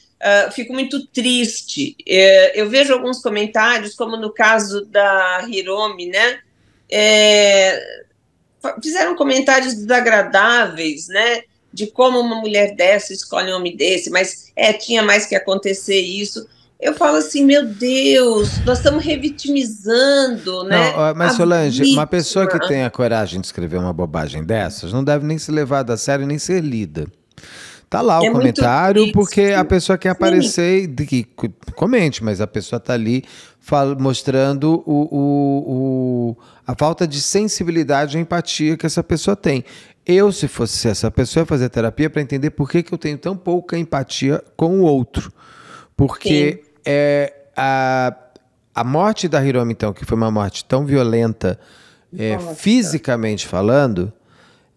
Uh, fico muito triste. É, eu vejo alguns comentários, como no caso da Hiromi, né? É, fizeram comentários desagradáveis, né? De como uma mulher dessa escolhe um homem desse, mas é, tinha mais que acontecer isso. Eu falo assim, meu Deus, nós estamos revitimizando, né? Não, mas, a Solange, vítima. uma pessoa que tem a coragem de escrever uma bobagem dessas não deve nem ser levada a sério nem ser lida. Tá lá é o comentário, porque a né? pessoa quer aparecer, e que comente, mas a pessoa tá ali mostrando o, o, o, a falta de sensibilidade e empatia que essa pessoa tem. Eu, se fosse essa pessoa, ia fazer terapia para entender por que, que eu tenho tão pouca empatia com o outro. Porque Sim. é, a, a morte da Hiromi, então, que foi uma morte tão violenta, é, fisicamente falando,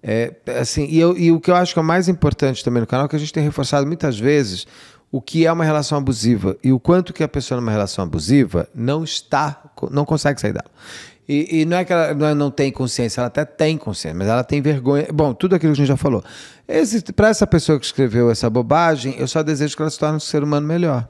é, assim, e, eu, e o que eu acho que é mais importante também no canal, é que a gente tem reforçado muitas vezes, o que é uma relação abusiva e o quanto que a pessoa numa relação abusiva não está, não consegue sair dela. E, e, não é que ela não, é, não, tem consciência, ela até tem consciência, mas ela tem vergonha. Bom, tudo aquilo que a gente já falou. Para essa pessoa que escreveu essa bobagem, eu só desejo que ela se torne um ser humano melhor.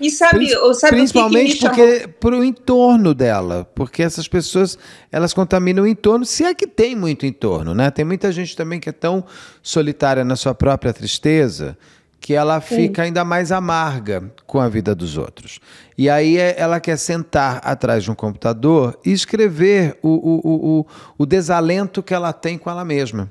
E sabe, Prin sabe principalmente que que porque chamou? pro entorno dela, porque essas pessoas elas contaminam o entorno, se é que tem muito entorno, né? Tem muita gente também que é tão solitária na sua própria tristeza que ela fica Sim. ainda mais amarga com a vida dos outros. E aí é, ela quer sentar atrás de um computador e escrever o, o, o, o, o desalento que ela tem com ela mesma.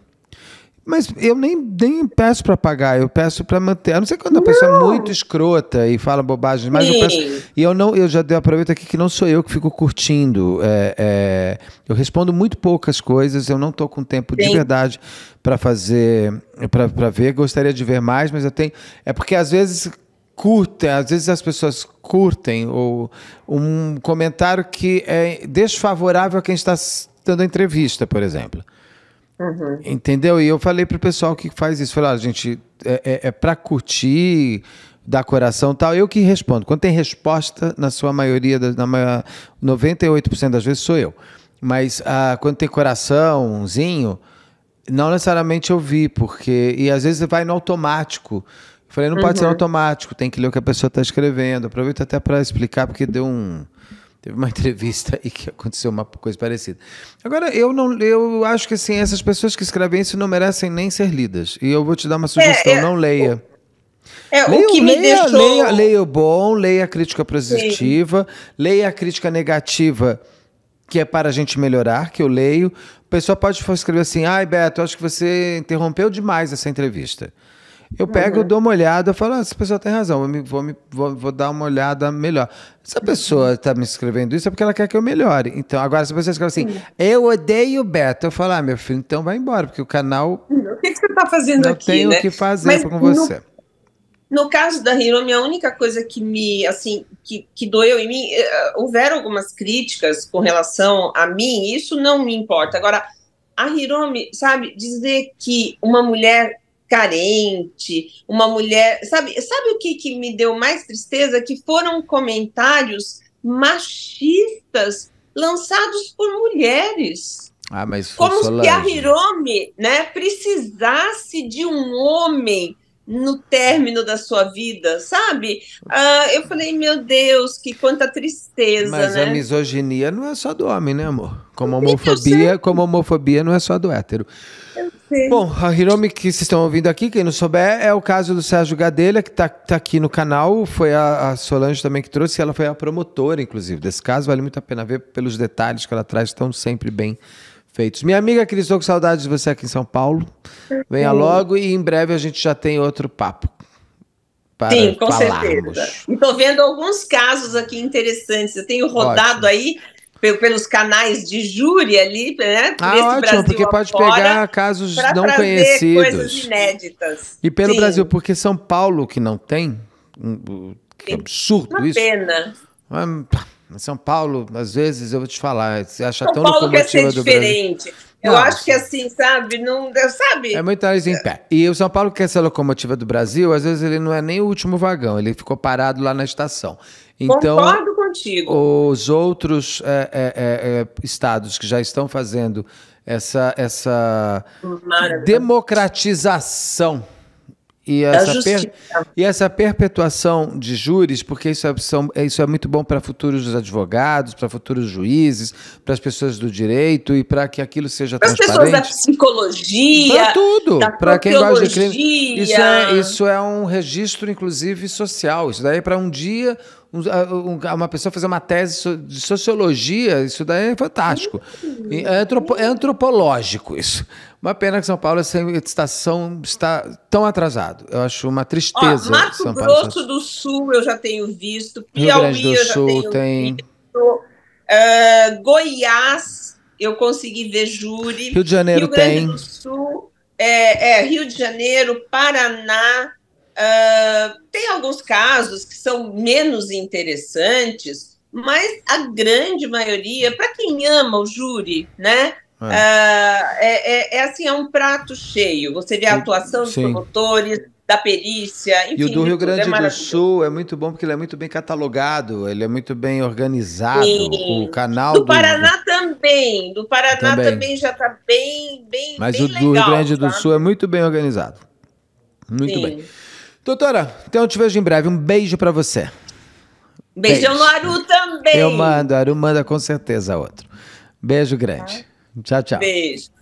Mas eu nem, nem peço para pagar, eu peço para manter. A não ser quando a não. pessoa é muito escrota e fala bobagem, mas Sim. eu peço. E eu, não, eu já dei aproveito aqui que não sou eu que fico curtindo. É, é, eu respondo muito poucas coisas, eu não estou com tempo Sim. de verdade para fazer, para ver. Gostaria de ver mais, mas eu tenho. É porque às vezes curtem, às vezes as pessoas curtem ou um comentário que é desfavorável a quem está dando a entrevista, por exemplo. Uhum. Entendeu? E eu falei pro pessoal que faz isso. Falei, ah, gente, é, é, é para curtir, dar coração tal. Eu que respondo. Quando tem resposta, na sua maioria, na maior, 98% das vezes sou eu. Mas ah, quando tem coraçãozinho, não necessariamente eu vi, porque. E às vezes vai no automático. falei, não uhum. pode ser uhum. automático, tem que ler o que a pessoa está escrevendo. Aproveito até para explicar, porque deu um Teve uma entrevista aí que aconteceu uma coisa parecida. Agora, eu não eu acho que assim, essas pessoas que escrevem isso não merecem nem ser lidas. E eu vou te dar uma é, sugestão, é, é, não leia. É, leia, o que leia, me deixou... Leia, leia, o bom, leia a crítica positiva, Sim. leia a crítica negativa, que é para a gente melhorar, que eu leio. O pessoa pode escrever assim, ai Beto, acho que você interrompeu demais essa entrevista. Eu pego, uhum. dou uma olhada, falo, ah, essa pessoa tem razão, me, vou, me, vou, vou, dar uma olhada melhor. Se a pessoa está me escrevendo isso, é porque ela quer que eu melhore. Então, agora, se você escreve assim, Sim. eu odeio o Beto, eu falo, ah, meu filho, então vai embora, porque o canal. O que, que você está fazendo não aqui? Não tenho o né? que fazer Mas com no, você. No caso da Hiromi, a única coisa que me, assim, que, que doeu em mim, eh, eh, houveram algumas críticas com relação a mim, isso não me importa. Agora, a Hiromi, sabe, dizer que uma mulher carente, uma mulher. Sabe, sabe o que, que me deu mais tristeza? Que foram comentários machistas lançados por mulheres. Ah, mas Como se a Hiromi né, precisasse de um homem no término da sua vida, sabe? Ah, eu falei, meu Deus, que quanta tristeza. Mas né? a misoginia não é só do homem, né, amor? Como então, homofobia, como a homofobia não é só do hétero. Bom, a Hiromi que vocês estão ouvindo aqui, quem não souber, é o caso do Sérgio Gadelha, que está tá aqui no canal. Foi a, a, Solange também que trouxe, ela foi a promotora, inclusive, desse caso. Vale muito a pena ver pelos detalhes que ela traz, estão sempre bem feitos. Minha amiga Cris, estou com saudades de você aqui em São Paulo. Venha logo e em breve a gente já tem outro papo. Sim, com falarmos. certeza. Estou vendo alguns casos aqui interessantes. Eu tenho rodado Ótimo. aí pelos canais de júri ali, né? Ah, ótimo, Brasil porque pode pegar casos não conhecidos. coisas inéditas. E pelo Sim. Brasil, porque São Paulo que não tem, que absurdo Uma isso. pena. São Paulo, às vezes, eu vou te falar, você acha São tão Paulo quer é ser diferente. Brasil. Eu acho que assim, sabe? Não, sabe? É muito nariz em pé. E o São Paulo, que é essa locomotiva do Brasil, às vezes ele não é nem o último vagão, ele ficou parado lá na estação. Então, Concordo contigo. Os outros é, é, é, é estados que já estão fazendo essa, essa democratização e é essa, per... e essa perpetuação de júris, porque isso é, são, é, isso é muito bom para futuros advogados, para futuros juízes, para as pessoas do direito e para que aquilo seja pra transparente. Para as pessoas da psicologia. Para tudo. Para quem gosta de crime. Isso é, isso é um registro, inclusive, social. Isso daí é para um dia uma pessoa fazer uma tese de sociologia, isso daí é fantástico. Uhum. É, antropo, é antropológico isso. Uma pena que São Paulo é essa estação está tão atrasado. Eu acho uma tristeza. Ó, Mato São Paulo, Grosso do Sul eu já tenho visto, Piauí eu já Sul, tenho tem... visto, uh, Goiás eu consegui ver júri. Rio de Janeiro Rio Grande tem. do Sul, é, é, Rio de Janeiro, Paraná. Uh, tem alguns casos que são menos interessantes, mas a grande maioria, para quem ama o júri, né? É. Ah, é, é. é, assim, é um prato cheio. Você vê a atuação dos Sim. promotores, da perícia, enfim. E o do Rio é Grande é do Sul é muito bom porque ele é muito bem catalogado, ele é muito bem organizado, Sim. o canal do... do Paraná também, do Paraná também, também já está bem, bem Mas bem o do legal, Rio Grande tá? do Sul é muito bem organizado. Muito Sim. bem. Doutora, então eu te vejo em breve. Um beijo para você. Beijão beijo. no Aru também. Eu mando, Aru manda com certeza outro. Beijo grande. Ah. Chao, chao. Beso.